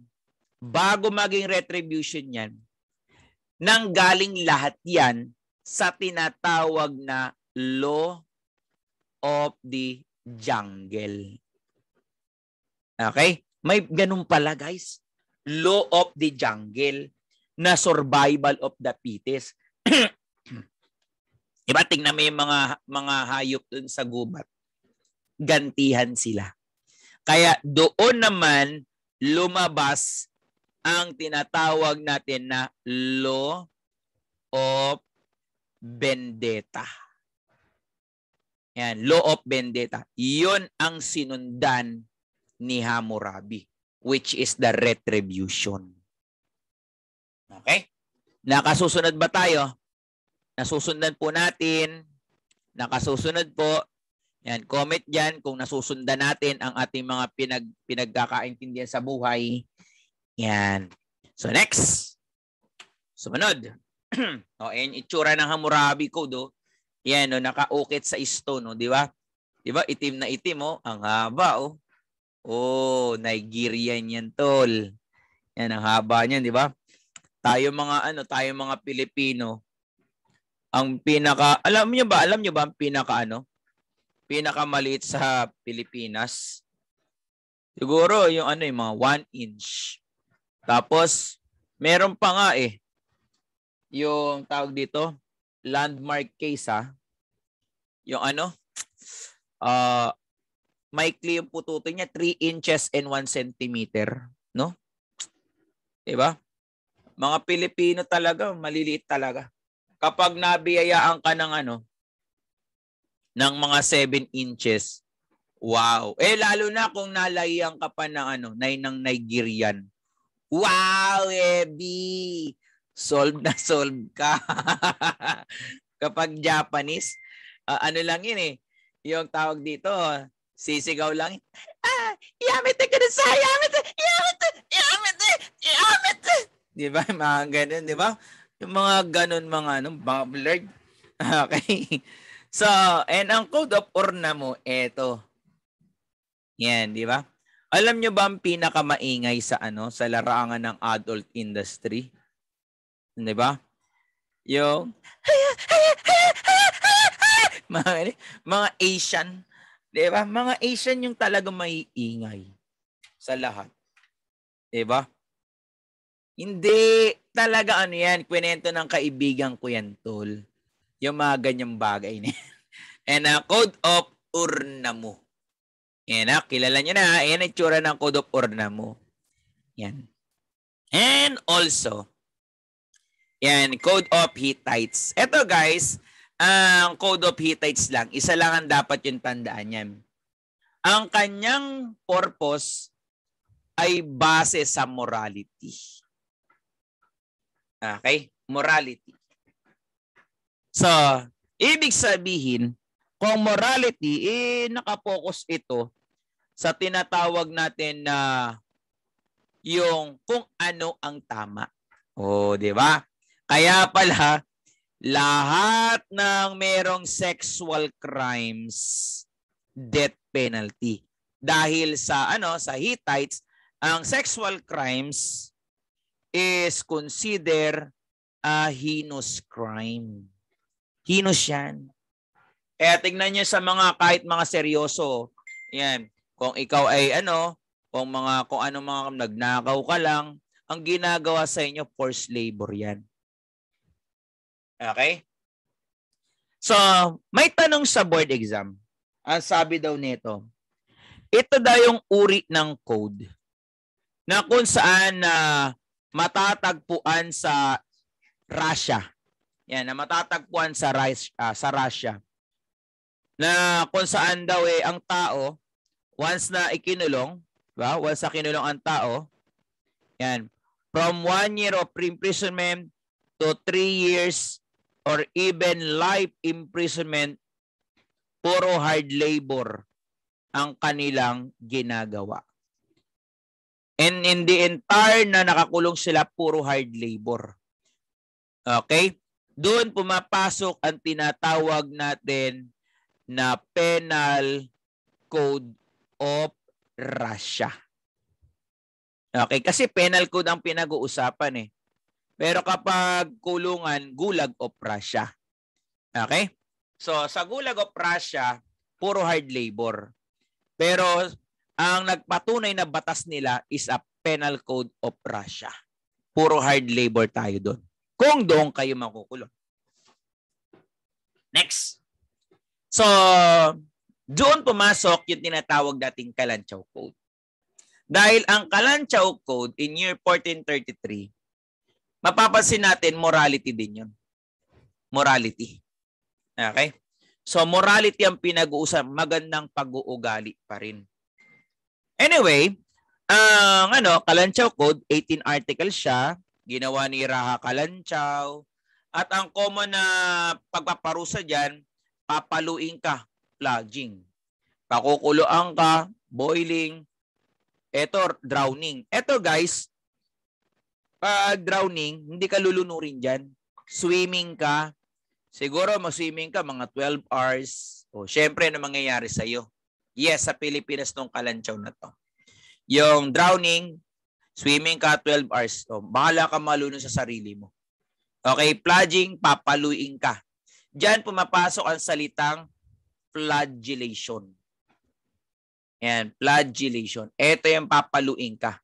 bago maging retribution yan, nang galing lahat yan sa tinatawag na law of the jungle. Okay? May ganun pala guys. Law of the jungle na survival of the fittest. diba tingnan mo yung mga, mga hayop dun sa gubat. Gantihan sila. Kaya doon naman lumabas ang tinatawag natin na law of vendetta. Yan, law of vendetta. Iyon ang sinundan ni Hammurabi, which is the retribution. Okay? Nakasusunod ba tayo? Nasusundan po natin. Nakasusunod po. Yan, comment dyan kung nasusundan natin ang ating mga pinag, pinagkakaintindihan sa buhay. Yan. So next. Sumunod. o, yan itsura ng Hammurabi Code. Oh. Yan, no, nakaukit sa stone. No, di ba? Di ba? Itim na itim. Oh. Ang haba. Oh. Oh, Nigerian yan, tol. Yan, ang haba niyan, di ba? Tayo mga, ano, tayo mga Pilipino, ang pinaka, alam niyo ba, alam niyo ba ang pinaka, ano, pinakamaliit sa Pilipinas? Siguro, yung ano, yung mga 1 inch. Tapos, meron pa nga eh, yung tawag dito, landmark case ha. Ah. Yung ano, uh, maikli yung pututo niya, 3 inches and 1 centimeter. No? Diba? Mga Pilipino talaga, maliliit talaga. Kapag nabiyayaan ka ng ano, ng mga 7 inches, wow. Eh lalo na kung nalayang ka pa ng ano, nay ng Nigerian. Wow, Ebi! Solve na solve ka. Kapag Japanese, uh, ano lang yun eh, yung tawag dito, Sisigaw lang. Ah, yamete ka na sa, yamete, yamete, yamete, yamete. Di ba? Mga ganun, di ba? Yung mga ganun mga ano, bubbler. Okay. So, and ang code of orna mo, eto. Yan, di ba? Alam nyo ba ang pinakamaingay sa ano, sa larangan ng adult industry? Di ba? Yung mga, ano, mga Asian 'Di ba? Mga Asian yung talaga may ingay sa lahat. 'Di ba? Hindi talaga ano 'yan, kwento ng kaibigan ko 'yan, tol. Yung mga ganyang bagay ni. And a code of Ornamo. Yan na, kilala niyo na. Yan ang tsura ng Code of Ornamo. Yan. And also, yan, Code of Hittites. Ito guys, ang Code of Hittites lang, isa lang ang dapat yung tandaan niyan. Ang kanyang purpose ay base sa morality. Okay? Morality. So, ibig sabihin, kung morality, eh, nakapokus ito sa tinatawag natin na yung kung ano ang tama. Oh, di ba? Kaya pala, lahat ng merong sexual crimes, death penalty. Dahil sa ano sa Hittites, ang sexual crimes is consider a heinous crime. Heinous yan. Eh tingnan niyo sa mga kahit mga seryoso. Yan, kung ikaw ay ano, kung mga kung ano mga nagnakaw ka lang, ang ginagawa sa inyo forced labor yan. Okay? So, may tanong sa board exam. Ang sabi daw nito, ito daw yung uri ng code na kung saan na uh, matatagpuan sa Russia. Yan, na matatagpuan sa, uh, sa Russia. Na kung saan daw eh, ang tao, once na ikinulong, ba? once na kinulong ang tao, yan, from one year of imprisonment to three years or even life imprisonment, puro hard labor ang kanilang ginagawa. And in the entire na nakakulong sila, puro hard labor. Okay? Doon pumapasok ang tinatawag natin na Penal Code of Russia. Okay, kasi penal code ang pinag-uusapan eh. Pero kapag kulungan, gulag o prasya. Okay? So sa gulag o prasya, puro hard labor. Pero ang nagpatunay na batas nila is a penal code of Russia. Puro hard labor tayo doon. Kung doon kayo makukulong. Next. So, doon pumasok yung tinatawag dating Kalanchaw Code. Dahil ang Kalanchaw Code in year 1433 mapapansin natin morality din yun. Morality. Okay? So morality ang pinag-uusap, magandang pag-uugali pa rin. Anyway, ang uh, ano, Kalanchaw Code, 18 article siya, ginawa ni Raha Kalanchaw, at ang common na pagpaparusa diyan, papaluin ka, flogging. Pakukuloan ka, boiling, eto drowning. Eto guys, uh, drowning, hindi ka lulunurin dyan. Swimming ka, siguro mag-swimming ka mga 12 hours. O, syempre, ano mangyayari sa'yo? Yes, sa Pilipinas nung kalantsaw na to. Yung drowning, swimming ka 12 hours. O, bahala ka malunod sa sarili mo. Okay, plunging, papaluin ka. Diyan pumapasok ang salitang flagellation. Ayan, flagellation. Ito yung papaluin ka.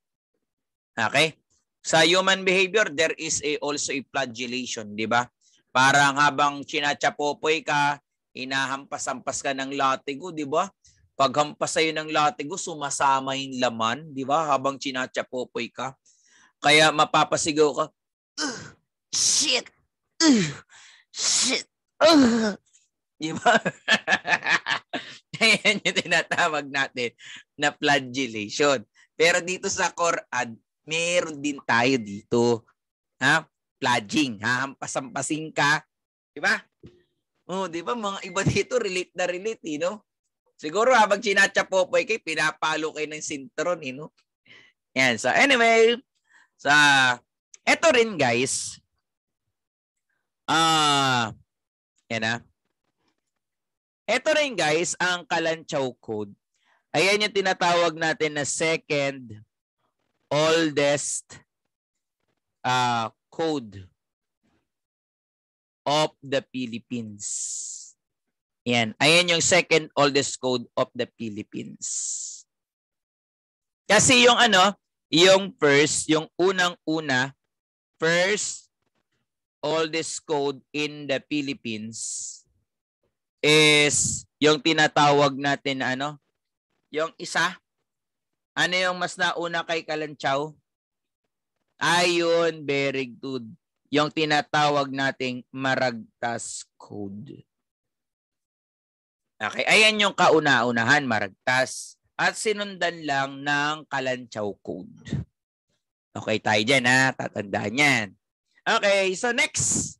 Okay? Sa human behavior, there is a, also a flagellation, di ba? Parang habang chinachapopoy ka, inahampas-hampas ka ng latigo, di ba? Paghampas sa'yo ng latigo, sumasama yung laman, di ba? Habang chinachapopoy ka. Kaya mapapasigaw ka, shit, uh, shit, uh, Di ba? Ayan yung tinatawag natin na flagellation. Pero dito sa Quran, meron din tayo dito. Ha? Plaging. Hahampas-hampasin ka. Di ba? Oh, di ba mga iba dito relate na relate, eh, no? Siguro habang chinachapopoy kay pinapalo kayo ng sinteron, eh, no? Yan. So anyway, sa so, eto rin guys. Ah, uh, yan ah. Ito rin guys, ang Kalantsaw Code. Ayan yung tinatawag natin na second oldest uh, code of the Philippines. Yan. Ayan yung second oldest code of the Philippines. Kasi yung ano, yung first, yung unang-una, first oldest code in the Philippines is yung tinatawag natin na ano, yung isa, ano yung mas nauna kay Kalanchaw? Ayun, very good. Yung tinatawag nating Maragtas Code. Okay, ayan yung kauna-unahan, Maragtas. At sinundan lang ng Kalanchaw Code. Okay tayo dyan ha, tatandaan yan. Okay, so next.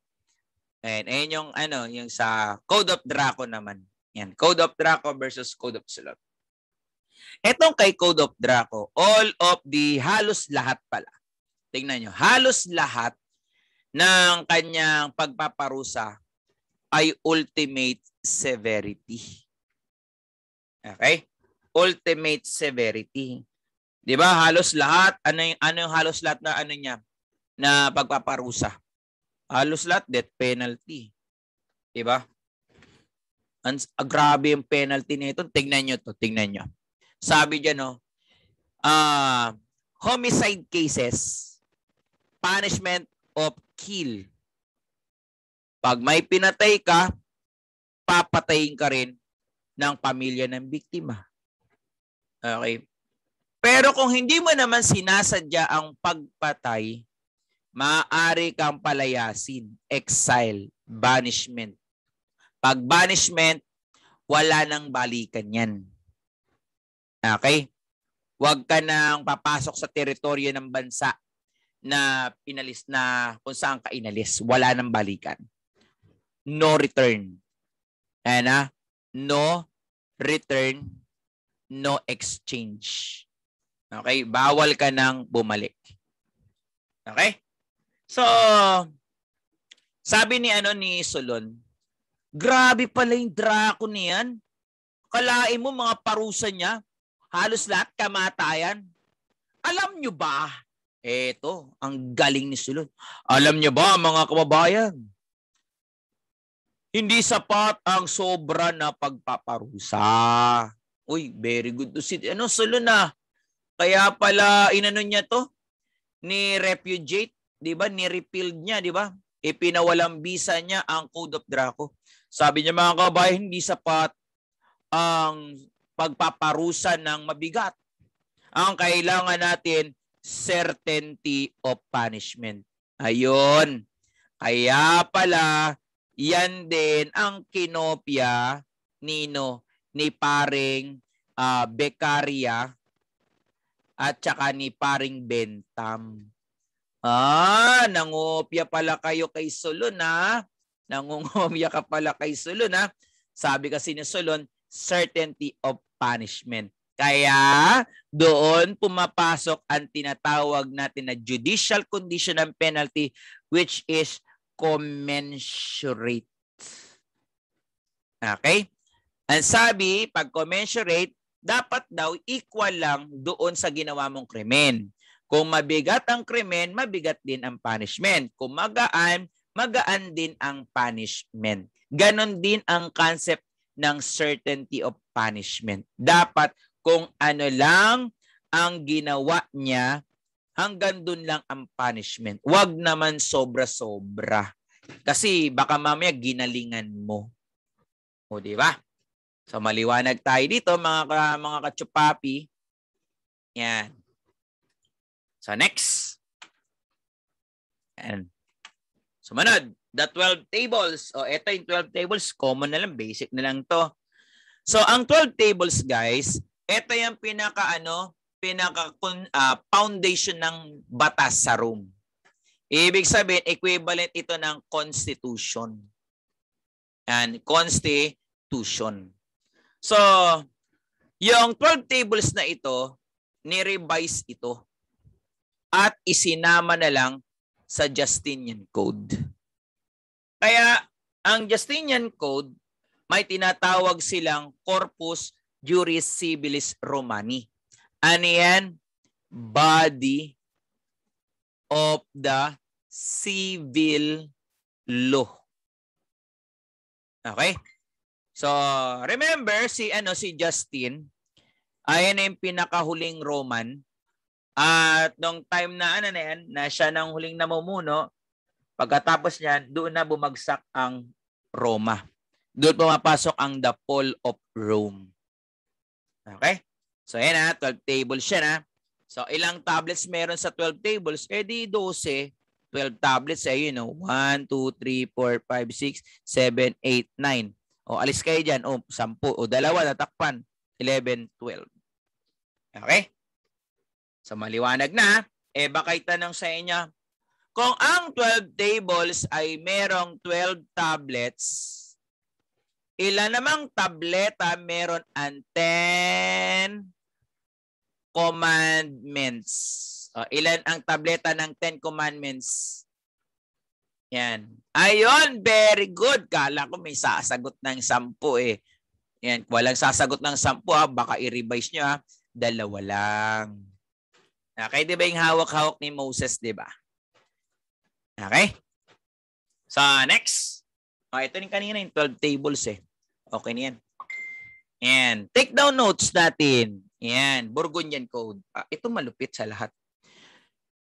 And ayan yung ano, yung sa Code of Draco naman. Yan, Code of Draco versus Code of Sulot. Etong kay Code of Draco, all of the halos lahat pala. Tingnan nyo, halos lahat ng kanyang pagpaparusa ay ultimate severity. Okay? Ultimate severity. 'Di ba? Halos lahat ano yung, ano yung halos lahat na ano niya na pagpaparusa. Halos lahat death penalty. 'Di ba? Ang ah, grabe yung penalty nito. Tingnan niyo 'to, tingnan niyo. Sabi diyan no, uh, homicide cases, punishment of kill. Pag may pinatay ka, papatayin ka rin ng pamilya ng biktima. Okay? Pero kung hindi mo naman sinasadya ang pagpatay, maaari kang palayasin, exile, banishment. Pag banishment, wala nang balikan yan. Okay? Huwag ka nang papasok sa teritoryo ng bansa na pinalis na kung saan ka inalis. Wala nang balikan. No return. Ayan ha? No return, no exchange. Okay? Bawal ka nang bumalik. Okay? So, sabi ni ano ni Solon, grabe pala yung drako niyan. Kalain mo mga parusa niya, halos lahat kamatayan. Alam nyo ba? Eto, ang galing ni Sulod. Alam nyo ba mga kababayan? Hindi sapat ang sobra na pagpaparusa. Uy, very good to see. Ano, Sulod na? Ah? Kaya pala inano niya to? Ni Refugee, 'di ba? Ni repealed niya, 'di ba? Ipinawalang bisa niya ang Code of Draco. Sabi niya mga kababayan, hindi sapat ang pagpaparusa ng mabigat. Ang kailangan natin, certainty of punishment. Ayun. Kaya pala, yan din ang kinopya nino ni paring uh, ah, Bekaria at saka ni paring Bentham. Ah, nangopya pala kayo kay Solon ha. Ah. Nangungopya ka pala kay Solon ha. Ah. Sabi kasi ni Solon, certainty of punishment. Kaya doon pumapasok ang tinatawag natin na judicial condition ng penalty which is commensurate. Okay? Ang sabi, pag commensurate, dapat daw equal lang doon sa ginawa mong krimen. Kung mabigat ang krimen, mabigat din ang punishment. Kung magaan, magaan din ang punishment. Ganon din ang concept ng certainty of punishment. Dapat kung ano lang ang ginawa niya, hanggang doon lang ang punishment. Huwag naman sobra-sobra. Kasi baka mamaya ginalingan mo. O di ba? So maliwanag tayo dito mga ka, mga kachupapi. Yan. So next. And Sumunod. The 12 tables. O, oh, ito yung 12 tables. Common na lang. Basic na lang to. So, ang 12 tables, guys, ito yung pinaka, ano, pinaka uh, foundation ng batas sa Rome. Ibig sabihin, equivalent ito ng constitution. And constitution. So, yung 12 tables na ito, ni-revise ito at isinama na lang sa Justinian Code. Kaya ang Justinian Code may tinatawag silang corpus juris civilis Romani. Ano yan? Body of the civil law. Okay? So, remember si ano si Justin, ay na yung pinakahuling Roman at nung time na ano na yan, na siya nang huling namumuno, Pagkatapos niyan, doon na bumagsak ang Roma. Doon pumapasok ang the fall of Rome. Okay? So ayan na, 12 tables siya na. So ilang tablets meron sa 12 tables? Eh di 12. 12 tablets eh, you know, 1, 2, 3, 4, 5, 6, 7, 8, 9. O alis kayo dyan, o 10, o dalawa natakpan, 11, 12. Okay? So maliwanag na, eh baka itanong sa inyo, kung ang 12 tables ay merong 12 tablets, ilan namang tableta meron ang 10 commandments? O, ilan ang tableta ng 10 commandments? Yan. Ayon, very good. Kala ko may sasagot ng sampu eh. Yan, walang sasagot ng sampu ha. Baka i-revise nyo ha. Dalawa lang. Okay, di ba yung hawak-hawak ni Moses, di ba? Okay? Sa so, next. Oh, ito yung kanina yung 12 tables eh. Okay niyan. yan. Take down notes natin. Ayan. Burgundian Code. Ah, ito malupit sa lahat.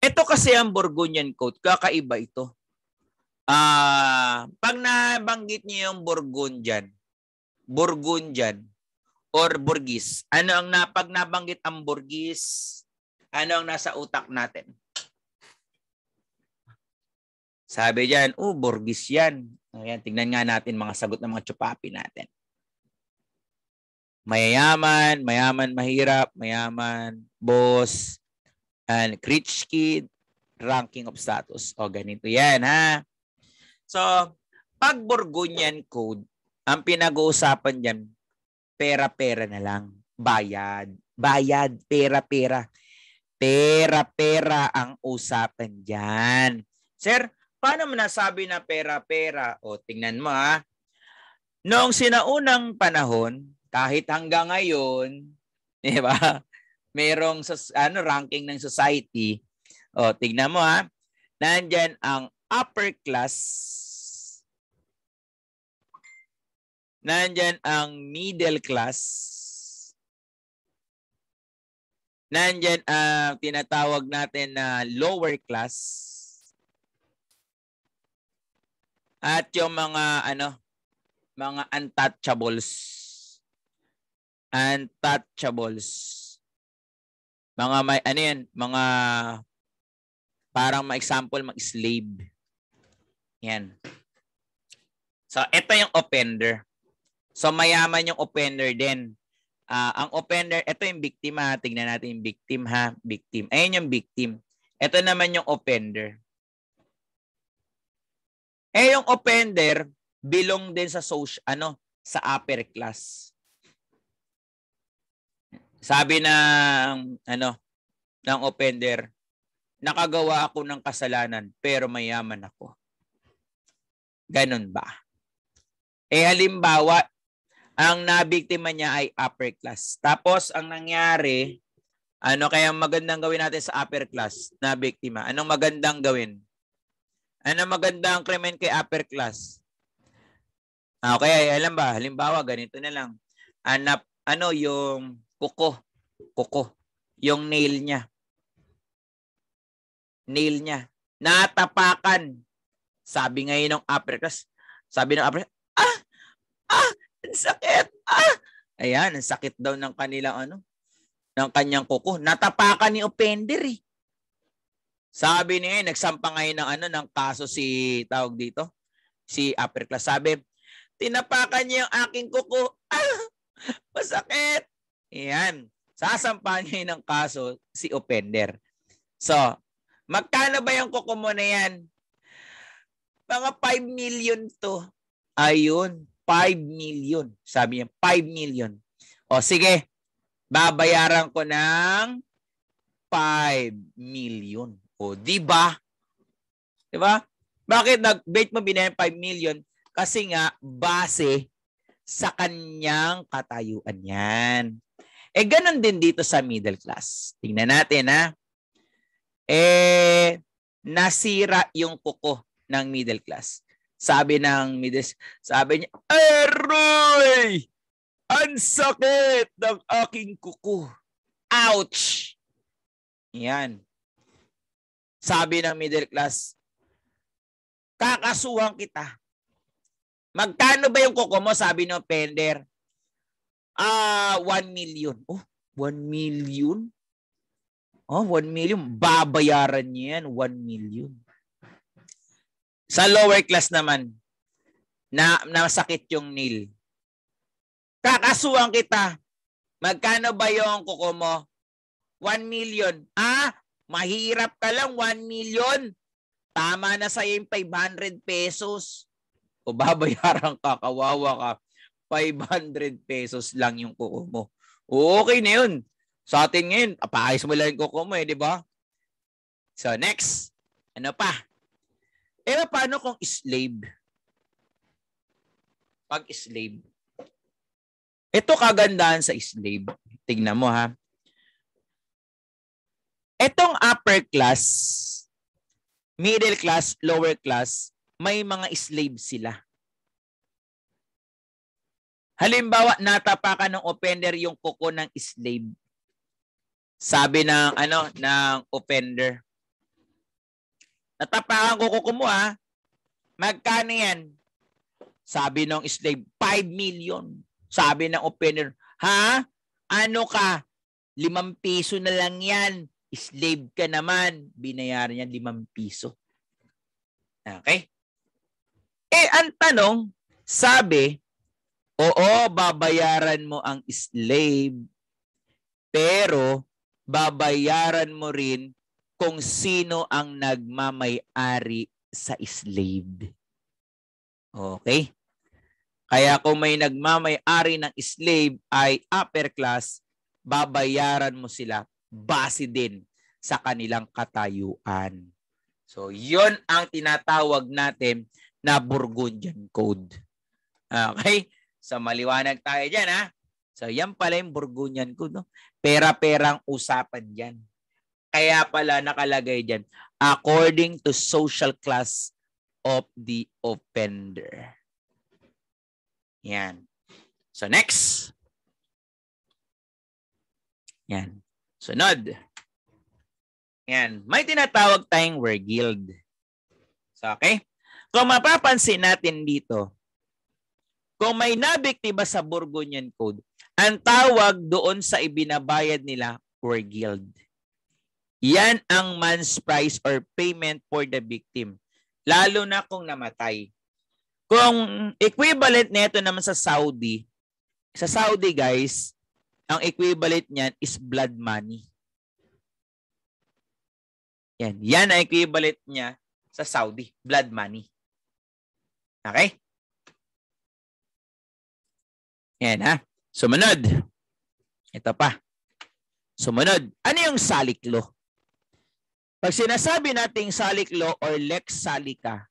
Ito kasi ang Burgundian Code. Kakaiba ito. Ah, pag nabanggit niyo yung Burgundian, Burgundian or Burgis, ano ang napag nabanggit ang Burgis? Ano ang nasa utak natin? Sabi diyan, oh, Borgis yan. Ayan, tingnan nga natin mga sagot ng mga chupapi natin. Mayayaman, mayaman mahirap, mayaman boss, and rich kid, ranking of status. O ganito yan ha. So, pag Burgundian code, ang pinag-uusapan diyan pera-pera na lang. Bayad, bayad, pera-pera. Pera-pera ang usapan diyan. Sir, Paano mo nasabi na pera-pera? O tingnan mo ha. Noong sinaunang panahon, kahit hanggang ngayon, di ba? Merong ano ranking ng society. O tingnan mo ha. Nandiyan ang upper class. Nandiyan ang middle class. Nandiyan ang tinatawag natin na lower class. At yung mga ano, mga untouchables. Untouchables. Mga may ano yan, mga parang ma-example mag-slave. Yan. So ito yung offender. So mayaman yung offender din. Uh, ang offender, ito yung victim ha. Tingnan natin yung victim ha. Victim. Ayun yung victim. Ito naman yung offender. Eh yung offender belong din sa social ano, sa upper class. Sabi ng ano ng offender, nakagawa ako ng kasalanan pero mayaman ako. Ganun ba? Eh halimbawa, ang nabiktima niya ay upper class. Tapos ang nangyari, ano kaya magandang gawin natin sa upper class na biktima? Anong magandang gawin? Ano maganda ang krimen kay upper class? Ah, okay, eh, alam ba? Halimbawa, ganito na lang. Anap, ano yung kuko? Kuko. Yung nail niya. Nail niya. Natapakan. Sabi ngayon ng upper class. Sabi ng upper class, ah! Ah! Ang sakit! Ah! Ayan, ang sakit daw ng kanila ano, ng kanyang kuko. Natapakan ni offender eh. Sabi niya, nagsampa ngayon ng, ano, ng kaso si, tawag dito, si upper class. Sabi, tinapakan niya yung aking kuko. masakit. Yan. Sasampahan niya ng kaso si offender. So, magkano ba yung kuko mo na yan? Mga 5 million to. Ayun, 5 million. Sabi niya, 5 million. O sige, babayaran ko ng 5 million. O, di ba? Di ba? Bakit nag-bait mo binayang 5 million? Kasi nga, base sa kanyang katayuan yan. Eh, ganun din dito sa middle class. Tingnan natin, ha? Eh, nasira yung kuko ng middle class. Sabi ng middle, sabi niya, Eh, Ang sakit ng aking kuko. Ouch! Yan. Sabi ng middle class, kakasuhan kita. Magkano ba yung kuko mo? Sabi ng pender. Ah, uh, 1 million. Oh, 1 million? Oh, 1 million. Babayaran niya yan, 1 million. Sa lower class naman, na nasakit yung nil. Kakasuhan kita. Magkano ba yung kuko mo? 1 million. Ah, Mahirap ka lang, 1 million. Tama na sa yung 500 pesos. O babayaran ka, kawawa ka. 500 pesos lang yung kuko mo. Okay na yun. Sa atin ngayon, paayos mo lang yung kuko mo eh, di ba? So next, ano pa? Eh paano kung slave? Pag slave. Ito kagandahan sa slave. Tingnan mo ha. Etong upper class, middle class, lower class, may mga slave sila. Halimbawa, natapakan ng offender yung kuko ng slave. Sabi ng ano ng offender. Natapakan ko kuko mo ha. Ah. Magkano yan? Sabi ng slave, 5 million. Sabi ng offender, ha? Ano ka? Limang piso na lang yan. Slave ka naman, binayaran niya limang piso. Okay? Eh, ang tanong, sabi, oo, babayaran mo ang slave, pero babayaran mo rin kung sino ang nagmamay-ari sa slave. Okay? Kaya kung may nagmamay-ari ng slave ay upper class, babayaran mo sila base din sa kanilang katayuan. So, yon ang tinatawag natin na Burgundian Code. Okay? So, maliwanag tayo dyan, ha? So, yan pala yung Burgundian Code. No? Pera-perang usapan dyan. Kaya pala nakalagay dyan, according to social class of the offender. Yan. So, next. Yan. Sunod. Yan. May tinatawag tayong were guild. So, okay? Kung mapapansin natin dito, kung may nabiktima sa Burgundian Code, ang tawag doon sa ibinabayad nila were guild. Yan ang man's price or payment for the victim. Lalo na kung namatay. Kung equivalent nito naman sa Saudi, sa Saudi guys, ang equivalent niyan is blood money. Yan. Yan ang equivalent niya sa Saudi. Blood money. Okay? Yan ha. Sumunod. Ito pa. Sumunod. Ano yung saliklo? Pag sinasabi nating saliklo or lex salica,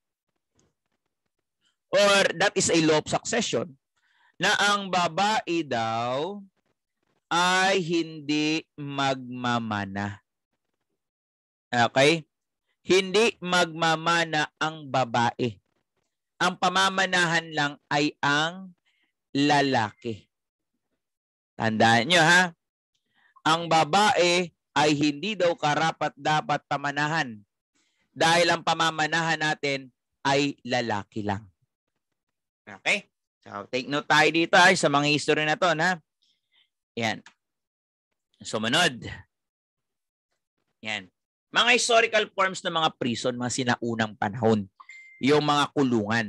or that is a law of succession, na ang babae daw ay hindi magmamana. Okay? Hindi magmamana ang babae. Ang pamamanahan lang ay ang lalaki. Tandaan nyo ha. Ang babae ay hindi daw karapat dapat pamanahan. Dahil ang pamamanahan natin ay lalaki lang. Okay? So, take note tayo dito ay sa mga history na to, na yan. Sumunod. Yan. Mga historical forms ng mga prison, mga sinaunang panahon. Yung mga kulungan.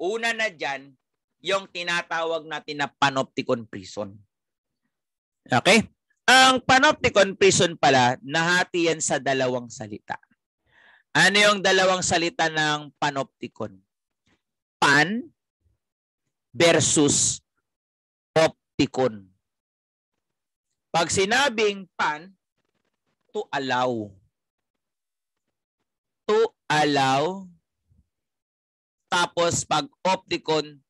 Una na dyan, yung tinatawag natin na panopticon prison. Okay? Ang panopticon prison pala, nahati yan sa dalawang salita. Ano yung dalawang salita ng panopticon? Pan versus opticon. Pag sinabing pan, to allow. To allow. Tapos pag opticon,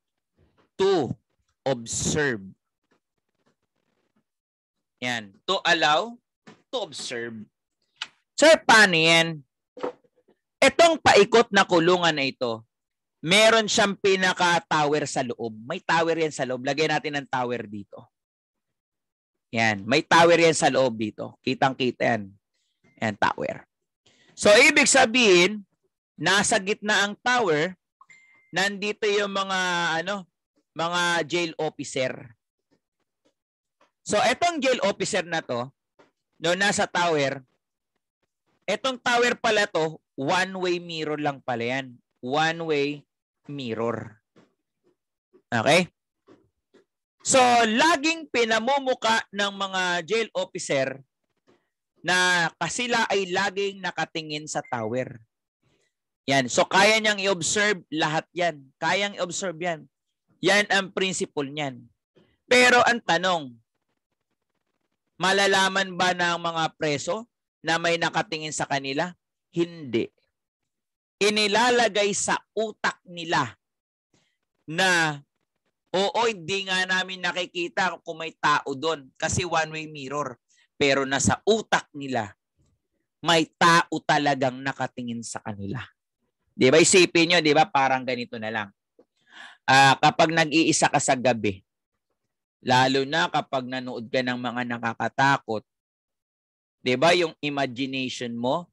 to observe. Yan. To allow, to observe. Sir, paano yan? Itong paikot na kulungan na ito, meron siyang pinaka-tower sa loob. May tower yan sa loob. Lagay natin ng tower dito. Yan. May tower yan sa loob dito. Kitang-kita yan. Yan, tower. So, ibig sabihin, nasa gitna ang tower, nandito yung mga, ano, mga jail officer. So, etong jail officer na to, no, nasa tower, etong tower pala to, one-way mirror lang pala yan. One-way mirror. Okay? So, laging pinamumuka ng mga jail officer na kasila ay laging nakatingin sa tower. Yan. So, kaya niyang i-observe lahat yan. Kayang i-observe yan. Yan ang principle niyan. Pero ang tanong, malalaman ba ng mga preso na may nakatingin sa kanila? Hindi. Inilalagay sa utak nila na Oo, hindi nga namin nakikita kung may tao doon kasi one-way mirror. Pero nasa utak nila, may tao talagang nakatingin sa kanila. Di ba? Isipin nyo, di ba? Parang ganito na lang. Uh, kapag nag-iisa ka sa gabi, lalo na kapag nanood ka ng mga nakakatakot, di ba yung imagination mo,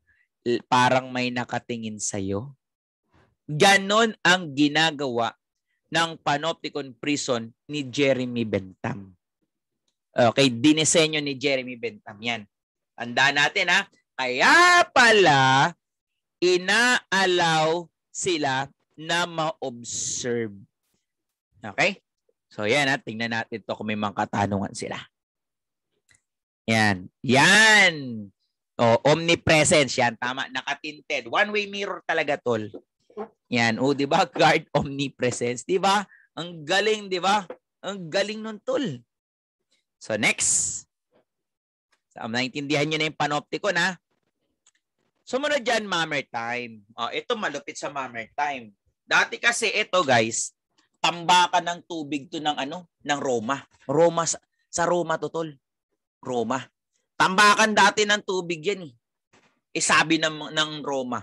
parang may nakatingin sa'yo? Ganon ang ginagawa ng Panopticon Prison ni Jeremy Bentham. Okay, dinisenyo ni Jeremy Bentham yan. Tanda natin ha. Kaya pala inaalaw sila na ma-observe. Okay? So yan ha, tingnan natin to kung may mga katanungan sila. Yan. Yan. O, omnipresence. Yan, tama. Nakatinted. One-way mirror talaga, tol. Yan, oh, 'di ba? Guard omnipresence, 'di ba? Ang galing, 'di ba? Ang galing nun, tol. So next. So, naintindihan niyo na yung panopticon, ha? Sumunod dyan, Mammer Time. Oh, ito malupit sa Mammer Time. Dati kasi ito, guys, tambakan ng tubig to ng ano, ng Roma. Roma sa, sa Roma to, tol. Roma. Tambakan dati ng tubig yan eh. Isabi eh, ng, ng Roma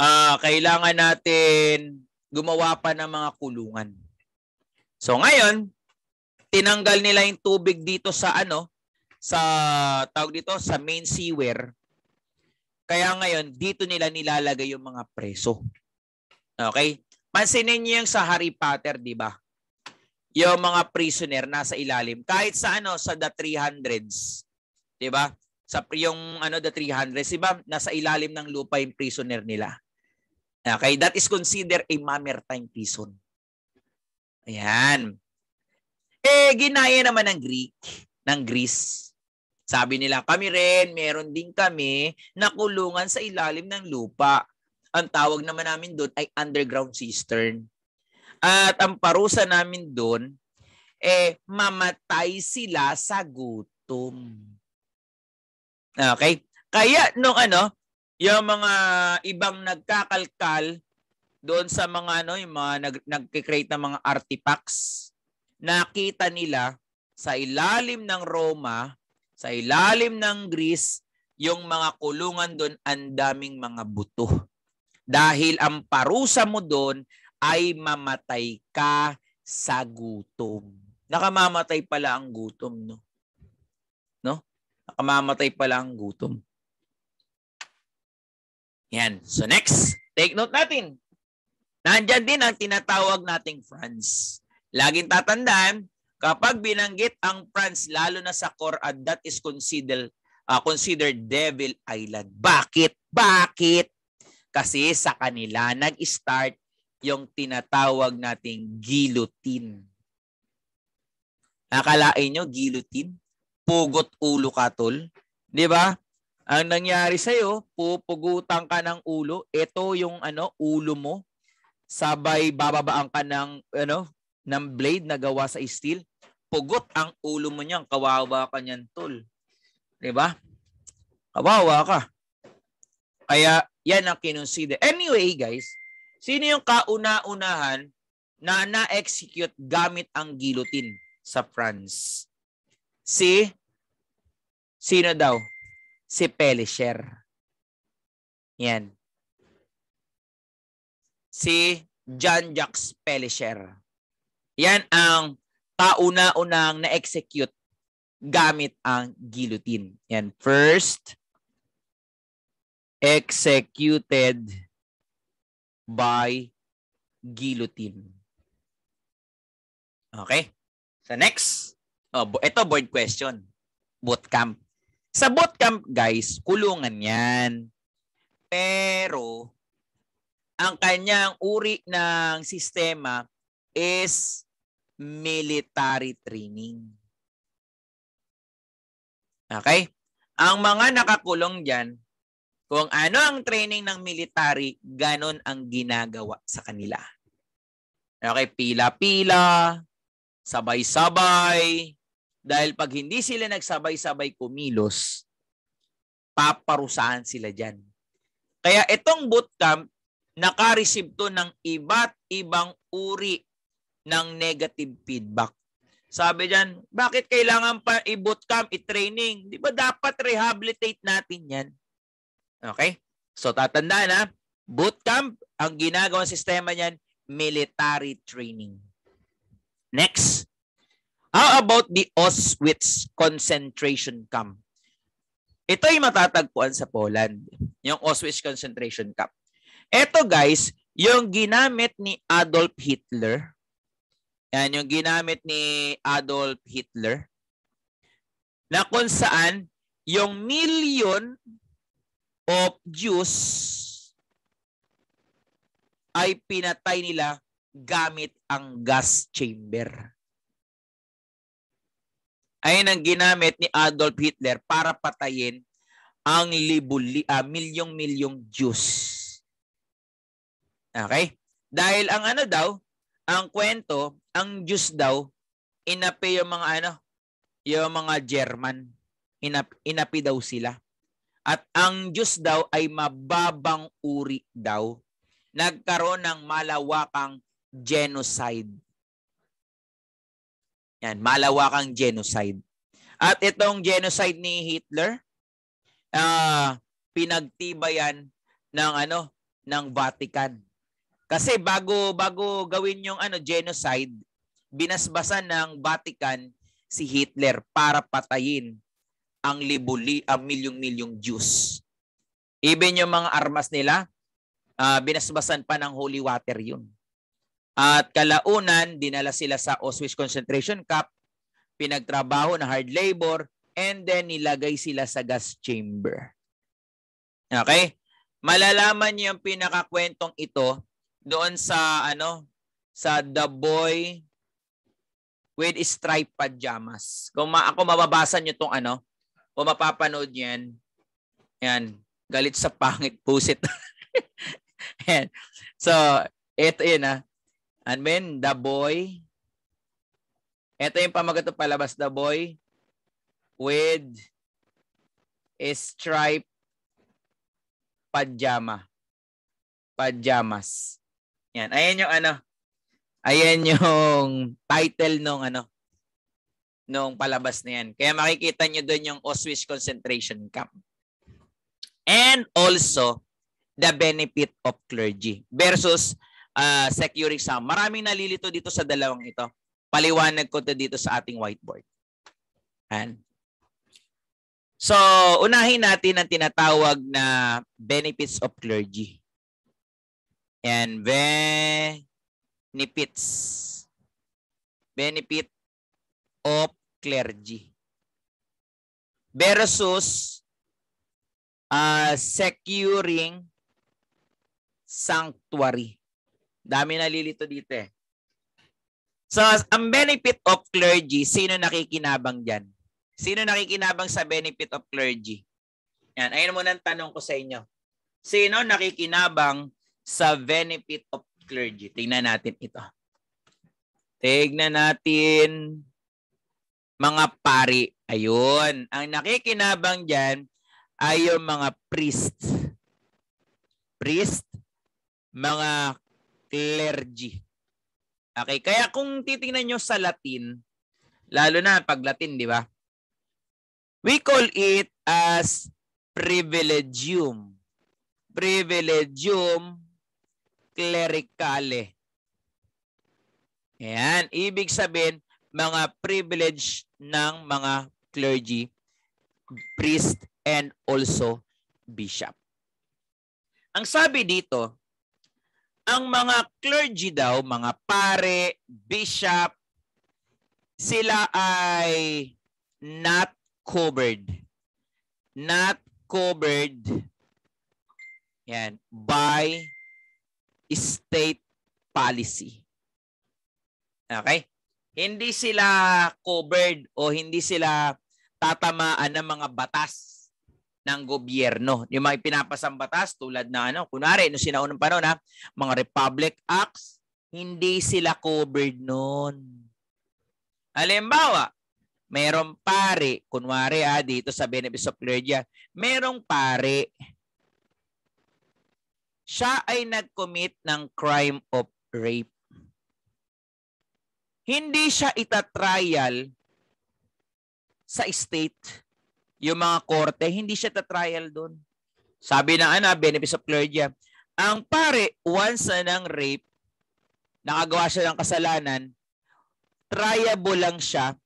uh, kailangan natin gumawa pa ng mga kulungan. So ngayon, tinanggal nila yung tubig dito sa ano, sa tawag dito sa main sewer. Kaya ngayon, dito nila nilalagay yung mga preso. Okay? Pansinin niyo yung sa Harry Potter, di ba? Yung mga prisoner nasa ilalim. Kahit sa ano, sa the 300s. Di ba? sa yung ano the 300 si ma'am nasa ilalim ng lupa yung prisoner nila okay that is considered a mamertine prison ayan eh ginaya naman ng Greek ng Greece sabi nila kami rin meron din kami nakulungan sa ilalim ng lupa ang tawag naman namin doon ay underground cistern at ang parusa namin doon eh mamatay sila sa gutom Okay? Kaya nung ano, yung mga ibang nagkakalkal doon sa mga ano, yung mga nag, nagkikreate ng mga artifacts, nakita nila sa ilalim ng Roma, sa ilalim ng Greece, yung mga kulungan doon, ang daming mga buto. Dahil ang parusa mo doon ay mamatay ka sa gutom. Nakamamatay pala ang gutom, no? Nakamamatay pa lang gutom. Yan. So next, take note natin. Nandyan din ang tinatawag nating France. Laging tatandaan, kapag binanggit ang France lalo na sa Quran, that is considered uh, considered Devil Island. Bakit? Bakit? Kasi sa kanila nag-start yung tinatawag nating guillotine. Nakalain nyo, guillotine? pugot ulo ka, tol. Di ba? Ang nangyari sa sa'yo, pupugutan ka ng ulo. Ito yung ano, ulo mo. Sabay bababaan ka ng, ano, ng blade na gawa sa steel. Pugot ang ulo mo niyan. Kawawa ka niyan, tol. Di ba? Kawawa ka. Kaya, yan ang kinonsider. Anyway, guys, sino yung kauna-unahan na na-execute gamit ang guillotine sa France? Si sino daw? Si Pelisher. Yan. Si John Jacques Pelisher. Yan ang kauna-unang na-execute gamit ang guillotine. Yan. First executed by guillotine. Okay? So next. Oh, ito board question. Bootcamp. Sa bootcamp, guys, kulungan 'yan. Pero ang kanyang uri ng sistema is military training. Okay? Ang mga nakakulong diyan, kung ano ang training ng military, ganon ang ginagawa sa kanila. Okay, pila-pila, sabay-sabay, dahil pag hindi sila nagsabay-sabay kumilos, paparusahan sila dyan. Kaya itong bootcamp, nakareceive to ng iba't ibang uri ng negative feedback. Sabi dyan, bakit kailangan pa i-bootcamp, i-training? Di ba dapat rehabilitate natin yan? Okay? So tatandaan ha, bootcamp, ang ginagawang sistema niyan, military training. Next, How about the Auschwitz concentration camp? Ito ay matatagpuan sa Poland, yung Auschwitz concentration camp. Ito guys, yung ginamit ni Adolf Hitler. Yan, yung ginamit ni Adolf Hitler na kung saan yung million of Jews ay pinatay nila gamit ang gas chamber ay ang ginamit ni Adolf Hitler para patayin ang libu, uh, ah, milyong-milyong Jews. Okay? Dahil ang ano daw, ang kwento, ang Jews daw, inapi yung mga ano, yung mga German. Inap, inapi daw sila. At ang Jews daw ay mababang uri daw. Nagkaroon ng malawakang genocide yan, malawakang genocide. At itong genocide ni Hitler, uh, pinagtibayan ng ano ng Vatican. Kasi bago bago gawin yung ano genocide, binasbasan ng Vatican si Hitler para patayin ang libuli ang milyong-milyong Jews. Even yung mga armas nila, uh, binasbasan pa ng holy water yun. At kalaunan, dinala sila sa Auschwitz Concentration Camp, pinagtrabaho na hard labor, and then nilagay sila sa gas chamber. Okay? Malalaman niyo yung pinakakwentong ito doon sa ano sa The Boy with Striped Pajamas. Kung ma- ako mababasa niyo tong ano, o mapapanood niyo yan, yan, galit sa pangit, pusit. yan. So, ito yun ah. And then, the boy. Ito yung pamagato palabas, the boy with a stripe pajama. Pajamas. Yan. Ayan yung ano. Ayan yung title nung ano nung palabas na yan. Kaya makikita nyo doon yung Auschwitz concentration camp. And also, the benefit of clergy versus uh, securing sum. Maraming nalilito dito sa dalawang ito. Paliwanag ko to dito sa ating whiteboard. And So, unahin natin ang tinatawag na benefits of clergy. And benefits. Benefit of clergy. Versus uh, securing sanctuary. Dami nalilito dito eh. So, ang benefit of clergy, sino nakikinabang dyan? Sino nakikinabang sa benefit of clergy? Yan, ayun muna ang tanong ko sa inyo. Sino nakikinabang sa benefit of clergy? Tingnan natin ito. Tignan natin mga pari. Ayun. Ang nakikinabang dyan ay yung mga priest. Priest, mga clergy. Okay, kaya kung titingnan nyo sa Latin, lalo na pag Latin, di ba? We call it as privilegium. Privilegium clericale. Ayan, ibig sabihin, mga privilege ng mga clergy, priest, and also bishop. Ang sabi dito, ang mga clergy daw, mga pare, bishop, sila ay not covered. Not covered yan, by state policy. Okay? Hindi sila covered o hindi sila tatamaan ng mga batas ng gobyerno. Yung mga pinapasang batas tulad na ano, kunwari, no sinaunang panahon ha, mga Republic Acts, hindi sila covered noon. Halimbawa, merong pare, kunwari ha, dito sa Benefits of Clergia, merong pare, siya ay nag-commit ng crime of rape. Hindi siya itatrial sa state yung mga korte, hindi siya ta-trial doon. Sabi na ana, benefits of clergy. Ang pare, once na ng rape, nakagawa siya ng kasalanan, triable lang siya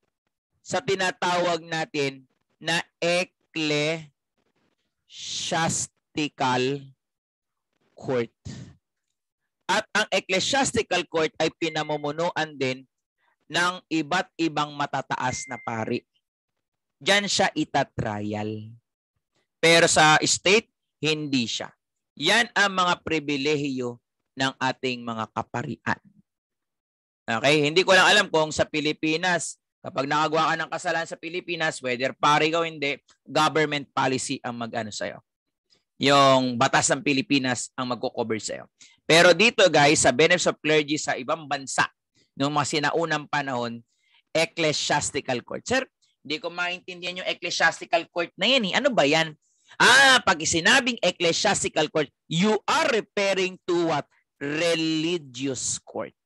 sa tinatawag natin na ecclesiastical court. At ang ecclesiastical court ay pinamumunuan din ng iba't ibang matataas na pari. Diyan siya itatrial. Pero sa state, hindi siya. Yan ang mga pribilehiyo ng ating mga kaparian. Okay, hindi ko lang alam kung sa Pilipinas, kapag nakagawa ka ng kasalanan sa Pilipinas, whether pari ka o hindi, government policy ang mag-ano sa'yo. Yung batas ng Pilipinas ang magko-cover sa'yo. Pero dito guys, sa benefits of clergy sa ibang bansa, noong mga sinaunang panahon, ecclesiastical court. Sir, hindi ko maintindihan yung ecclesiastical court na yan. Eh. Ano ba yan? Ah, pag sinabing ecclesiastical court, you are referring to what? Religious court.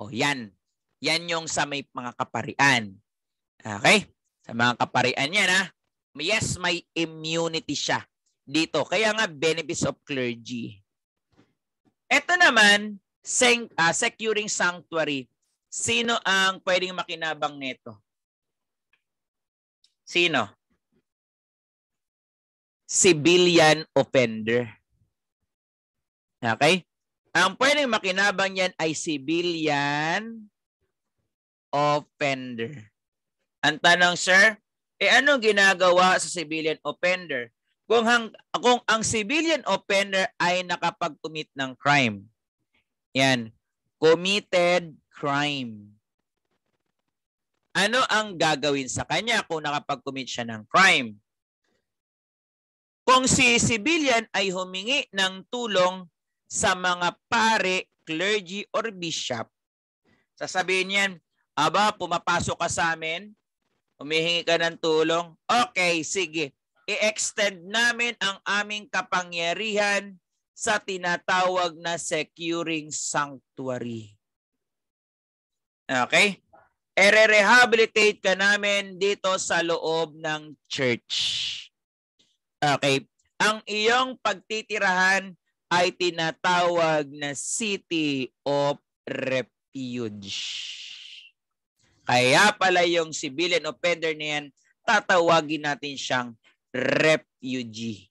O yan. Yan yung sa may mga kaparian. Okay? Sa mga kaparian yan ha. Ah. Yes, may immunity siya dito. Kaya nga benefits of clergy. Ito naman, ah, securing sanctuary. Sino ang pwedeng makinabang nito? Sino? Civilian offender. Okay? Ang pwedeng makinabang yan ay civilian offender. Ang tanong, sir, eh ano ginagawa sa civilian offender? Kung, hang, kung ang civilian offender ay nakapag-commit ng crime. Yan. Committed crime ano ang gagawin sa kanya kung nakapag-commit siya ng crime? Kung si civilian ay humingi ng tulong sa mga pare, clergy, or bishop, sasabihin niyan, Aba, pumapasok ka sa amin, humihingi ka ng tulong, okay, sige, i-extend namin ang aming kapangyarihan sa tinatawag na securing sanctuary. Okay? ere-rehabilitate ka namin dito sa loob ng church. Okay. Ang iyong pagtitirahan ay tinatawag na City of Refuge. Kaya pala yung civilian offender na yan, tatawagin natin siyang refugee.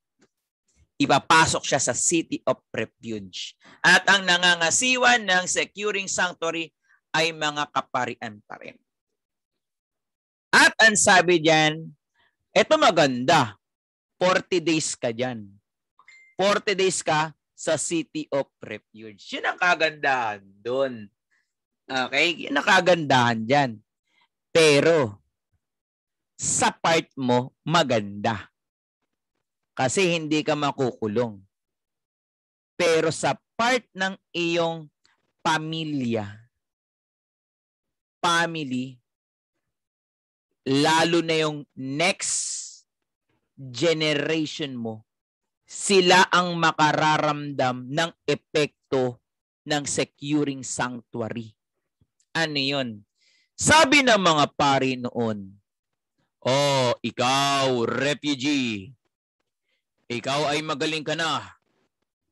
Ipapasok siya sa City of Refuge. At ang nangangasiwa ng Securing Sanctuary ay mga kaparian pa rin. At ang sabi diyan, eto maganda, 40 days ka diyan. 40 days ka sa City of Refuge. Yun ang kagandahan doon. Okay? Yun ang kagandahan diyan. Pero, sa part mo, maganda. Kasi hindi ka makukulong. Pero sa part ng iyong pamilya, family, lalo na yung next generation mo, sila ang makararamdam ng epekto ng securing sanctuary. Ano yun? Sabi ng mga pari noon, Oh, ikaw, refugee. Ikaw ay magaling ka na.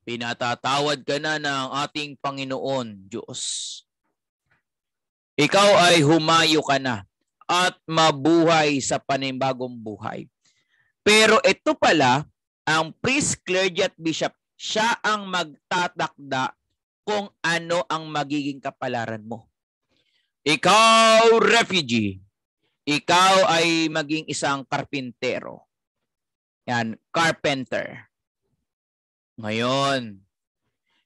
Pinatatawad ka na ng ating Panginoon, Diyos. Ikaw ay humayo ka na at mabuhay sa panibagong buhay. Pero ito pala, ang priest, clergy at bishop, siya ang magtatakda kung ano ang magiging kapalaran mo. Ikaw, refugee. Ikaw ay maging isang karpintero. Yan, carpenter. Ngayon,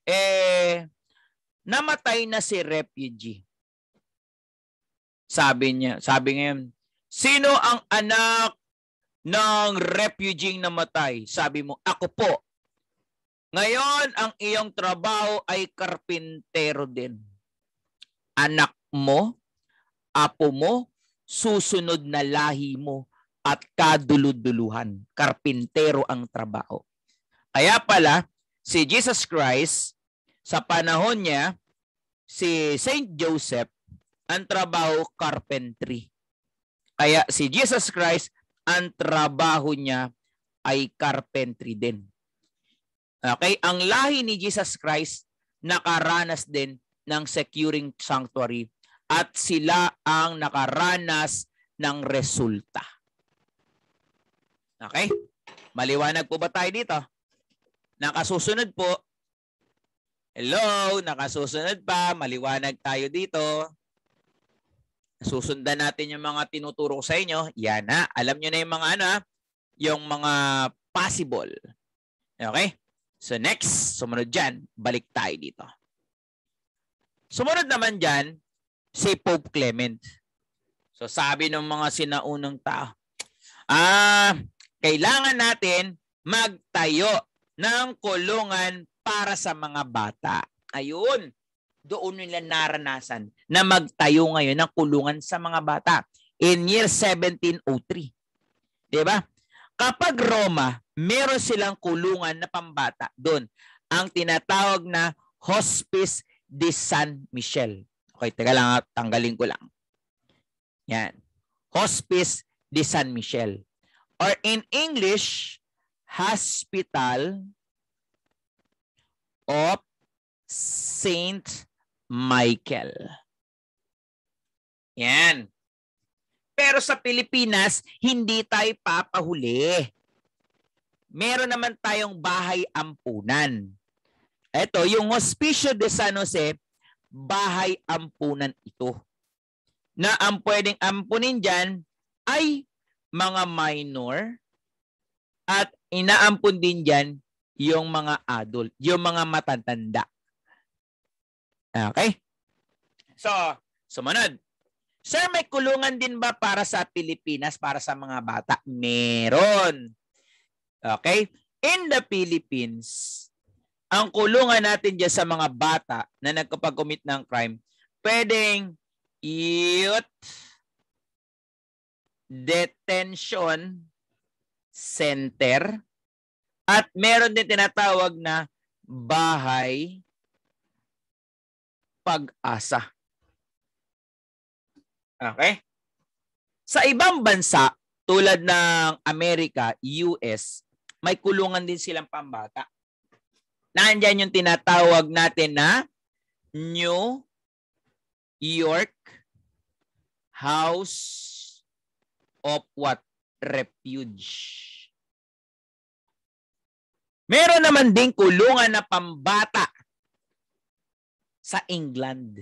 eh, namatay na si refugee. Sabi niya, sabi ngayon, sino ang anak ng refugee na namatay? Sabi mo, ako po. Ngayon, ang iyong trabaho ay karpintero din. Anak mo, apo mo, susunod na lahi mo at kaduluduluhan. Karpintero ang trabaho. Kaya pala, si Jesus Christ, sa panahon niya, si Saint Joseph, ang trabaho carpentry. Kaya si Jesus Christ, ang trabaho niya ay carpentry din. Okay? Ang lahi ni Jesus Christ nakaranas din ng securing sanctuary at sila ang nakaranas ng resulta. Okay? Maliwanag po ba tayo dito? Nakasusunod po. Hello, nakasusunod pa. Maliwanag tayo dito susundan natin yung mga tinuturo ko sa inyo. Yan na. Alam nyo na yung mga ano, ah, yung mga possible. Okay? So next, sumunod dyan, balik tayo dito. Sumunod naman dyan, si Pope Clement. So sabi ng mga sinaunang tao, ah, kailangan natin magtayo ng kulungan para sa mga bata. Ayun, doon nila naranasan na magtayo ngayon ng kulungan sa mga bata in year 1703. 'Di ba? Kapag Roma, meron silang kulungan na pambata doon. Ang tinatawag na Hospice de San Michel. Okay, teka lang, tanggalin ko lang. Yan. Hospice de San Michel. Or in English, Hospital of Saint Michael. Yan. Pero sa Pilipinas, hindi tayo papahuli. Meron naman tayong bahay ampunan. Ito, yung Hospicio de San Jose, bahay ampunan ito. Na ang pwedeng ampunin dyan ay mga minor at inaampun din dyan yung mga adult, yung mga matatanda. Okay? So, sumunod. Sir, may kulungan din ba para sa Pilipinas, para sa mga bata? Meron. Okay? In the Philippines, ang kulungan natin dyan sa mga bata na nagkapag-commit ng crime, pwedeng youth detention center at meron din tinatawag na bahay pag-asa. Okay? Sa ibang bansa, tulad ng Amerika, US, may kulungan din silang pambata. Nandiyan yung tinatawag natin na New York House of what? Refuge. Meron naman ding kulungan na pambata sa England.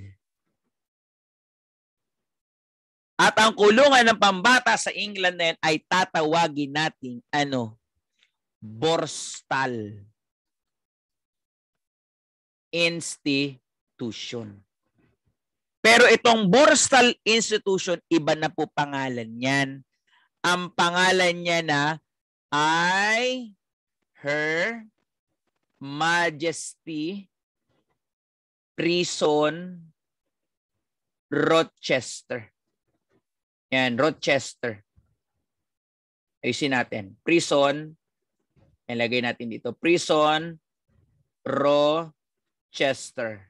At ang kulungan ng pambata sa England na ay tatawagin nating ano? Borstal Institution. Pero itong Borstal Institution, iba na po pangalan niyan. Ang pangalan niya na ay Her Majesty Prison Rochester and Rochester. Ayusin natin. Prison. Ilagay natin dito. Prison. Rochester.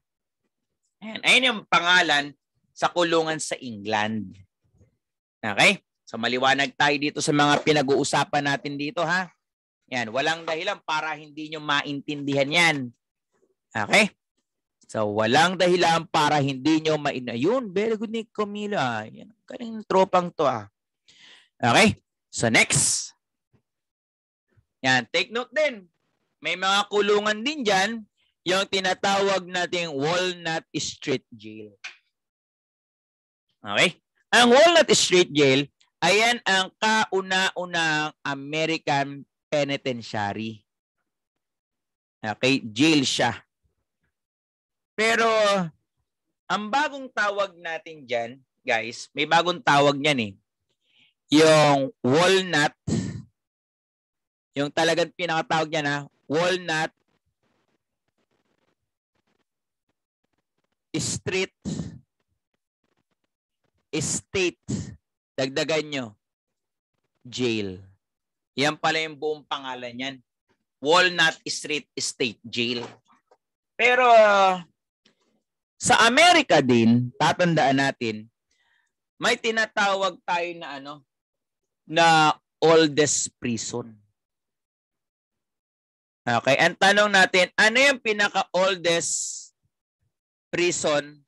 Ayan. Ayan yung pangalan sa kulungan sa England. Okay? So maliwanag tayo dito sa mga pinag-uusapan natin dito ha. Yan. Walang dahilan para hindi nyo maintindihan yan. Okay? So walang dahilan para hindi nyo maintindihan. Yun. Very good ni Camila. Yan Galing tropang to ah. Okay. So next. Yan. Take note din. May mga kulungan din dyan yung tinatawag nating Walnut Street Jail. Okay? Ang Walnut Street Jail, ayan ang kauna-unang American penitentiary. Okay? Jail siya. Pero, ang bagong tawag natin diyan guys, may bagong tawag niyan eh. Yung walnut, yung talagang pinakatawag niya na ah, walnut street estate. Dagdagan nyo. Jail. Yan pala yung buong pangalan niyan. Walnut Street Estate Jail. Pero sa Amerika din, tatandaan natin, may tinatawag tayo na ano, na oldest prison. Okay, ang tanong natin, ano yung pinaka-oldest prison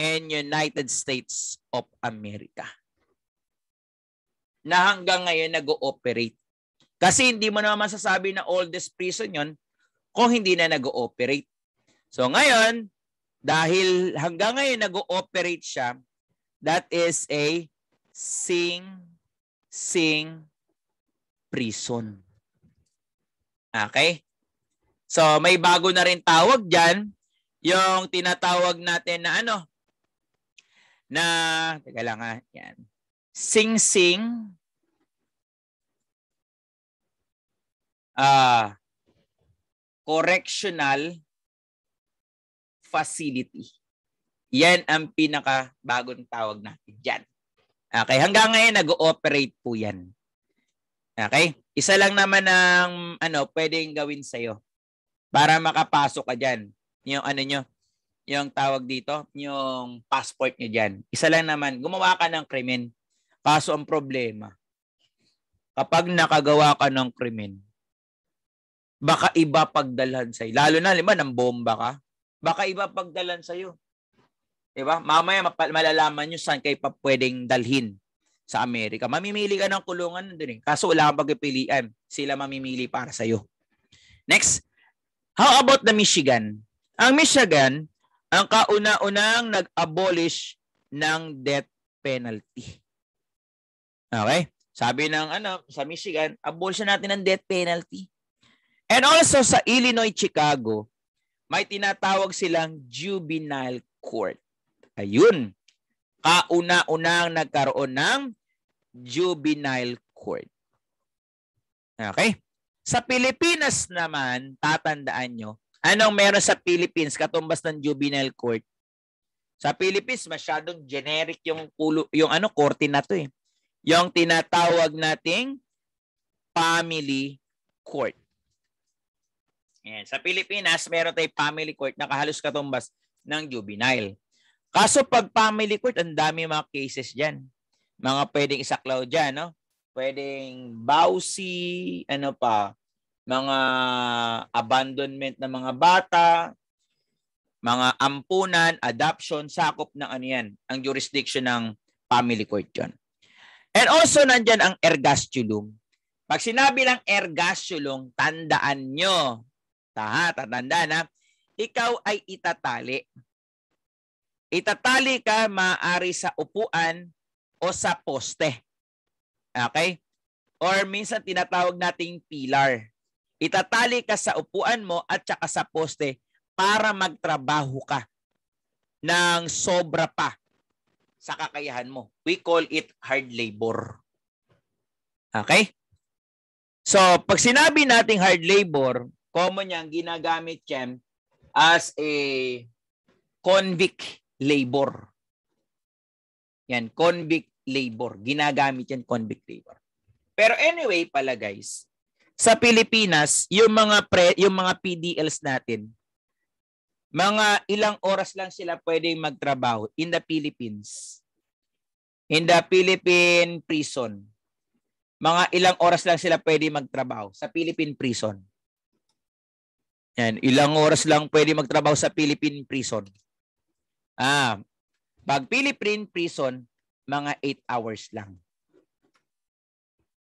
in United States of America? Na hanggang ngayon nag-ooperate. Kasi hindi mo naman masasabi na oldest prison yon kung hindi na nag-ooperate. So ngayon, dahil hanggang ngayon nag-ooperate siya, That is a sing sing prison. Okay? So may bago na rin tawag diyan, yung tinatawag natin na ano na teka lang ha, yan. Sing sing uh, correctional facility. Yan ang pinaka bagong tawag natin diyan. Okay, hanggang ngayon nag-ooperate po yan. Okay? Isa lang naman ang ano, pwedeng gawin sa iyo para makapasok ka diyan. Yung ano nyo, yung tawag dito, yung passport nyo diyan. Isa lang naman, gumawa ka ng krimen. Kaso ang problema, kapag nakagawa ka ng krimen, baka iba pagdalhan sa'yo. Lalo na, lima, ng bomba ka. Baka iba pagdalhan sa'yo. 'Di ba? Mamaya malalaman niyo saan kayo pa pwedeng dalhin sa Amerika. Mamimili ka ng kulungan doon eh. Kaso wala kang pagpipilian. Sila mamimili para sa iyo. Next, how about the Michigan? Ang Michigan, ang kauna-unang nag-abolish ng death penalty. Okay? Sabi ng ano, sa Michigan, abolish natin ang death penalty. And also sa Illinois, Chicago, may tinatawag silang juvenile court. Ayun. Kauna-unang nagkaroon ng juvenile court. Okay? Sa Pilipinas naman, tatandaan nyo, anong meron sa Philippines katumbas ng juvenile court? Sa Philippines, masyadong generic yung, kulo, yung ano, korte na to eh. Yung tinatawag nating family court. Ayan. Sa Pilipinas, meron tayong family court na kahalos katumbas ng juvenile. Kaso pag family court, ang dami mga cases diyan. Mga pwedeng isaklaw diyan, no? Pwedeng bawsi, ano pa, mga abandonment ng mga bata, mga ampunan, adoption, sakop ng ano yan, ang jurisdiction ng family court yan. And also nandyan ang ergastulum. Pag sinabi lang ergastulum, tandaan nyo, taha, tatandaan ha, ikaw ay itatali Itatali ka maari sa upuan o sa poste. Okay? Or minsan tinatawag nating pilar. Itatali ka sa upuan mo at saka sa poste para magtrabaho ka ng sobra pa sa kakayahan mo. We call it hard labor. Okay? So, pag sinabi nating hard labor, common yang ginagamit yan as a convict labor. Yan, convict labor. Ginagamit yan convict labor. Pero anyway pala guys, sa Pilipinas, yung mga pre, yung mga PDLs natin, mga ilang oras lang sila pwedeng magtrabaho in the Philippines. In the Philippine prison. Mga ilang oras lang sila pwedeng magtrabaho sa Philippine prison. Yan, ilang oras lang pwede magtrabaho sa Philippine prison. Ah, pag Philippine prison, mga 8 hours lang.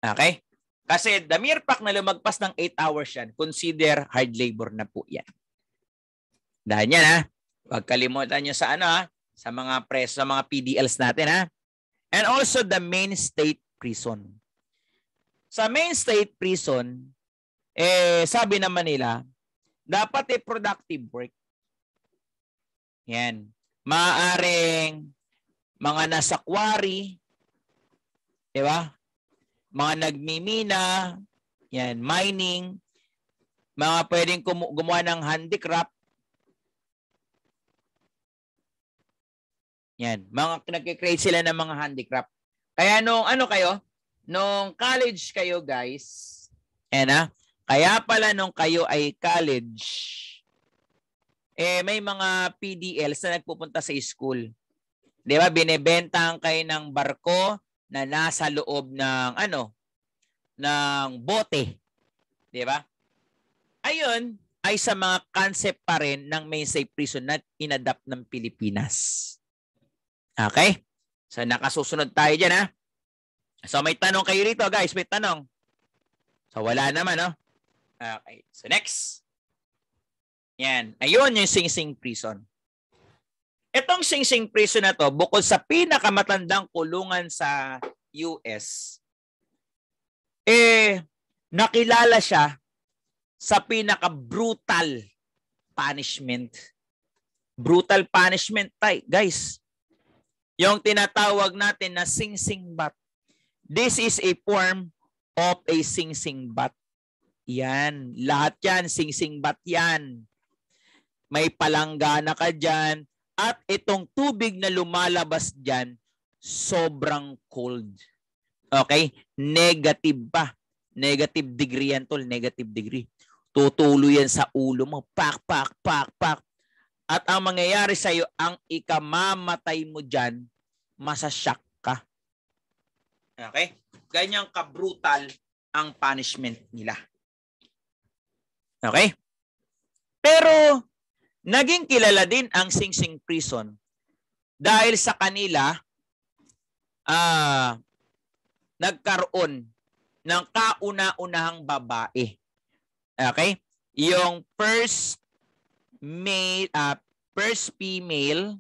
Okay? Kasi the mere fact na lumagpas ng 8 hours yan, consider hard labor na po yan. Dahil yan ha. Ah, huwag kalimutan nyo sa ano ha, ah, sa mga preso, sa mga PDLs natin ha. Ah. And also the main state prison. Sa main state prison, eh, sabi naman nila, dapat eh productive work. Yan. Maaring mga nasa quarry, di ba? Mga nagmimina, yan, mining, mga pwedeng gumawa ng handicraft. Yan, mga nagkikreate sila ng mga handicraft. Kaya nung ano kayo, nung college kayo guys, yan ah. kaya pala nung kayo ay college, eh may mga PDLs na nagpupunta sa school. 'Di ba? Binebentahan kay ng barko na nasa loob ng ano ng bote. 'Di ba? Ayun ay sa mga concept pa rin ng may Mainstay Prison na inadapt ng Pilipinas. Okay? So nakasusunod tayo diyan ha. So may tanong kayo rito guys, may tanong. So wala naman no. Okay. So next. Yan. Ayun yung Sing Sing Prison. Itong Sing Sing Prison na to, bukod sa pinakamatandang kulungan sa US, eh, nakilala siya sa pinaka-brutal punishment. Brutal punishment, tay, guys. Yung tinatawag natin na sing-sing bat. This is a form of a sing-sing bat. Yan. Lahat yan, sing-sing bat yan may palanggana ka dyan, at itong tubig na lumalabas dyan, sobrang cold. Okay? Negative pa. Negative degree yan, tol. Negative degree. Tutulo yan sa ulo mo. Pak, pak, pak, pak. At ang mangyayari sa'yo, ang ikamamatay mo dyan, masasyak ka. Okay? Ganyang kabrutal ang punishment nila. Okay? Pero Naging kilala din ang Sing Sing Prison dahil sa kanila uh, nagkaroon ng kauna-unahang babae. Okay? Yung first male, uh, first female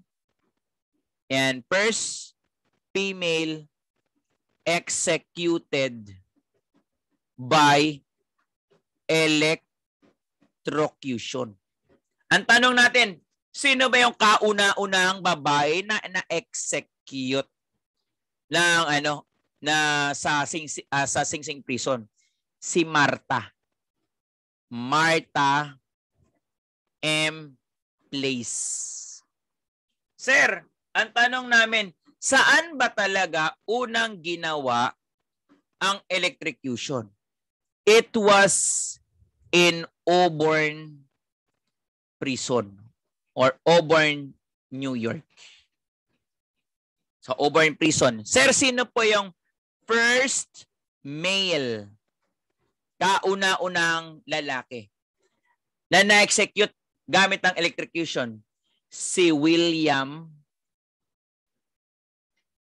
and first female executed by electrocution. Ang tanong natin, sino ba yung kauna-unang babae na na-execute ng ano na sa Sing uh, sa Sing Sing prison? Si Marta. Marta M. Place. Sir, ang tanong namin, saan ba talaga unang ginawa ang electrocution? It was in Auburn, Prison or Auburn, New York. Sa so, Auburn Prison. Sir, sino po yung first male kauna-unang lalaki na na-execute gamit ng electrocution? Si William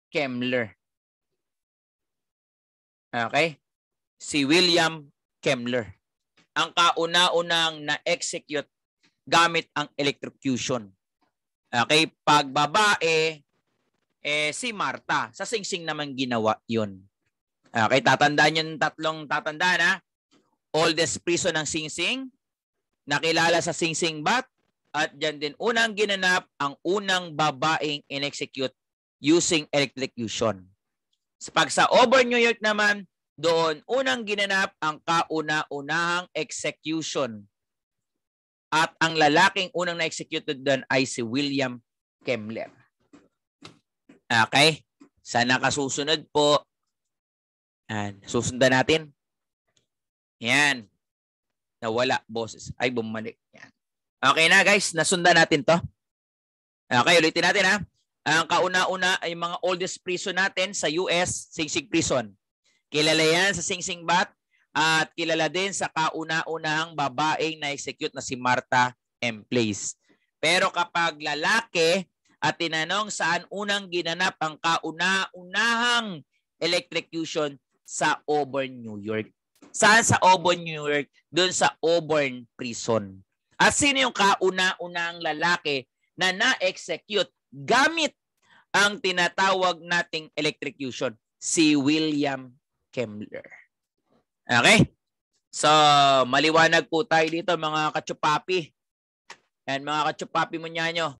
Kemmler. Okay? Si William Kemmler. Ang kauna-unang na-execute gamit ang electrocution. Okay, pag babae, eh, si Marta. Sa singsing naman ginawa yun. Okay, tatandaan yun tatlong tatandaan ha. Oldest prison ng singsing, nakilala sa singsing bat, at dyan din unang ginanap ang unang babaeng in-execute using electrocution. Pag sa Auburn, New York naman, doon unang ginanap ang kauna-unahang execution at ang lalaking unang na-executed doon ay si William Kemmler. Okay? Sana kasusunod po, and susundan natin. Yan. Nawala, boses. Ay, bumalik. Yan. Okay na guys, nasundan natin to. Okay, ulitin natin ha. Ang kauna-una ay mga oldest prison natin sa US, Sing Sing Prison. Kilala yan sa Sing Sing Bat at kilala din sa kauna-unahang babaeng na-execute na si Martha M. Place. Pero kapag lalaki at tinanong saan unang ginanap ang kauna-unahang electrocution sa Auburn, New York. Saan sa Auburn, New York? Doon sa Auburn Prison. At sino yung kauna-unahang lalaki na na-execute gamit ang tinatawag nating electrocution? Si William Kemmler. Okay? So, maliwanag po tayo dito mga katsupapi. And mga katsupapi mo niya nyo.